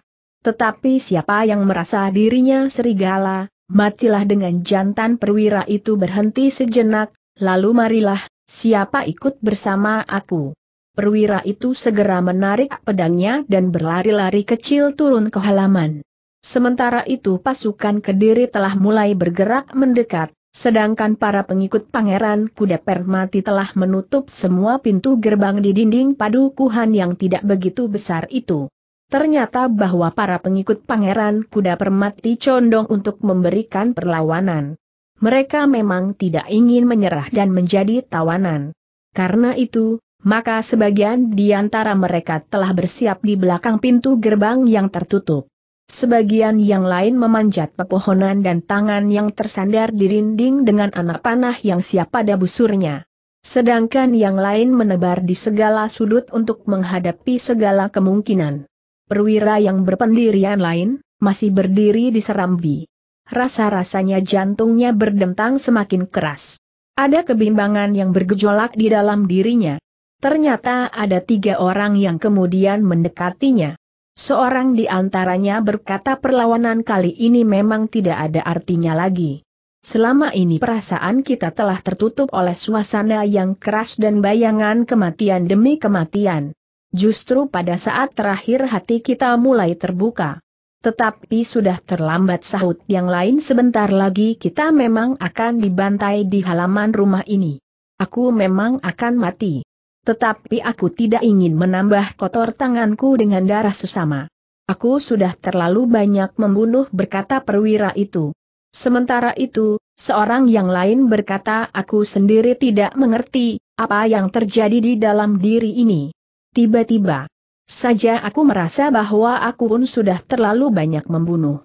Tetapi siapa yang merasa dirinya serigala, matilah dengan jantan perwira itu berhenti sejenak, lalu marilah, siapa ikut bersama aku. Perwira itu segera menarik pedangnya dan berlari-lari kecil turun ke halaman. Sementara itu pasukan Kediri telah mulai bergerak mendekat, sedangkan para pengikut pangeran kuda permati telah menutup semua pintu gerbang di dinding padukuhan yang tidak begitu besar itu. Ternyata bahwa para pengikut pangeran kuda permati condong untuk memberikan perlawanan. Mereka memang tidak ingin menyerah dan menjadi tawanan. Karena itu, maka sebagian di antara mereka telah bersiap di belakang pintu gerbang yang tertutup. Sebagian yang lain memanjat pepohonan dan tangan yang tersandar di dinding dengan anak panah yang siap pada busurnya. Sedangkan yang lain menebar di segala sudut untuk menghadapi segala kemungkinan. Perwira yang berpendirian lain, masih berdiri di serambi. Rasa-rasanya jantungnya berdentang semakin keras. Ada kebimbangan yang bergejolak di dalam dirinya. Ternyata ada tiga orang yang kemudian mendekatinya. Seorang di antaranya berkata perlawanan kali ini memang tidak ada artinya lagi. Selama ini perasaan kita telah tertutup oleh suasana yang keras dan bayangan kematian demi kematian. Justru pada saat terakhir hati kita mulai terbuka. Tetapi sudah terlambat sahut yang lain sebentar lagi kita memang akan dibantai di halaman rumah ini. Aku memang akan mati. Tetapi aku tidak ingin menambah kotor tanganku dengan darah sesama. Aku sudah terlalu banyak membunuh berkata perwira itu. Sementara itu, seorang yang lain berkata aku sendiri tidak mengerti, apa yang terjadi di dalam diri ini. Tiba-tiba saja aku merasa bahwa aku pun sudah terlalu banyak membunuh.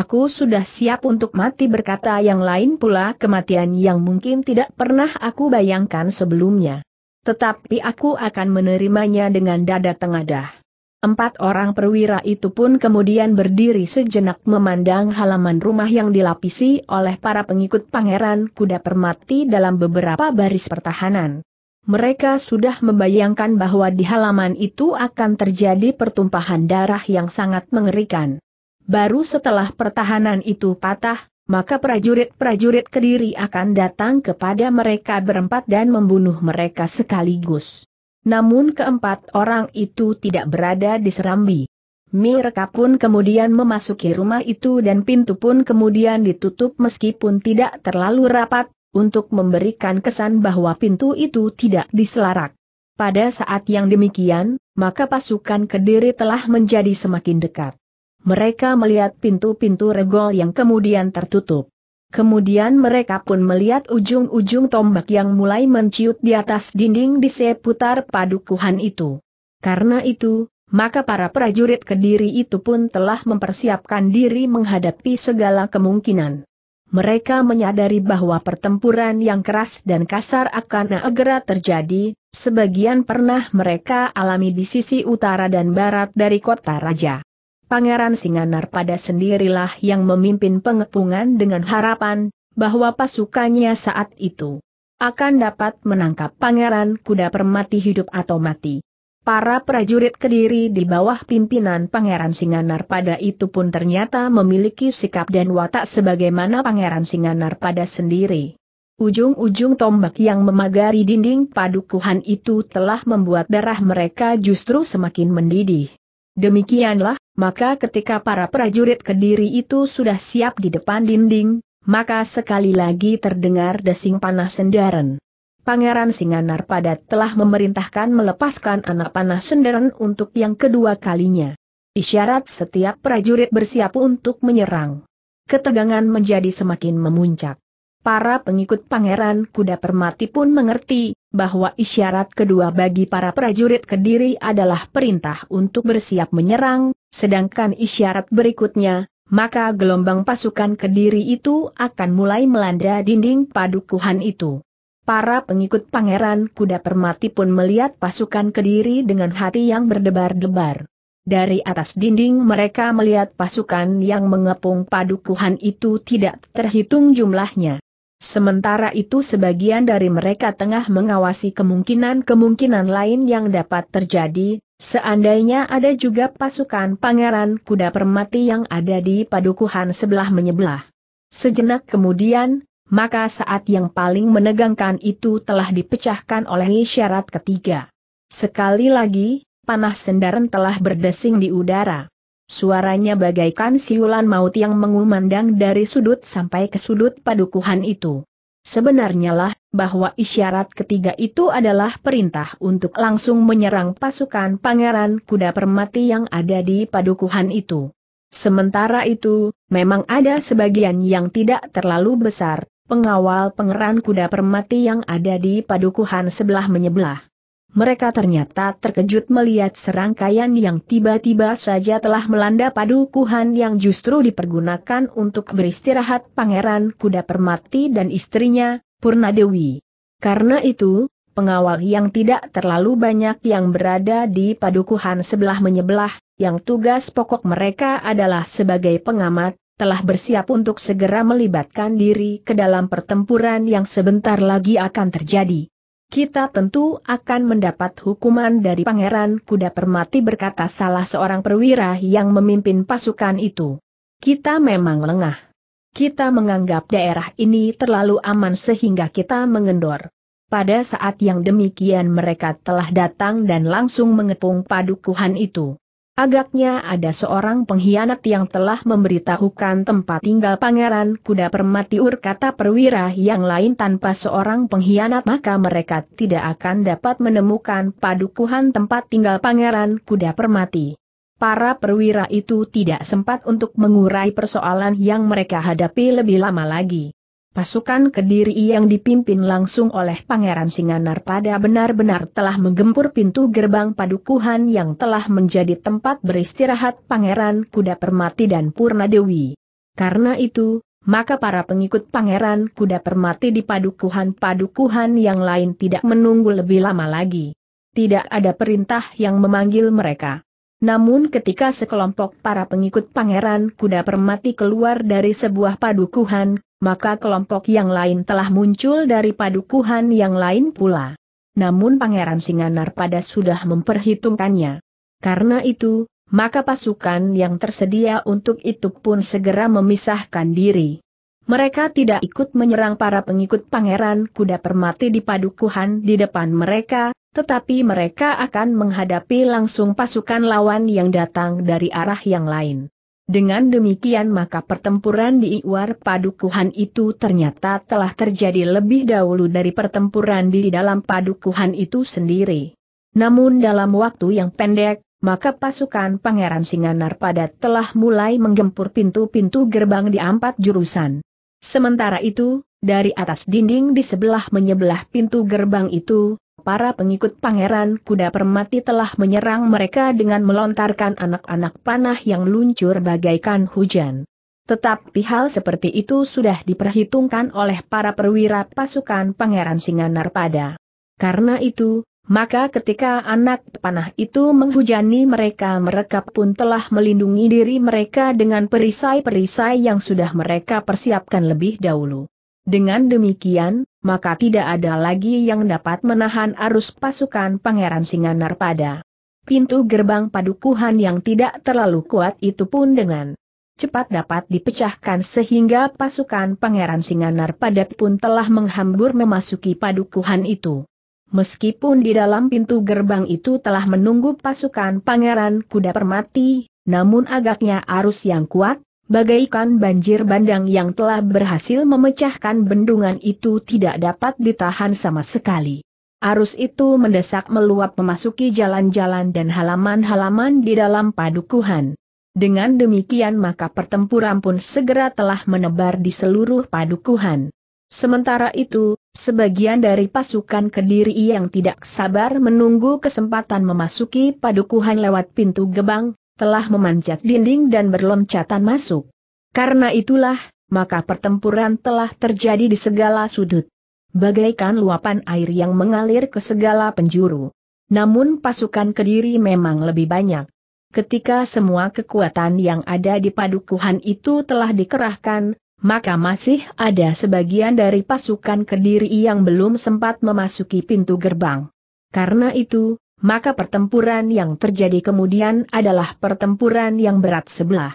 Aku sudah siap untuk mati berkata yang lain pula kematian yang mungkin tidak pernah aku bayangkan sebelumnya. Tetapi aku akan menerimanya dengan dada tengadah. Empat orang perwira itu pun kemudian berdiri sejenak memandang halaman rumah yang dilapisi oleh para pengikut pangeran kuda permati dalam beberapa baris pertahanan. Mereka sudah membayangkan bahwa di halaman itu akan terjadi pertumpahan darah yang sangat mengerikan. Baru setelah pertahanan itu patah, maka prajurit-prajurit Kediri akan datang kepada mereka berempat dan membunuh mereka sekaligus. Namun keempat orang itu tidak berada di Serambi. Mereka pun kemudian memasuki rumah itu dan pintu pun kemudian ditutup meskipun tidak terlalu rapat, untuk memberikan kesan bahwa pintu itu tidak diselarak. Pada saat yang demikian, maka pasukan Kediri telah menjadi semakin dekat. Mereka melihat pintu-pintu regol yang kemudian tertutup. Kemudian mereka pun melihat ujung-ujung tombak yang mulai menciut di atas dinding di seputar padukuhan itu. Karena itu, maka para prajurit Kediri itu pun telah mempersiapkan diri menghadapi segala kemungkinan. Mereka menyadari bahwa pertempuran yang keras dan kasar akan segera terjadi, sebagian pernah mereka alami di sisi utara dan barat dari kota raja. Pangeran Singanar pada sendirilah yang memimpin pengepungan dengan harapan bahwa pasukannya saat itu akan dapat menangkap pangeran kuda permati hidup atau mati. Para prajurit Kediri di bawah pimpinan Pangeran Singanar pada itu pun ternyata memiliki sikap dan watak sebagaimana Pangeran Singanar pada sendiri. Ujung-ujung tombak yang memagari dinding padukuhan itu telah membuat darah mereka justru semakin mendidih. Demikianlah, maka ketika para prajurit Kediri itu sudah siap di depan dinding, maka sekali lagi terdengar desing panas sendaran. Pangeran Singanar padat telah memerintahkan melepaskan anak panah senderan untuk yang kedua kalinya. Isyarat setiap prajurit bersiap untuk menyerang. Ketegangan menjadi semakin memuncak. Para pengikut Pangeran Kuda Permati pun mengerti bahwa isyarat kedua bagi para prajurit Kediri adalah perintah untuk bersiap menyerang, sedangkan isyarat berikutnya, maka gelombang pasukan Kediri itu akan mulai melanda dinding padukuhan itu. Para pengikut Pangeran Kuda Permati pun melihat pasukan Kediri dengan hati yang berdebar-debar. Dari atas dinding mereka melihat pasukan yang mengepung padukuhan itu tidak terhitung jumlahnya. Sementara itu sebagian dari mereka tengah mengawasi kemungkinan-kemungkinan lain yang dapat terjadi, seandainya ada juga pasukan pangeran kuda permati yang ada di padukuhan sebelah menyebelah. Sejenak kemudian, maka saat yang paling menegangkan itu telah dipecahkan oleh isyarat ketiga. Sekali lagi, panah sendaran telah berdesing di udara. Suaranya bagaikan siulan maut yang mengumandang dari sudut sampai ke sudut padukuhan itu. Sebenarnya lah, bahwa isyarat ketiga itu adalah perintah untuk langsung menyerang pasukan pangeran kuda permati yang ada di padukuhan itu. Sementara itu, memang ada sebagian yang tidak terlalu besar, pengawal pengeran kuda permati yang ada di padukuhan sebelah menyebelah. Mereka ternyata terkejut melihat serangkaian yang tiba-tiba saja telah melanda padukuhan yang justru dipergunakan untuk beristirahat pangeran kuda permati dan istrinya, Purnadewi. Karena itu, pengawal yang tidak terlalu banyak yang berada di padukuhan sebelah menyebelah, yang tugas pokok mereka adalah sebagai pengamat, telah bersiap untuk segera melibatkan diri ke dalam pertempuran yang sebentar lagi akan terjadi. Kita tentu akan mendapat hukuman dari Pangeran Kuda Permati berkata salah seorang perwira yang memimpin pasukan itu. Kita memang lengah. Kita menganggap daerah ini terlalu aman sehingga kita mengendor. Pada saat yang demikian mereka telah datang dan langsung mengepung padukuhan itu. Agaknya ada seorang pengkhianat yang telah memberitahukan tempat tinggal pangeran kuda permati ur kata perwira yang lain tanpa seorang pengkhianat maka mereka tidak akan dapat menemukan padukuhan tempat tinggal pangeran kuda permati. Para perwira itu tidak sempat untuk mengurai persoalan yang mereka hadapi lebih lama lagi. Pasukan Kediri yang dipimpin langsung oleh Pangeran Singanar pada benar-benar telah menggempur pintu gerbang padukuhan yang telah menjadi tempat beristirahat Pangeran Kuda Permati dan Purna Karena itu, maka para pengikut Pangeran Kuda Permati di padukuhan-padukuhan yang lain tidak menunggu lebih lama lagi. Tidak ada perintah yang memanggil mereka. Namun ketika sekelompok para pengikut pangeran kuda permati keluar dari sebuah padukuhan, maka kelompok yang lain telah muncul dari padukuhan yang lain pula. Namun Pangeran Singanar pada sudah memperhitungkannya. Karena itu, maka pasukan yang tersedia untuk itu pun segera memisahkan diri. Mereka tidak ikut menyerang para pengikut pangeran kuda permati di padukuhan di depan mereka, tetapi mereka akan menghadapi langsung pasukan lawan yang datang dari arah yang lain. Dengan demikian maka pertempuran di Iwar Padukuhan itu ternyata telah terjadi lebih dahulu dari pertempuran di dalam Padukuhan itu sendiri. Namun dalam waktu yang pendek, maka pasukan Pangeran Singanar pada telah mulai menggempur pintu-pintu gerbang di empat jurusan. Sementara itu, dari atas dinding di sebelah menyebelah pintu gerbang itu, para pengikut pangeran kuda permati telah menyerang mereka dengan melontarkan anak-anak panah yang luncur bagaikan hujan. Tetapi hal seperti itu sudah diperhitungkan oleh para perwira pasukan pangeran pada. Karena itu, maka ketika anak panah itu menghujani mereka mereka pun telah melindungi diri mereka dengan perisai-perisai yang sudah mereka persiapkan lebih dahulu. Dengan demikian, maka tidak ada lagi yang dapat menahan arus pasukan Pangeran Singanar pada pintu gerbang padukuhan yang tidak terlalu kuat itu pun dengan cepat dapat dipecahkan sehingga pasukan Pangeran Singanar pada pun telah menghambur memasuki padukuhan itu. Meskipun di dalam pintu gerbang itu telah menunggu pasukan Pangeran Kuda Permati, namun agaknya arus yang kuat, bagaikan banjir bandang yang telah berhasil memecahkan bendungan itu tidak dapat ditahan sama sekali. Arus itu mendesak meluap memasuki jalan-jalan dan halaman-halaman di dalam padukuhan. Dengan demikian maka pertempuran pun segera telah menebar di seluruh padukuhan. Sementara itu, sebagian dari pasukan Kediri yang tidak sabar menunggu kesempatan memasuki padukuhan lewat pintu gebang, telah memanjat dinding dan berloncatan masuk. Karena itulah, maka pertempuran telah terjadi di segala sudut. Bagaikan luapan air yang mengalir ke segala penjuru. Namun pasukan Kediri memang lebih banyak. Ketika semua kekuatan yang ada di padukuhan itu telah dikerahkan, maka masih ada sebagian dari pasukan Kediri yang belum sempat memasuki pintu gerbang. Karena itu, maka pertempuran yang terjadi kemudian adalah pertempuran yang berat sebelah.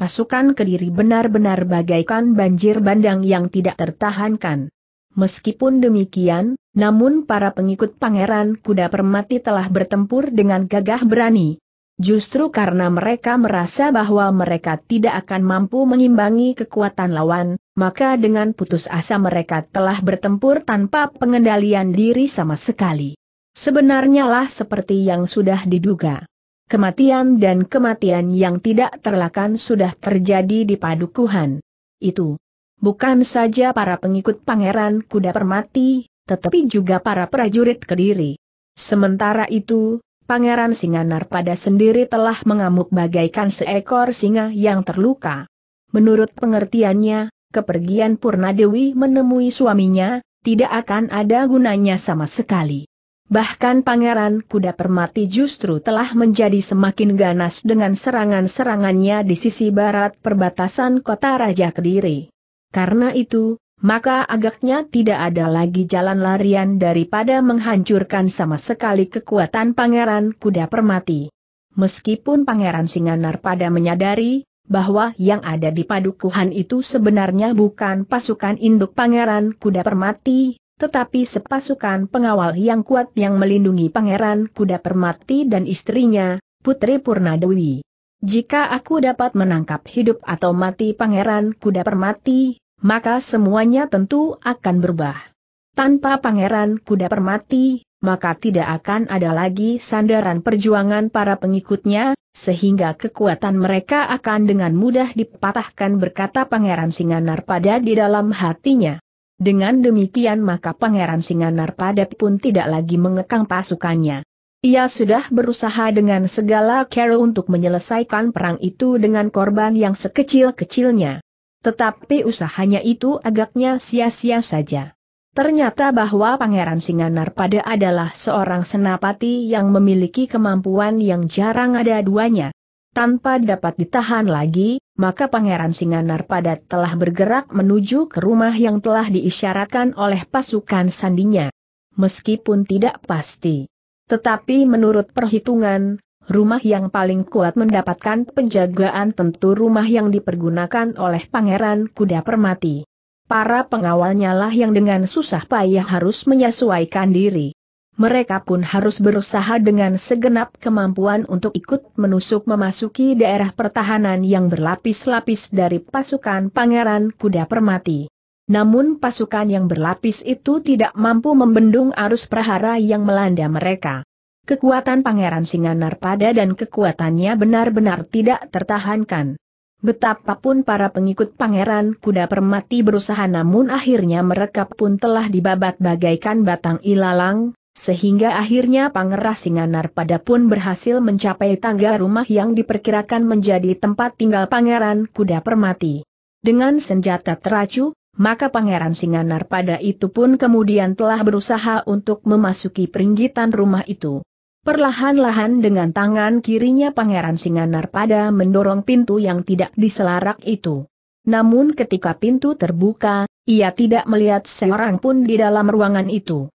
Pasukan Kediri benar-benar bagaikan banjir bandang yang tidak tertahankan. Meskipun demikian, namun para pengikut Pangeran Kuda Permati telah bertempur dengan gagah berani. Justru karena mereka merasa bahwa mereka tidak akan mampu mengimbangi kekuatan lawan, maka dengan putus asa mereka telah bertempur tanpa pengendalian diri sama sekali. Sebenarnya lah seperti yang sudah diduga. Kematian dan kematian yang tidak terlakan sudah terjadi di padukuhan. Itu. Bukan saja para pengikut pangeran kuda permati, tetapi juga para prajurit kediri. Sementara itu, Pangeran Singanar pada sendiri telah mengamuk bagaikan seekor singa yang terluka. Menurut pengertiannya, kepergian Purnadewi menemui suaminya, tidak akan ada gunanya sama sekali. Bahkan Pangeran Kuda Permati justru telah menjadi semakin ganas dengan serangan-serangannya di sisi barat perbatasan kota Raja Kediri. Karena itu, maka agaknya tidak ada lagi jalan larian daripada menghancurkan sama sekali kekuatan Pangeran Kuda Permati. Meskipun Pangeran Singanar pada menyadari bahwa yang ada di padukuhan itu sebenarnya bukan pasukan induk Pangeran Kuda Permati, tetapi sepasukan pengawal yang kuat yang melindungi Pangeran Kuda Permati dan istrinya, Putri Purnadewi. Jika aku dapat menangkap hidup atau mati Pangeran Kuda Permati, maka semuanya tentu akan berubah. Tanpa Pangeran Kuda Permati, maka tidak akan ada lagi sandaran perjuangan para pengikutnya, sehingga kekuatan mereka akan dengan mudah dipatahkan berkata Pangeran Singanar pada di dalam hatinya. Dengan demikian maka Pangeran Singanar Padat pun tidak lagi mengekang pasukannya. Ia sudah berusaha dengan segala cara untuk menyelesaikan perang itu dengan korban yang sekecil-kecilnya. Tetapi usahanya itu agaknya sia-sia saja. Ternyata bahwa Pangeran Singanar pada adalah seorang senapati yang memiliki kemampuan yang jarang ada duanya. Tanpa dapat ditahan lagi, maka Pangeran Singanar Padat telah bergerak menuju ke rumah yang telah diisyaratkan oleh pasukan sandinya. Meskipun tidak pasti. Tetapi menurut perhitungan, rumah yang paling kuat mendapatkan penjagaan tentu rumah yang dipergunakan oleh Pangeran Kuda Permati. Para pengawalnya lah yang dengan susah payah harus menyesuaikan diri mereka pun harus berusaha dengan segenap kemampuan untuk ikut menusuk memasuki daerah pertahanan yang berlapis-lapis dari pasukan Pangeran Kuda Permati. Namun pasukan yang berlapis itu tidak mampu membendung arus prahara yang melanda mereka. Kekuatan Pangeran pada dan kekuatannya benar-benar tidak tertahankan. Betapapun para pengikut pangeran kuda permati berusaha namun akhirnya mereka pun telah dibabat bagaikan batang ilalang, sehingga akhirnya Pangeran Singanar pada pun berhasil mencapai tangga rumah yang diperkirakan menjadi tempat tinggal Pangeran Kuda Permati. Dengan senjata teracu, maka Pangeran Singanar pada itu pun kemudian telah berusaha untuk memasuki peringgitan rumah itu. Perlahan-lahan dengan tangan kirinya Pangeran Singanar pada mendorong pintu yang tidak diselarak itu. Namun ketika pintu terbuka, ia tidak melihat seorang pun di dalam ruangan itu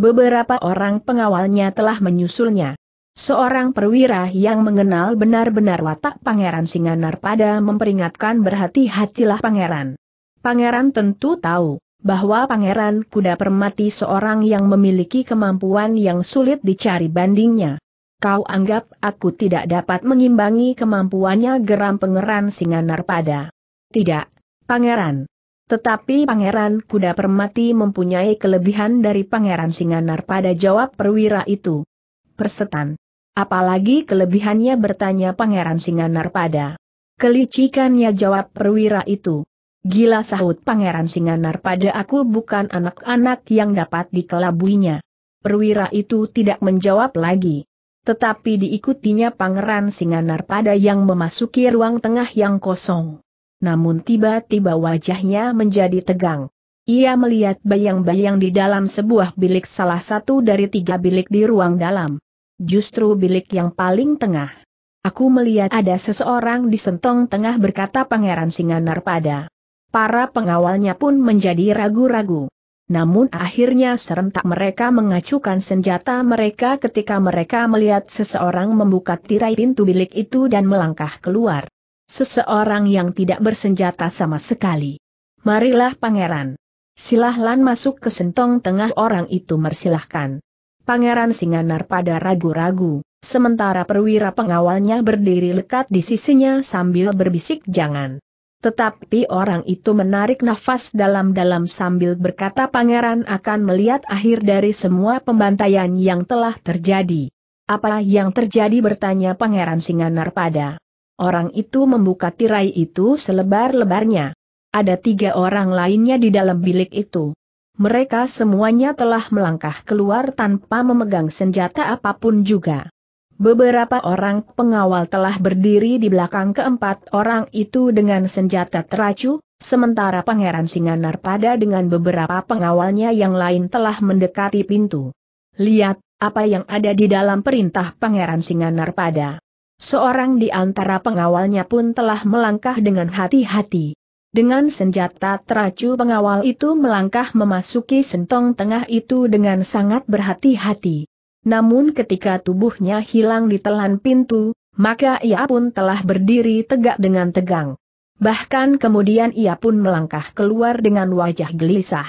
beberapa orang pengawalnya telah menyusulnya. Seorang perwira yang mengenal benar-benar watak Pangeran Singanar pada memperingatkan berhati-hatilah Pangeran. Pangeran tentu tahu bahwa Pangeran Kuda Permati seorang yang memiliki kemampuan yang sulit dicari bandingnya. Kau anggap aku tidak dapat mengimbangi kemampuannya geram Pangeran Singanar pada. Tidak, Pangeran, tetapi Pangeran Kuda Permati mempunyai kelebihan dari Pangeran Singanar pada jawab perwira itu. Persetan. Apalagi kelebihannya bertanya Pangeran Singanar pada. Kelicikannya jawab perwira itu. Gila sahut Pangeran Singanar pada aku bukan anak-anak yang dapat dikelabuinya. Perwira itu tidak menjawab lagi tetapi diikutinya Pangeran Singanar pada yang memasuki ruang tengah yang kosong namun tiba-tiba wajahnya menjadi tegang. Ia melihat bayang-bayang di dalam sebuah bilik salah satu dari tiga bilik di ruang dalam. Justru bilik yang paling tengah. Aku melihat ada seseorang di sentong tengah berkata Pangeran Singanar pada. Para pengawalnya pun menjadi ragu-ragu. Namun akhirnya serentak mereka mengacukan senjata mereka ketika mereka melihat seseorang membuka tirai pintu bilik itu dan melangkah keluar seseorang yang tidak bersenjata sama sekali. Marilah pangeran. Silahlan masuk ke sentong tengah orang itu mersilahkan. Pangeran Singanar pada ragu-ragu, sementara perwira pengawalnya berdiri lekat di sisinya sambil berbisik jangan. Tetapi orang itu menarik nafas dalam-dalam sambil berkata pangeran akan melihat akhir dari semua pembantaian yang telah terjadi. Apa yang terjadi bertanya pangeran Singanar pada. Orang itu membuka tirai itu selebar-lebarnya. Ada tiga orang lainnya di dalam bilik itu. Mereka semuanya telah melangkah keluar tanpa memegang senjata apapun juga. Beberapa orang pengawal telah berdiri di belakang keempat orang itu dengan senjata teracu, sementara Pangeran Singanar pada dengan beberapa pengawalnya yang lain telah mendekati pintu. Lihat, apa yang ada di dalam perintah Pangeran Singanar pada. Seorang di antara pengawalnya pun telah melangkah dengan hati-hati. Dengan senjata teracu pengawal itu melangkah memasuki sentong tengah itu dengan sangat berhati-hati. Namun ketika tubuhnya hilang di telan pintu, maka ia pun telah berdiri tegak dengan tegang. Bahkan kemudian ia pun melangkah keluar dengan wajah gelisah.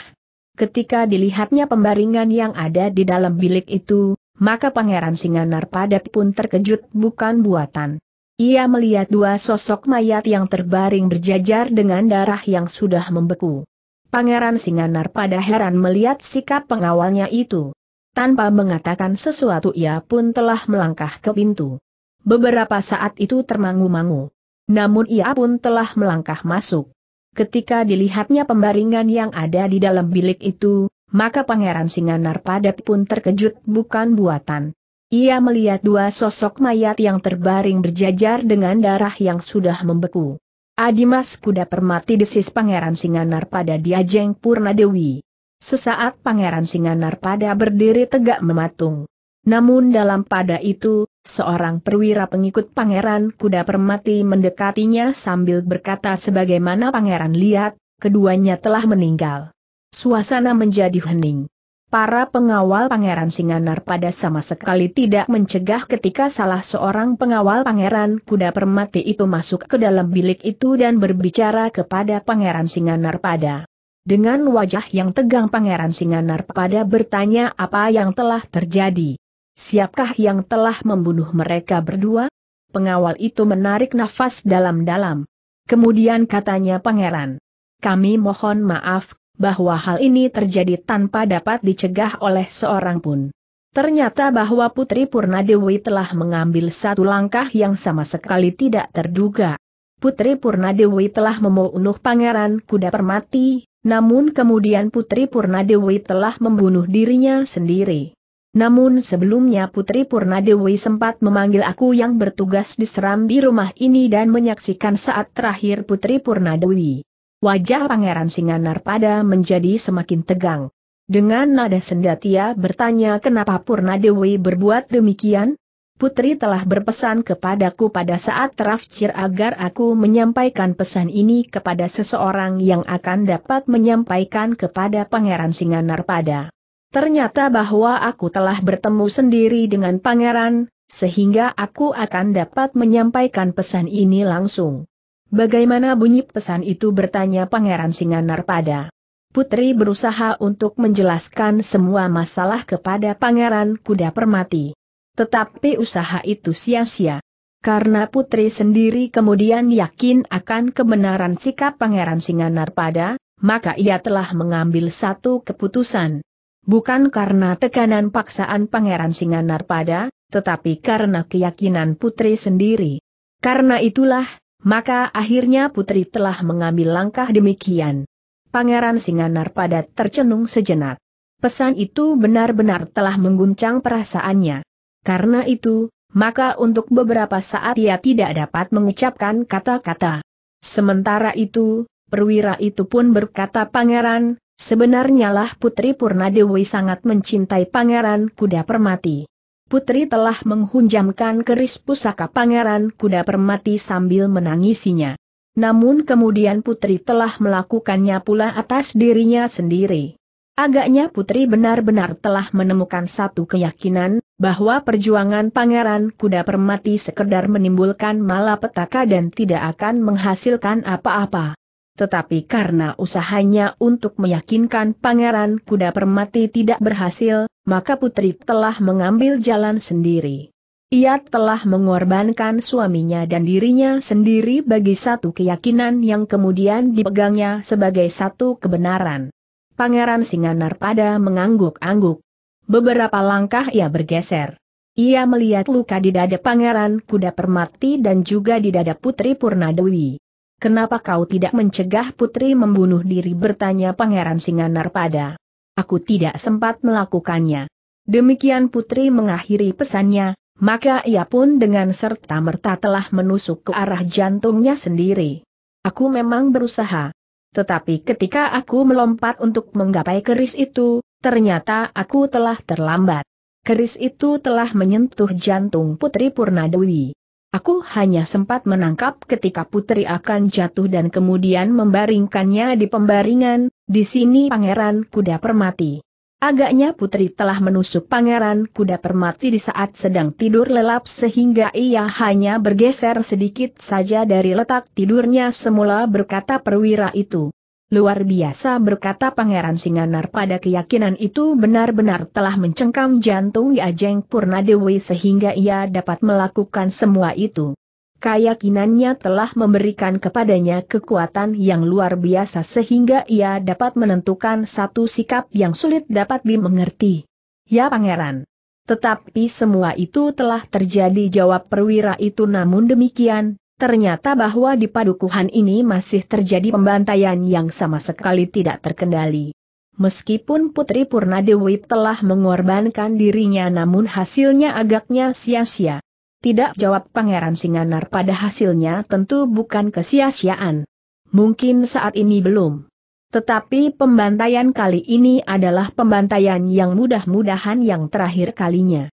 Ketika dilihatnya pembaringan yang ada di dalam bilik itu, maka Pangeran Singanar Padat pun terkejut bukan buatan. Ia melihat dua sosok mayat yang terbaring berjajar dengan darah yang sudah membeku. Pangeran Singanar pada heran melihat sikap pengawalnya itu. Tanpa mengatakan sesuatu ia pun telah melangkah ke pintu. Beberapa saat itu termangu-mangu. Namun ia pun telah melangkah masuk. Ketika dilihatnya pembaringan yang ada di dalam bilik itu, maka Pangeran Singanarpada pun terkejut bukan buatan. Ia melihat dua sosok mayat yang terbaring berjajar dengan darah yang sudah membeku. Adimas kuda permati desis Pangeran Singanar pada diajeng Purnadewi. Sesaat Pangeran Singanar pada berdiri tegak mematung. Namun dalam pada itu, seorang perwira pengikut Pangeran Kuda Permati mendekatinya sambil berkata sebagaimana Pangeran lihat, keduanya telah meninggal. Suasana menjadi hening. Para pengawal Pangeran Singanar pada sama sekali tidak mencegah ketika salah seorang pengawal Pangeran Kuda Permati itu masuk ke dalam bilik itu dan berbicara kepada Pangeran Singanar pada. Dengan wajah yang tegang Pangeran Singanar pada bertanya apa yang telah terjadi. Siapkah yang telah membunuh mereka berdua? Pengawal itu menarik nafas dalam-dalam. Kemudian katanya pangeran. Kami mohon maaf, bahwa hal ini terjadi tanpa dapat dicegah oleh seorang pun. Ternyata bahwa Putri Purnadewi telah mengambil satu langkah yang sama sekali tidak terduga. Putri Purnadewi telah membunuh Pangeran Kuda Permati, namun kemudian Putri Purnadewi telah membunuh dirinya sendiri. Namun sebelumnya Putri Purnadewi sempat memanggil aku yang bertugas di serambi rumah ini dan menyaksikan saat terakhir Putri Purnadewi. Wajah Pangeran Singanar pada menjadi semakin tegang. Dengan nada sendatia bertanya kenapa Purna Dewi berbuat demikian? Putri telah berpesan kepadaku pada saat terafcir agar aku menyampaikan pesan ini kepada seseorang yang akan dapat menyampaikan kepada Pangeran Singanar pada. Ternyata bahwa aku telah bertemu sendiri dengan pangeran, sehingga aku akan dapat menyampaikan pesan ini langsung. Bagaimana bunyi pesan itu bertanya Pangeran Singanar pada. Putri berusaha untuk menjelaskan semua masalah kepada Pangeran Kuda Permati. Tetapi usaha itu sia-sia. Karena putri sendiri kemudian yakin akan kebenaran sikap Pangeran Singanar pada, maka ia telah mengambil satu keputusan. Bukan karena tekanan paksaan Pangeran Singanar pada, tetapi karena keyakinan putri sendiri. Karena itulah, maka akhirnya putri telah mengambil langkah demikian. Pangeran Singanar pada tercenung sejenak. Pesan itu benar-benar telah mengguncang perasaannya. Karena itu, maka untuk beberapa saat ia tidak dapat mengucapkan kata-kata. Sementara itu, perwira itu pun berkata pangeran, sebenarnya lah Putri Purnadewi sangat mencintai pangeran kuda permati. Putri telah menghunjamkan keris pusaka pangeran kuda permati sambil menangisinya. Namun kemudian putri telah melakukannya pula atas dirinya sendiri. Agaknya putri benar-benar telah menemukan satu keyakinan, bahwa perjuangan pangeran kuda permati sekedar menimbulkan malapetaka dan tidak akan menghasilkan apa-apa. Tetapi karena usahanya untuk meyakinkan pangeran kuda permati tidak berhasil, maka putri telah mengambil jalan sendiri. Ia telah mengorbankan suaminya dan dirinya sendiri bagi satu keyakinan yang kemudian dipegangnya sebagai satu kebenaran. Pangeran Singanar pada mengangguk-angguk. Beberapa langkah ia bergeser. Ia melihat luka di dada Pangeran Kuda Permati dan juga di dada Putri Purnadewi. Kenapa kau tidak mencegah putri membunuh diri bertanya Pangeran Singanar pada aku tidak sempat melakukannya. Demikian Putri mengakhiri pesannya, maka ia pun dengan serta-merta telah menusuk ke arah jantungnya sendiri. Aku memang berusaha. Tetapi ketika aku melompat untuk menggapai keris itu, ternyata aku telah terlambat. Keris itu telah menyentuh jantung Putri Purnadewi. Aku hanya sempat menangkap ketika putri akan jatuh dan kemudian membaringkannya di pembaringan, di sini pangeran kuda permati. Agaknya putri telah menusuk pangeran kuda permati di saat sedang tidur lelap sehingga ia hanya bergeser sedikit saja dari letak tidurnya semula berkata perwira itu. Luar biasa berkata Pangeran Singanar pada keyakinan itu benar-benar telah mencengkam jantung Ajeng Purnadewi sehingga ia dapat melakukan semua itu. Keyakinannya telah memberikan kepadanya kekuatan yang luar biasa sehingga ia dapat menentukan satu sikap yang sulit dapat dimengerti. Ya Pangeran. Tetapi semua itu telah terjadi jawab perwira itu namun demikian, Ternyata bahwa di padukuhan ini masih terjadi pembantaian yang sama sekali tidak terkendali. Meskipun Putri Purnadewi telah mengorbankan dirinya namun hasilnya agaknya sia-sia. Tidak jawab Pangeran Singanar pada hasilnya tentu bukan kesia-siaan. Mungkin saat ini belum. Tetapi pembantaian kali ini adalah pembantaian yang mudah-mudahan yang terakhir kalinya.